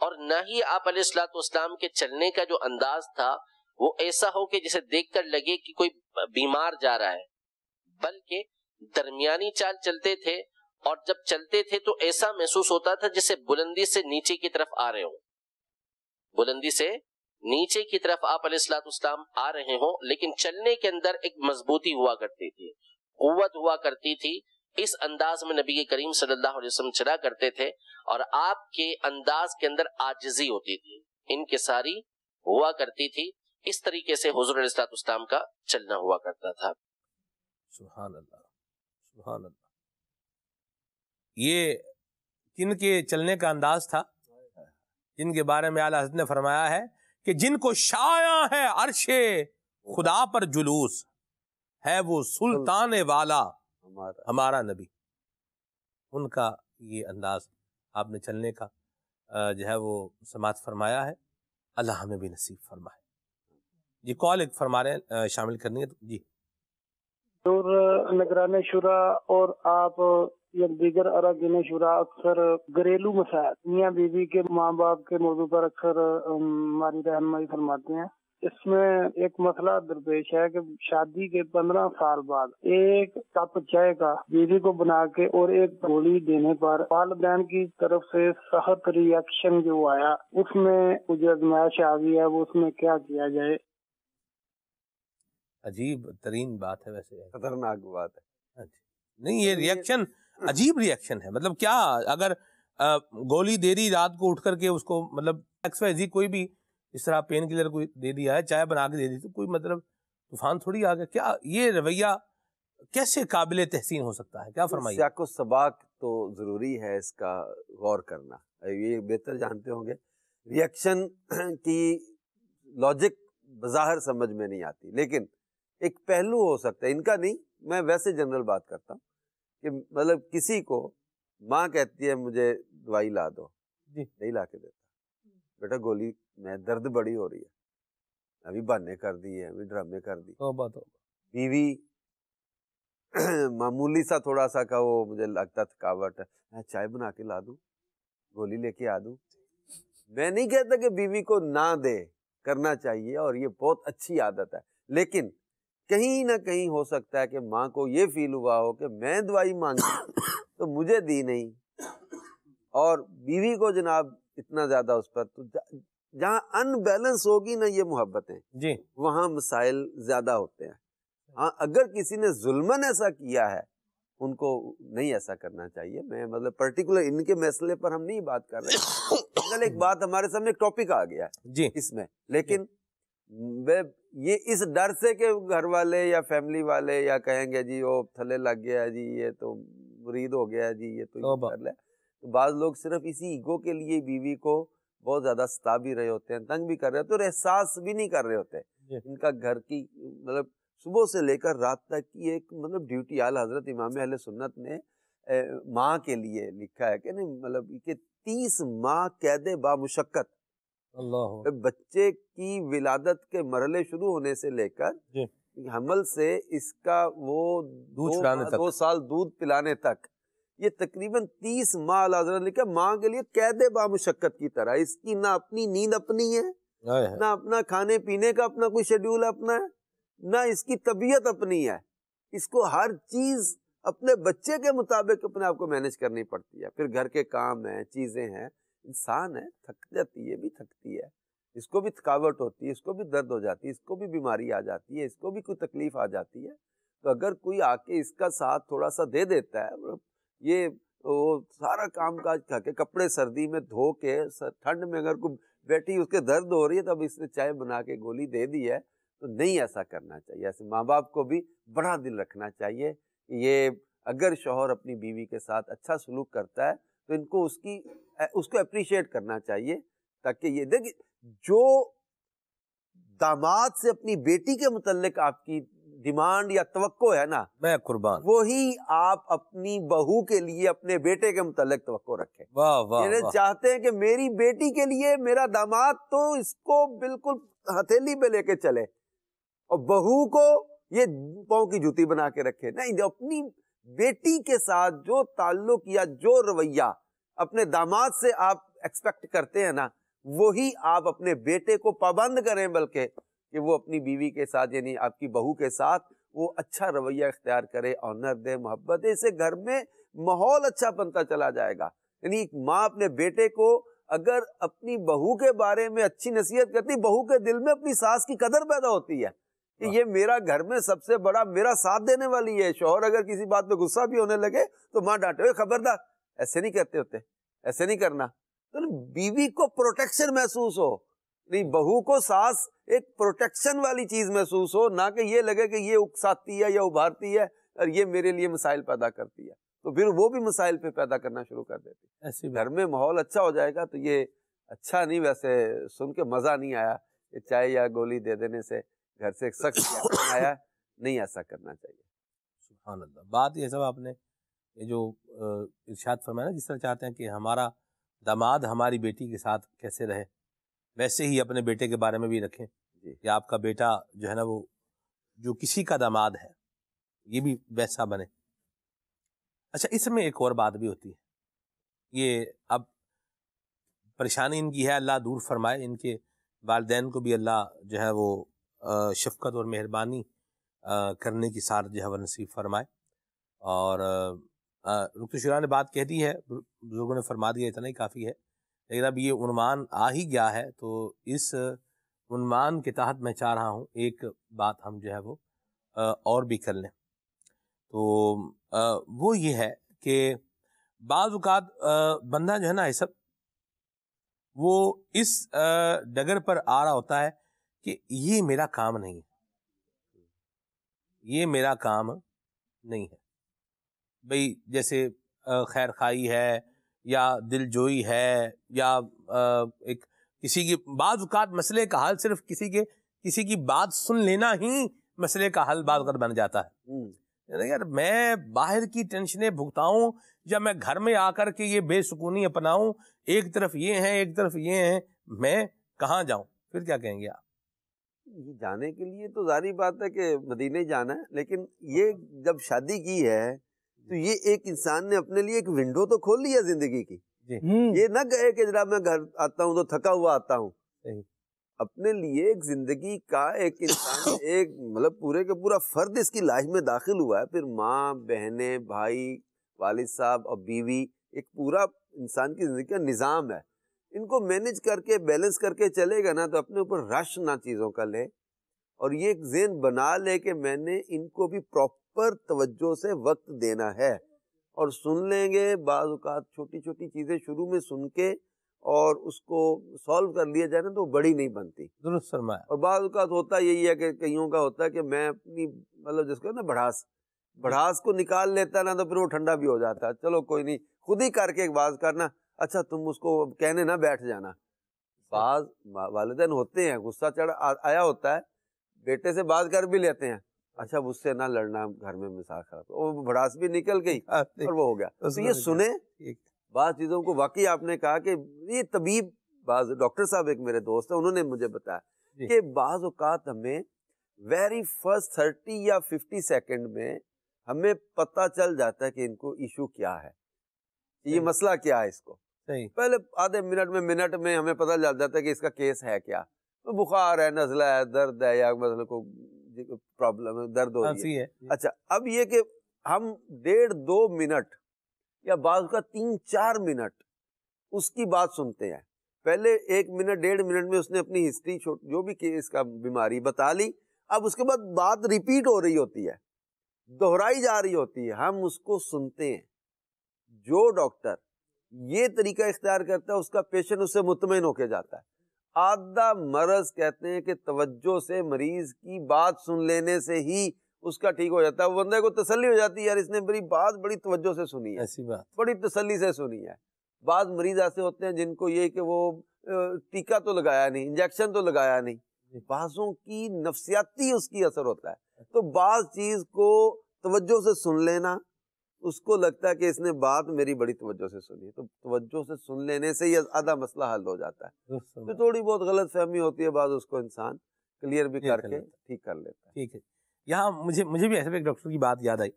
और ना ही आप अलीसलाम के चलने का जो अंदाज था वो ऐसा हो कि जिसे देखकर लगे कि कोई बीमार जा रहा है बल्कि दरमियानी चाल चलते थे और जब चलते थे तो ऐसा महसूस होता था जैसे बुलंदी से नीचे की तरफ आ रहे हो बुलंदी से नीचे की तरफ आप अलैहिस्सलाम आ रहे हो लेकिन चलने के अंदर एक मजबूती हुआ करती थी कुत हुआ करती थी इस अंदाज में नबी करीम सल्लल्लाहु अलैहि वसल्लम चला करते थे और आपके अंदाज के अंदर आजिजी होती थी इनके सारी हुआ करती थी इस तरीके से हजूर का चलना हुआ करता था सुबह सुबहान अल्लाह ये किन के चलने का अंदाज था जिनके बारे में आला हजरत ने फरमाया है कि जिनको शाया है अरशे खुदा पर जुलूस है वो सुल्तान वाला हमारा नबी उनका ये अंदाज आपने चलने का जो है वो समात फरमाया है अल्लाह हमें भी नसीब फरमाए जी कॉल एक फरमा रहे हैं शामिल करनी है तो, जी और नगरान शुरा और आप या दीगर अरागिन शुरा अक्सर घरेलू मसायल मियाँ बीवी के माँ बाप के मौजू पर अक्सर हमारी रहनमई फरमाते हैं इसमें एक मसला दरपेश है कि शादी के पंद्रह साल बाद एक कप चाय का बीवी को बना के और एक गोली देने पर वालदेन की तरफ से सहत रिएक्शन जो आया उसमें जो आजमाइश आ गई है वो उसमें क्या किया जाए अजीब तरीन बात है वैसे खतरनाक बात है अच्छा नहीं ये रिएक्शन तो अजीब रिएक्शन है मतलब क्या अगर गोली दे दी रात को उठ करके उसको मतलब एक्स वाई जी कोई भी इस तरह पेन किलर कोई दे दिया है चाय बना के दे दी तो कोई मतलब तूफान थोड़ी आ गया क्या ये रवैया कैसे काबिल तहसीन हो सकता है क्या फरमाइए आपको सबाक तो ज़रूरी है इसका गौर करना ये बेहतर जानते होंगे रिएक्शन की लॉजिक बाहर समझ में नहीं आती लेकिन एक पहलू हो सकता है इनका नहीं मैं वैसे जनरल बात करता हूँ कि मतलब किसी को माँ कहती है मुझे दवाई ला दो जी नहीं ला के देता बेटा गोली में दर्द बड़ी हो रही है अभी बहाने कर दी है अभी ड्रामे कर दी तो बीवी मामूली सा थोड़ा सा का वो मुझे लगता थकावट है मैं चाय बना के ला दूँ गोली लेके आ दूँ मैं नहीं कहता कि बीवी को ना दे करना चाहिए और ये बहुत अच्छी आदत है लेकिन कहीं ना कहीं हो सकता है कि माँ को ये फील हुआ हो कि मैं दवाई मांगी तो मुझे दी नहीं और बीवी को जनाब इतना ज्यादा उस पर तो जहाँ अनबैलेंस होगी ना ये मोहब्बतें जी वहाँ मसाइल ज्यादा होते हैं हाँ अगर किसी ने जुल्मन ऐसा किया है उनको नहीं ऐसा करना चाहिए मैं मतलब पर्टिकुलर इनके मसले पर हम नहीं बात कर रहे हैं। एक बात हमारे सामने टॉपिक आ गया है जी इसमें लेकिन मैं ये इस डर से कि घर वाले या फैमिली वाले या कहेंगे जी वो थले लग गया जी ये तो मुरीद हो गया जी ये तो कर ले तो बाज़ लोग सिर्फ इसी ईगो के लिए बीवी को बहुत ज़्यादा सता भी रहे होते हैं तंग भी कर रहे होते हैं और एहसास भी नहीं कर रहे होते इनका घर की मतलब सुबह से लेकर रात तक की एक मतलब ड्यूटी आल हजरत इमाम अल सुन्नत ने माँ के लिए लिखा है कि नहीं मतलब कि तीस कैदे बा मुशक्कत अल्लाह बच्चे की विलादत के मरले शुरू होने से लेकर हमल से इसका वो दूध दो, दो साल दूध पिलाने तक ये तकरीबन तीस माह अल्लाह लिखा माँ के लिए कैद बामुशक्कत की तरह इसकी ना अपनी नींद अपनी है ना अपना खाने पीने का अपना कोई शेड्यूल अपना है ना इसकी तबीयत अपनी है इसको हर चीज अपने बच्चे के मुताबिक अपने आप को मैनेज करनी पड़ती है फिर घर के काम है चीजें हैं इंसान है थक जाती है भी थकती है इसको भी थकावट होती है इसको भी दर्द हो जाती है इसको भी बीमारी आ जाती है इसको भी कोई तकलीफ आ जाती है तो अगर कोई आके इसका साथ थोड़ा सा दे देता है मतलब ये वो सारा काम काज करके कपड़े सर्दी में धो के ठंड में अगर कोई बैठी उसके दर्द हो रही है तब इसने चाय बना के गोली दे दी है तो नहीं ऐसा करना चाहिए ऐसे माँ बाप को भी बड़ा दिल रखना चाहिए ये अगर शोहर अपनी बीवी के साथ अच्छा सलूक करता है तो इनको उसकी उसको अप्रिशिएट करना चाहिए ताकि ये देखिए जो दामाद से अपनी बेटी के मुतालिक आपकी डिमांड या तवक्को है ना मैं कुर्बान वही आप अपनी बहू के लिए अपने बेटे के मुतलक तवक्को रखें वाह वाह वा। चाहते हैं कि मेरी बेटी के लिए मेरा दामाद तो इसको बिल्कुल हथेली पे लेके चले और बहू को ये पाओ की जूती बना के रखे नहीं अपनी बेटी के साथ जो ताल्लुक या जो रवैया अपने दामाद से आप एक्सपेक्ट करते हैं ना वही आप अपने बेटे को पाबंद करें बल्कि कि वो अपनी बीवी के साथ यानी आपकी बहू के साथ वो अच्छा रवैया इख्तियार करे ऑनर दे मोहब्बत दे इससे घर में माहौल अच्छा बनता चला जाएगा यानी एक माँ अपने बेटे को अगर अपनी बहू के बारे में अच्छी नसीहत करती बहू के दिल में अपनी सास की कदर पैदा होती है कि ये मेरा घर में सबसे बड़ा मेरा साथ देने वाली है शोहर अगर किसी बात पे गुस्सा भी होने लगे तो माँ डांटे खबरदार ऐसे नहीं करते होते ऐसे नहीं करना तो बीवी को प्रोटेक्शन महसूस हो नहीं बहू को सास एक प्रोटेक्शन वाली चीज महसूस हो ना कि ये लगे कि ये उकसाती है या उभारती है और ये मेरे लिए मिसाइल पैदा करती है तो फिर वो भी मिसाइल पे पैदा करना शुरू कर देती ऐसे घर में माहौल अच्छा हो जाएगा तो ये अच्छा नहीं वैसे सुन के मजा नहीं आया कि चाय या गोली दे देने से घर से एक शख्स आया नहीं ऐसा करना चाहिए सुबहान अल्लाह बात यह सब आपने ये जो इर्शाद फरमाया ना जिस तरह चाहते हैं कि हमारा दामाद हमारी बेटी के साथ कैसे रहे वैसे ही अपने बेटे के बारे में भी रखें कि आपका बेटा जो है ना वो जो किसी का दामाद है ये भी वैसा बने अच्छा इसमें एक और बात भी होती है ये अब परेशानी इनकी है अल्लाह दूर फरमाए इनके वालदेन को भी अल्लाह जो है वो शफकत और मेहरबानी करने की सार जो है नसीब फरमाए और शुरा ने बात कह दी है बुज़ुर्गों ने फरमा दिया इतना ही काफ़ी है लेकिन अब ये उनमान आ ही गया है तो इस उनमान के तहत मैं चाह रहा हूँ एक बात हम जो है वो और भी कर लें तो वो ये है कि बाज़ात बंदा जो है ना ये सब वो इस डगर पर आ रहा होता है कि ये मेरा काम नहीं है ये मेरा काम नहीं है भाई जैसे खैर खाई है या दिल जोई है या एक किसी की बाद अवकात मसले का हल सिर्फ किसी के किसी की बात सुन लेना ही मसले का हल बाद बन जाता है यार मैं बाहर की टेंशनें भुगताऊं या मैं घर में आकर के ये बेसुकूनी अपनाऊं एक तरफ ये है एक तरफ ये है मैं कहाँ जाऊं फिर क्या कहेंगे आप ये जाने के लिए तो जारी बात है कि मदीने जाना है लेकिन ये हाँ। जब शादी की है तो ये एक इंसान ने अपने लिए एक विंडो तो खोल लिया जिंदगी की ये ना गए कि जरा मैं घर आता हूँ तो थका हुआ आता हूँ अपने लिए एक जिंदगी का एक इंसान एक मतलब पूरे का पूरा फर्द इसकी लाइफ में दाखिल हुआ है फिर माँ बहने भाई वालिद साहब और बीवी एक पूरा इंसान की जिंदगी का निज़ाम है इनको मैनेज करके बैलेंस करके चलेगा ना तो अपने ऊपर रश ना चीज़ों का ले और ये एक जेन बना ले कि मैंने इनको भी प्रॉपर तवज्जो से वक्त देना है और सुन लेंगे बाज़ात छोटी छोटी चीज़ें शुरू में सुन के और उसको सॉल्व कर लिया जाए ना तो बड़ी नहीं बनती दुरुस्त फरमाया और बाज़ात होता यही है कि कईयों का होता है कि मैं अपनी मतलब जिसको ना भड़ास भड़ास को निकाल लेता ना तो फिर वो ठंडा भी हो जाता चलो कोई नहीं खुद ही करके एक बाज करना अच्छा तुम उसको कहने ना बैठ जाना अच्छा। बाज वालदेन होते हैं गुस्सा चढ़ आया होता है बेटे से बात कर भी लेते हैं अच्छा उससे ना लड़ना घर में मिसाल खराब वो भड़ास भी निकल गई और वो हो गया तो ये सुने बात चीज़ों को वाकई आपने कहा कि ये तबीब बाज डॉक्टर साहब एक मेरे दोस्त हैं उन्होंने मुझे बताया कि बाज़ अवत हमें वेरी फर्स्ट थर्टी या फिफ्टी सेकेंड में हमें पता चल जाता है कि इनको इशू क्या है ये मसला क्या है इसको पहले आधे मिनट में मिनट में हमें पता चल जाता है कि इसका केस है क्या तो बुखार है नजला है दर्द है या मतलब को प्रॉब्लम है दर्द हो रही है अच्छा अब ये कि हम डेढ़ दो मिनट या बाद का तीन चार मिनट उसकी बात सुनते हैं पहले एक मिनट डेढ़ मिनट में उसने अपनी हिस्ट्री जो भी केस का बीमारी बता ली अब उसके बाद बात रिपीट हो रही होती है दोहराई जा रही होती है हम उसको सुनते हैं जो डॉक्टर ये तरीका इख्तियार करता है उसका पेशेंट उससे मुतमिन होके जाता है आधा मरज कहते हैं कि तवज्जो से मरीज की बात सुन लेने से ही उसका ठीक हो जाता है वो बंदे को तसली हो जाती है यार इसने मेरी बात बड़ी तवज्जो से सुनी है ऐसी बात बड़ी तसली से सुनी है बाद मरीज ऐसे होते हैं जिनको ये कि वो टीका तो लगाया नहीं इंजेक्शन तो लगाया नहीं बाजों की नफसियाती उसकी असर होता है अच्छा। तो बाज चीज को तवज्जो से सुन लेना उसको लगता है कि इसने बात मेरी बड़ी तवज्जो से सुनी तो तवज्जो से सुन लेने से ही आधा मसला हल हो जाता है तो थोड़ी बहुत गलत फहमी होती है बाद उसको इंसान क्लियर भी करके ठीक कर लेता है ठीक है यहाँ मुझे मुझे भी ऐसे एक डॉक्टर की बात याद आई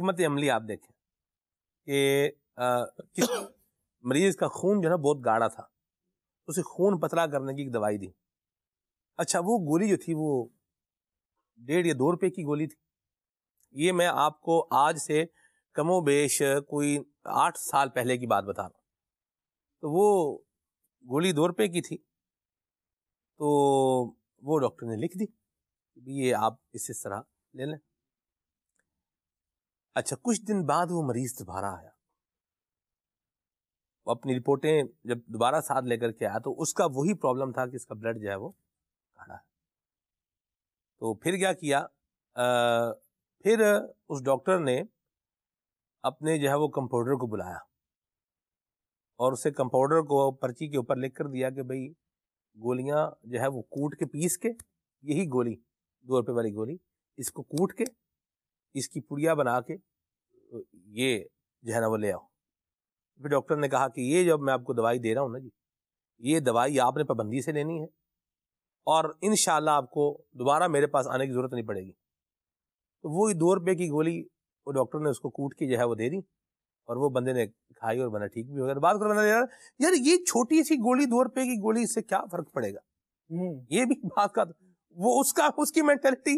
हमत अमली आप देखें कि मरीज का खून जो है बहुत गाढ़ा था उसे खून पतला करने की एक दवाई दी अच्छा वो गोली जो थी वो डेढ़ या दो रुपये की गोली थी ये मैं आपको आज से कमोबेश कोई आठ साल पहले की बात बता रहा हूँ तो वो गोली दो रुपये की थी तो वो डॉक्टर ने लिख दी ये आप इस इस तरह ले लें अच्छा कुछ दिन बाद वो मरीज दोबारा आया वो अपनी रिपोर्टें जब दोबारा साथ लेकर के आया तो उसका वही प्रॉब्लम था कि इसका ब्लड जो है वो खड़ा है तो फिर क्या किया आ, फिर उस डॉक्टर ने अपने जो है वो कंपाउंडर को बुलाया और उसे कंपाउंडर को पर्ची के ऊपर लिख कर दिया कि भाई गोलियां जो है वो कूट के पीस के यही गोली दो रुपये वाली गोली इसको कूट के इसकी पुड़िया बना के ये जो है ना वो ले आओ फिर डॉक्टर ने कहा कि ये जब मैं आपको दवाई दे रहा हूँ ना जी ये दवाई आपने पाबंदी से लेनी है और इन आपको दोबारा मेरे पास आने की ज़रूरत नहीं पड़ेगी तो वो ही दो रुपये की गोली वो डॉक्टर ने उसको कूट के जो है वो दे दी और वो बंदे ने खाई और बना ठीक भी हो गया तो बात कर बंदा यार यार ये छोटी सी गोली दो रुपए की गोली इससे क्या फर्क पड़ेगा हम्म। ये भी बात का वो उसका उसकी मेंटेलिटी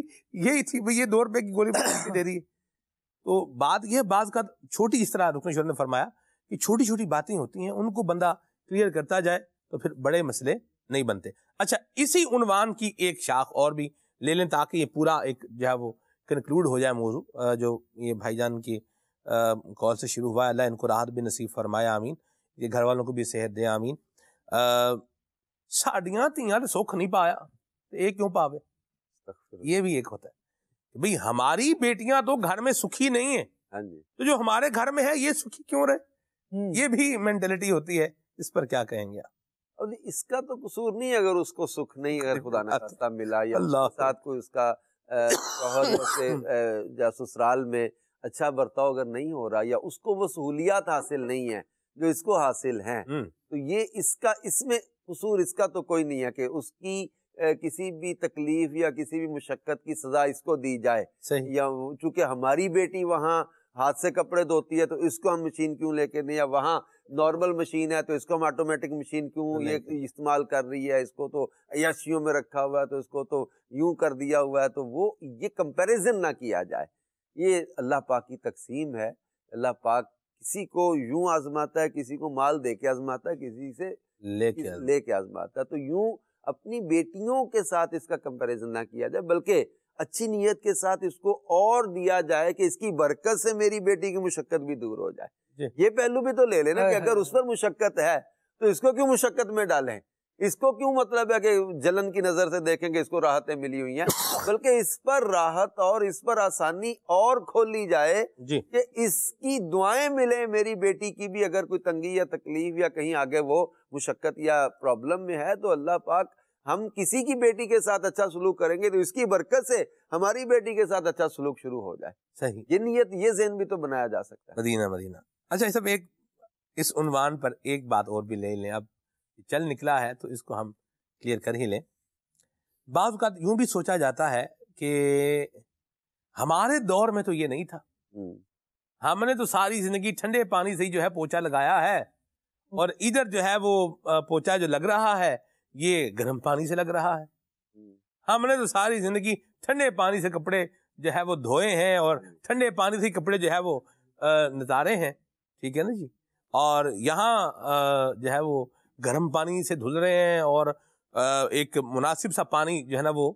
यही थी भाई ये दो रुपए की गोली दे रही है तो बात यह बात का छोटी इस तरह रुकनेश्वर ने फरमाया कि छोटी छोटी बातें होती हैं उनको बंदा क्लियर करता जाए तो फिर बड़े मसले नहीं बनते अच्छा इसी उनवान की एक शाख और भी ले लें ताकि ये पूरा एक जो है वो कंक्लूड हो जाए मौजू जो ये भाईजान की कॉल से शुरू हुआ अल्लाह इनको राहत भी नसीब फरमाया आमीन ये घर वालों को भी सेहत दे आमीन साड़ियाँ धियाँ तो सुख नहीं पाया तो ये क्यों पावे ये भी एक होता है भाई हमारी बेटियां तो घर में सुखी नहीं है हाँ तो जो हमारे घर में है ये सुखी क्यों रहे हम्म। ये भी मेंटेलिटी होती है इस पर क्या कहेंगे आप अब इसका तो कसूर नहीं अगर उसको सुख नहीं अगर खुदा ना मिला या साथ कोई उसका शोहर से या ससुराल में अच्छा बर्ताव अगर नहीं हो रहा या उसको वो सहूलियात हासिल नहीं है जो इसको हासिल हैं तो ये इसका इसमें कसूर इसका तो कोई नहीं है कि उसकी किसी भी तकलीफ या किसी भी मुशक्क़त की सजा इसको दी जाए या चूंकि हमारी बेटी वहाँ हाथ से कपड़े धोती है तो इसको हम मशीन क्यों लेके नहीं या वहाँ नॉर्मल मशीन है तो इसको हम ऑटोमेटिक मशीन क्यों ये इस्तेमाल कर रही है इसको तो अयाशियों में रखा हुआ है तो इसको तो यूं कर दिया हुआ है तो वो ये कंपैरिजन ना किया जाए ये अल्लाह पाक की तकसीम है अल्लाह पाक किसी को यूं आजमाता है किसी को माल दे के आजमाता है किसी से लेके के आजमाता है तो यूं अपनी बेटियों के साथ इसका कंपेरिजन ना किया जाए बल्कि अच्छी नीयत के साथ इसको और दिया जाए कि इसकी बरकत से मेरी बेटी की मुशक्कत भी दूर हो जाए ये पहलू भी तो ले लेना हाँ, कि हाँ, अगर हाँ। उस पर मुशक्कत है तो इसको क्यों मुशक्कत में डालें इसको क्यों मतलब है कि जलन की नजर से देखेंगे इसको राहतें मिली हुई हैं बल्कि इस पर राहत और इस पर आसानी और खोली जाए कि इसकी दुआएं मिले मेरी बेटी की भी अगर कोई तंगी या तकलीफ या कहीं आगे वो मुशक्कत या प्रॉब्लम में है तो अल्लाह पाक हम किसी की बेटी के साथ अच्छा सलूक करेंगे तो इसकी बरकत से हमारी बेटी के साथ अच्छा सलूक शुरू हो जाए सही ये नियत ये जेन भी तो बनाया जा सकता है मदीना मदीना अच्छा सब एक इस उनवान पर एक बात और भी ले लें अब चल निकला है तो इसको हम क्लियर कर ही लें बाद का यूं भी सोचा जाता है कि हमारे दौर में तो ये नहीं था हम्म। हमने तो सारी जिंदगी ठंडे पानी से ही जो है पोचा लगाया है और इधर जो है वो पोचा जो लग रहा है ये गर्म पानी से लग रहा है हम्म। हमने तो सारी जिंदगी ठंडे पानी से कपड़े जो है वो धोए हैं और हम्म। ठंडे पानी से कपड़े जो है वो नतारे हैं ठीक है ना जी और यहाँ जो है वो गर्म पानी से धुल रहे हैं और एक मुनासिब सा पानी जो है ना वो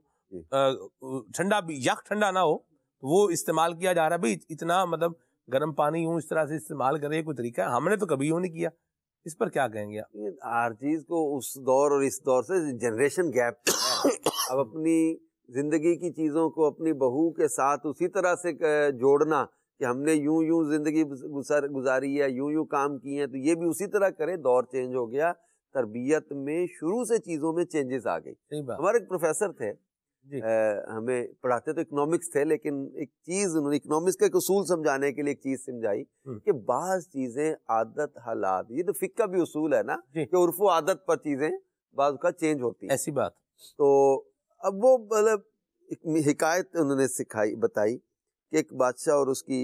ठंडा यक ठंडा ना हो तो वो इस्तेमाल किया जा रहा है भाई इतना मतलब गर्म पानी यूँ इस तरह से इस्तेमाल करें कोई तरीका हमने तो कभी यूँ नहीं किया इस पर क्या कहेंगे आप हर चीज को उस दौर और इस दौर से जनरेशन गैप अब अपनी जिंदगी की चीजों को अपनी बहू के साथ उसी तरह से जोड़ना कि हमने यूं यूं जिंदगी गुजारी है यूं यूं काम किए हैं तो ये भी उसी तरह करे दौर चेंज हो गया तरबियत में शुरू से चीजों में चेंजेस आ गई हमारे एक प्रोफेसर थे आ, हमें पढ़ाते तो इकोनॉमिक्स थे लेकिन एक चीज उन्होंने इकोनॉमिक्स का एक उसूल समझाने के लिए एक चीज समझाई कि बाज चीजें आदत हालात ये तो फिक्का भी उसूल है ना कि उर्फो आदत पर चीजें बाज का चेंज होती है ऐसी बात तो अब वो मतलब हिकायत उन्होंने सिखाई बताई कि एक बादशाह और उसकी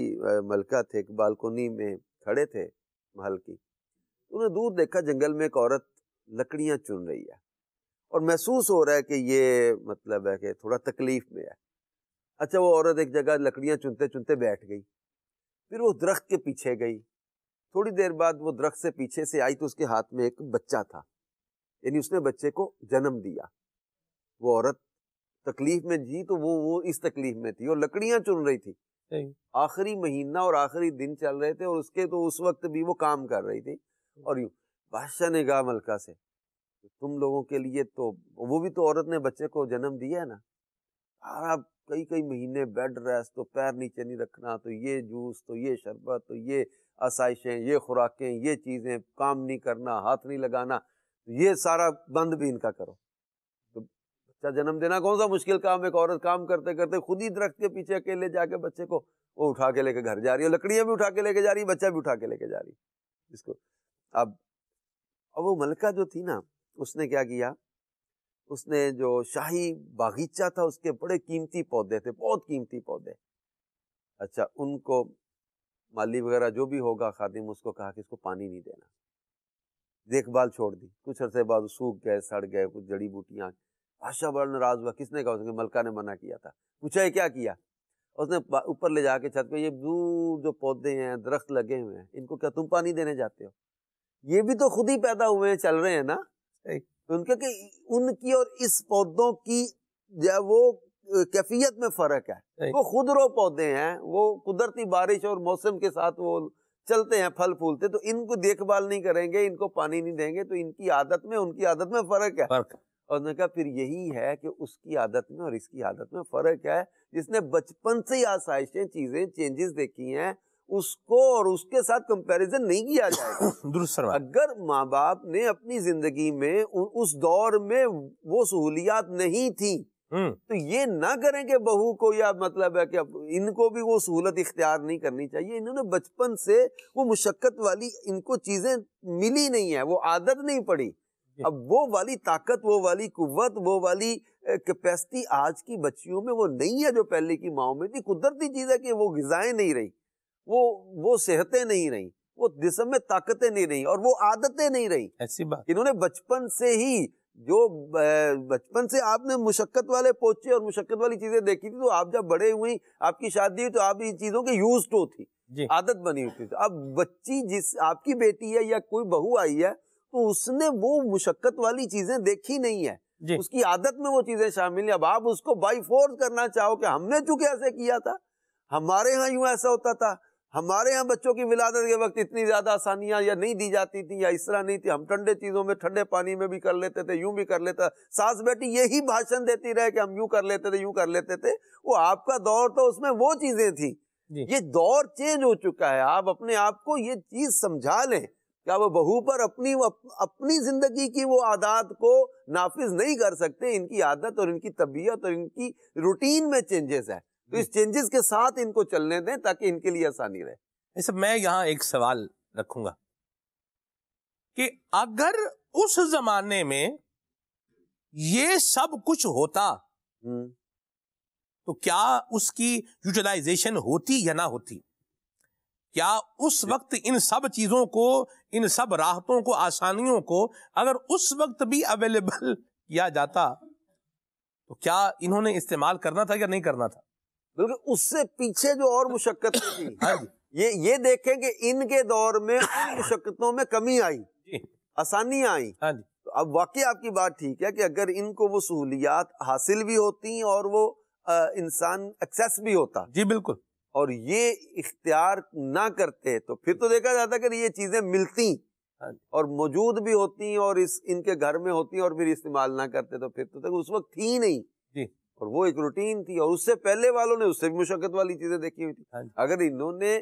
मलका थे एक बालकोनी में खड़े थे महल की उन्होंने दूर देखा जंगल में एक औरत लकड़ियां चुन रही है और महसूस हो रहा है कि ये मतलब है कि थोड़ा तकलीफ में है अच्छा वो औरत एक जगह लकड़ियाँ चुनते चुनते बैठ गई फिर वो दरख्त के पीछे गई थोड़ी देर बाद वो दरख्त से पीछे से आई तो उसके हाथ में एक बच्चा था यानी उसने बच्चे को जन्म दिया वो औरत तकलीफ में जी तो वो वो इस तकलीफ में थी और लकड़ियाँ चुन रही थी आखिरी महीना और आखिरी दिन चल रहे थे और उसके तो उस वक्त भी वो काम कर रही थी हम्म। और यूं बादशाह ने कहा मलका से तुम लोगों के लिए तो वो भी तो औरत ने बच्चे को जन्म दिया है ना आप कई कई महीने बेड रेस्ट तो पैर नीचे नहीं रखना तो ये जूस तो ये शरबत तो ये आसाइशें ये खुराकें ये चीज़ें काम नहीं करना हाथ नहीं लगाना तो ये सारा बंद भी इनका करो तो बच्चा जन्म देना कौन सा मुश्किल काम एक औरत काम करते करते खुद ही दरख्त के पीछे अकेले जाके बच्चे को वो उठा के लेके घर जा रही है लकड़ियाँ भी उठा के लेके जा रही है बच्चा भी उठा के लेके जा रही है इसको अब अब वो मलका जो थी ना उसने क्या किया उसने जो शाही बागीचा था उसके बड़े कीमती पौधे थे बहुत कीमती पौधे अच्छा उनको माली वगैरह जो भी होगा खादिम उसको कहा कि इसको पानी नहीं देना देखभाल छोड़ दी कुछ अरसे बाद सूख गए सड़ गए कुछ जड़ी बूटियाँ बादशाह बड़ा नाराज हुआ किसने कहा उसने मलका ने मना किया था पूछा ये क्या किया उसने ऊपर ले जाके छत पे ये दूर जो पौधे हैं दरख्त लगे हुए हैं इनको क्या तुम पानी देने जाते हो ये भी तो खुद ही पैदा हुए हैं चल रहे हैं ना तो उनके कि उनकी और इस पौधों की जो वो कैफियत में फ़र्क है वो खुद रो पौधे हैं वो कुदरती बारिश और मौसम के साथ वो चलते हैं फल फूलते तो इनको देखभाल नहीं करेंगे इनको पानी नहीं देंगे तो इनकी आदत में उनकी आदत में फ़र्क है फर्क और उन्होंने कहा फिर यही है कि उसकी आदत में और इसकी आदत में फ़र्क है जिसने बचपन से ही आसाइशें चीज़ें चेंजेस देखी हैं उसको और उसके साथ कंपैरिजन नहीं किया जाएगा अगर माँ बाप ने अपनी जिंदगी में उस दौर में वो सहूलियात नहीं थी हम्म। तो ये ना करें कि बहू को या मतलब है कि इनको भी वो सहूलत इख्तियार नहीं करनी चाहिए इन्होंने बचपन से वो मुशक्क़त वाली इनको चीज़ें मिली नहीं है वो आदत नहीं पड़ी अब वो वाली ताकत वो वाली कुत वो वाली कैपेसिटी आज की बच्चियों में वो नहीं है जो पहले की माओ में थी कुदरती चीज़ है कि वो गजाएं नहीं रही वो वो सेहतें नहीं रही वो जिसम में ताकतें नहीं रही और वो आदतें नहीं रही ऐसी बात इन्होंने बचपन से ही जो बचपन से आपने मुशक्कत वाले पोचे और मुशक्कत वाली चीजें देखी थी तो आप जब बड़े हुई आपकी शादी हुई तो आप इन चीजों के यूज टू तो थी आदत बनी हुई थी अब बच्ची जिस आपकी बेटी है या कोई बहू आई है तो उसने वो मुशक्कत वाली चीजें देखी नहीं है उसकी आदत में वो चीजें शामिल है अब आप उसको बाई फोर्स करना चाहो कि हमने चूंकि ऐसे किया था हमारे यहाँ यूं ऐसा होता था हमारे यहाँ बच्चों की विलादत के वक्त इतनी ज़्यादा आसानियाँ या नहीं दी जाती थी या इस तरह नहीं थी हम ठंडे चीज़ों में ठंडे पानी में भी कर लेते थे यूं भी कर लेता सास बेटी यही भाषण देती रहे कि हम यूं कर लेते थे यूं कर लेते थे वो आपका दौर तो उसमें वो चीज़ें थी ये दौर चेंज हो चुका है आप अपने आप को ये चीज़ समझा लें क्या वो बहू पर अपनी अपनी जिंदगी की वो आदत को नाफिज नहीं कर सकते इनकी आदत और इनकी तबीयत और इनकी रूटीन में चेंजेस है तो इस चेंजेस के साथ इनको चलने दें ताकि इनके लिए आसानी रहे ऐसे मैं यहां एक सवाल रखूंगा कि अगर उस जमाने में ये सब कुछ होता हम्म। तो क्या उसकी यूटिलाइजेशन होती या ना होती क्या उस वक्त इन सब चीजों को इन सब राहतों को आसानियों को अगर उस वक्त भी अवेलेबल किया जाता तो क्या इन्होंने इस्तेमाल करना था या नहीं करना था बल्कि उससे पीछे जो और मुशक्कत थी हाँ ये ये देखें कि इनके दौर में उन मुशक्कतों में कमी आई आसानी आई हाँ तो अब वाकई आपकी बात ठीक है कि अगर इनको वो सहूलियात हासिल भी होती और वो इंसान एक्सेस भी होता जी बिल्कुल और ये इख्तियार ना करते तो फिर तो देखा जाता कि ये चीजें मिलती हाँ और मौजूद भी होती और इस इनके घर में होती और फिर इस्तेमाल ना करते तो फिर तो उस वक्त थी नहीं जी और वो एक रूटीन थी और उससे पहले वालों ने उससे भी मुशक्क़त वाली चीज़ें देखी हुई थी हाँ अगर इन्होंने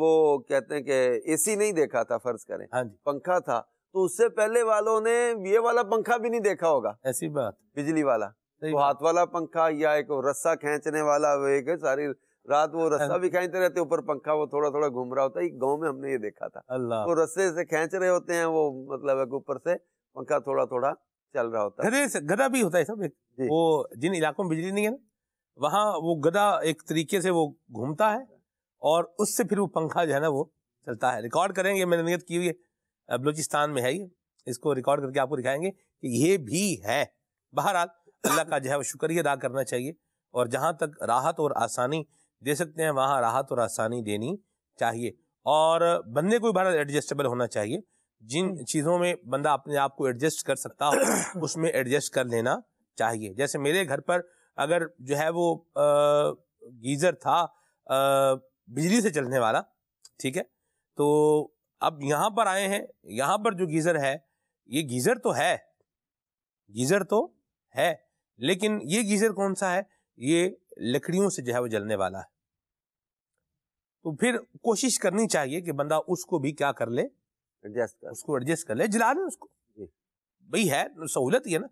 वो कहते हैं कि एसी नहीं देखा था फर्ज करें हाँ पंखा था तो उससे पहले वालों ने ये वाला पंखा भी नहीं देखा होगा ऐसी बात बिजली वाला तो हाथ वाला पंखा या एक रस्सा खींचने वाला एक सारी रात वो हाँ रस्सा भी खींचते रहते ऊपर पंखा वो थोड़ा थोड़ा घूम रहा होता है गांव में हमने ये देखा था अल्लाह वो रस्से से खींच रहे होते हैं वो मतलब ऊपर से पंखा थोड़ा थोड़ा चल रहा होता है गधे गधा भी होता है सब वो जिन इलाकों में बिजली नहीं है ना वहाँ वो गधा एक तरीके से वो घूमता है और उससे फिर वो पंखा जो है ना वो चलता है रिकॉर्ड करेंगे मैंने नियत की हुई है बलोचिस्तान में है ये इसको रिकॉर्ड करके आपको दिखाएंगे कि ये भी है बहरहाल अल्लाह का जो है वो शुक्रिया अदा करना चाहिए और जहाँ तक राहत और आसानी दे सकते हैं वहाँ राहत और आसानी देनी चाहिए और बंदे को भी बड़ा एडजस्टेबल होना चाहिए जिन हम्म। चीज़ों में बंदा अपने आप को एडजस्ट कर सकता हो उसमें एडजस्ट कर लेना चाहिए जैसे मेरे घर पर अगर जो है वो गीज़र था बिजली से चलने वाला ठीक है तो अब यहाँ पर आए हैं यहाँ पर जो गीज़र है ये गीज़र तो है गीज़र तो है लेकिन ये गीज़र कौन सा है ये लकड़ियों से जो है वो जलने वाला है तो फिर कोशिश करनी चाहिए कि बंदा उसको भी क्या कर ले एडजस्ट कर उसको एडजस्ट कर ले जला दे उसको भाई है सहूलत ही है ना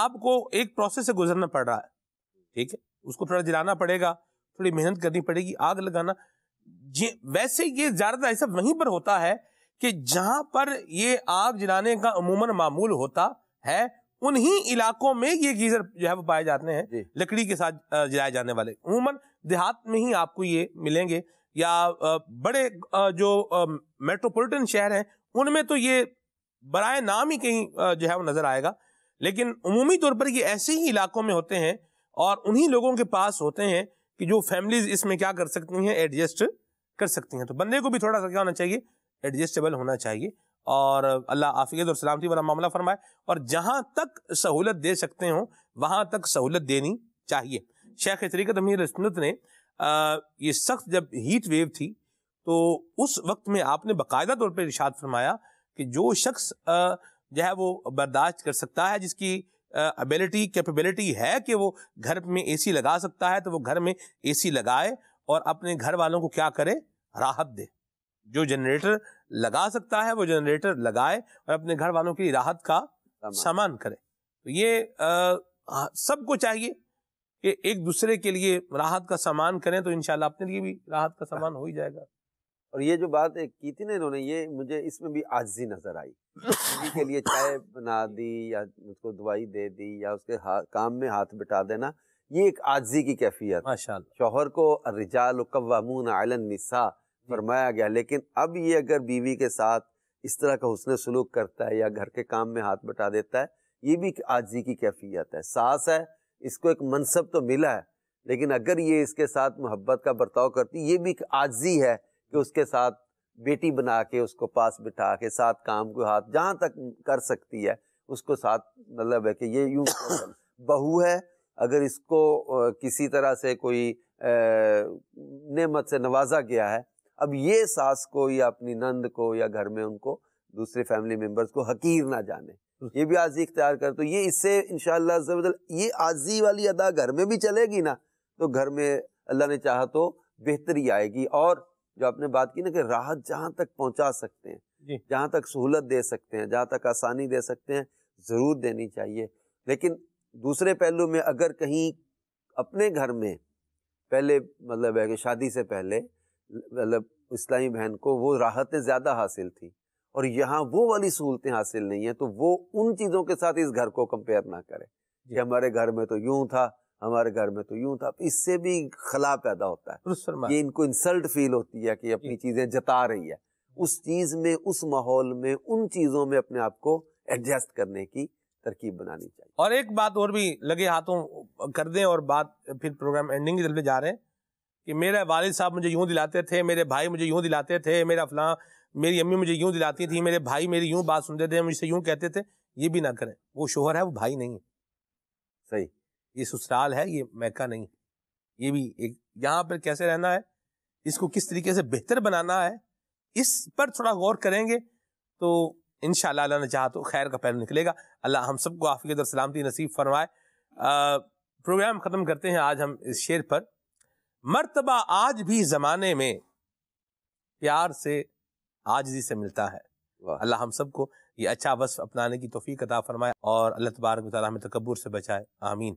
आपको एक प्रोसेस से गुजरना पड़ रहा है ठीक है उसको थोड़ा जलाना पड़ेगा थोड़ी मेहनत करनी पड़ेगी आग लगाना जी वैसे ये ज़्यादातर ऐसा वहीं पर होता है कि जहां पर ये आग जलाने का अमूमन मामूल होता है उन्हीं इलाकों में ये गीजर जो है वो पाए जाते हैं लकड़ी के साथ जलाए जाने वाले अमूमन देहात में ही आपको ये मिलेंगे या बड़े जो मेट्रोपॉलिटन शहर हैं उनमें तो ये बरए नाम ही कहीं जो है वो नज़र आएगा लेकिन अमूमी तौर पर ये ऐसे ही इलाकों में होते हैं और उन्हीं लोगों के पास होते हैं कि जो फैमिलीज इसमें क्या कर सकती हैं एडजस्ट कर सकती हैं तो बंदे को भी थोड़ा सा क्या होना चाहिए एडजस्टेबल होना चाहिए और अल्लाह आफियत और सलामती वाला मामला फरमाए और जहाँ तक सहूलत दे सकते हों वहाँ तक सहूलत देनी चाहिए शेख तरीक़त अमीर ने आ, ये सख्त जब हीट वेव थी तो उस वक्त में आपने बाकायदा तौर पर इर्शाद फरमाया कि जो शख्स जो है वो बर्दाश्त कर सकता है जिसकी एबिलिटी कैपेबिलिटी है कि वो घर में सी लगा सकता है तो वो घर में सी लगाए और अपने घर वालों को क्या करे राहत दे जो जनरेटर लगा सकता है वो जनरेटर लगाए और अपने घर वालों की राहत का सामान करे तो ये सबको चाहिए कि एक दूसरे के लिए राहत का सामान करें तो इनशाला अपने लिए भी राहत का सामान हो ही जाएगा और ये जो बात की थी ना इन्होंने ये मुझे इसमें भी आजी नज़र आई के लिए चाय बना दी या उसको दवाई दे दी या उसके हाँ, काम में हाथ बिटा देना ये एक आजी की कैफियत शोहर को रिजाल निसा फरमाया गया लेकिन अब ये अगर बीवी के साथ इस तरह का हुसन सलूक करता है या घर के काम में हाथ बटा देता है ये भी एक आजी की कैफियत है सास है इसको एक मनसब तो मिला है लेकिन अगर ये इसके साथ मोहब्बत का बर्ताव करती ये भी एक आजी है कि उसके साथ बेटी बना के उसको पास बिठा के साथ काम को हाथ जहाँ तक कर सकती है उसको साथ मतलब है कि ये यूँ बहू है अगर इसको किसी तरह से कोई नेमत से नवाजा गया है अब ये सास को या अपनी नंद को या घर में उनको दूसरे फैमिली मेम्बर्स को हकीर ना जाने ये भी आजी इख्तियार कर तो ये इससे इन ये आजी वाली अदा घर में भी चलेगी ना तो घर में अल्लाह ने चाहा तो बेहतरी आएगी और जो आपने बात की ना कि राहत जहाँ तक पहुँचा सकते हैं जहाँ तक सहूलत दे सकते हैं जहाँ तक आसानी दे सकते हैं ज़रूर देनी चाहिए लेकिन दूसरे पहलू में अगर कहीं अपने घर में पहले मतलब है कि शादी से पहले मतलब इस्लामी बहन को वो राहतें ज़्यादा हासिल थी और यहाँ वो वाली सहूलतें हासिल नहीं हैं तो वो उन चीज़ों के साथ इस घर को कंपेयर ना करें कि हमारे घर में तो यूं था हमारे घर में तो यूं था इससे भी खला पैदा होता है ये इनको इंसल्ट फील होती है कि अपनी चीज़ें जता रही है उस चीज़ में उस माहौल में उन चीज़ों में अपने आप को एडजस्ट करने की तरकीब बनानी चाहिए और एक बात और भी लगे हाथों कर दें और बात फिर प्रोग्राम एंडिंग की तरफ जा रहे हैं कि मेरे वाल साहब मुझे यूँ दिलाते थे मेरे भाई मुझे यूँ दिलाते थे मेरा फला मेरी अम्मी मुझे यूँ दिलाती थी मेरे भाई मेरी यूँ बात सुनते थे मुझसे यूँ कहते थे ये भी ना करें वो शोहर है वो भाई नहीं है सही ये ससुराल है ये मैका नहीं ये भी एक यहाँ पर कैसे रहना है इसको किस तरीके से बेहतर बनाना है इस पर थोड़ा गौर करेंगे तो इन ने चाह तो खैर का पैर निकलेगा अल्लाह हम सबको आफियत और सलामती नसीब फरमाए प्रोग्राम ख़त्म करते हैं आज हम इस शेर पर मरतबा आज भी ज़माने में प्यार से आजजी से मिलता है अल्लाह हम सबको ये अच्छा वस्फ अपनाने की तोफ़ी अदा फरमाए और अल्लाह तबारक हमें तकबूर से बचाए आमीन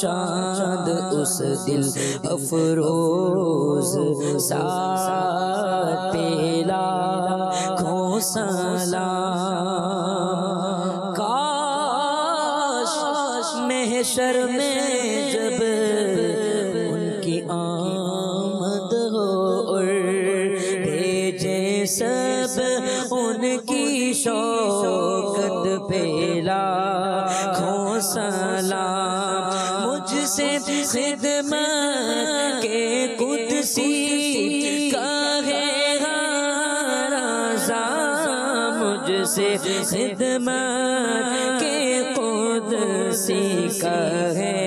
चांद उस दिन अफरोज साथ पेला घोसला काश महशर में खिदमत के कुदसी का राजा मुझसे खिदमत के कुदसी का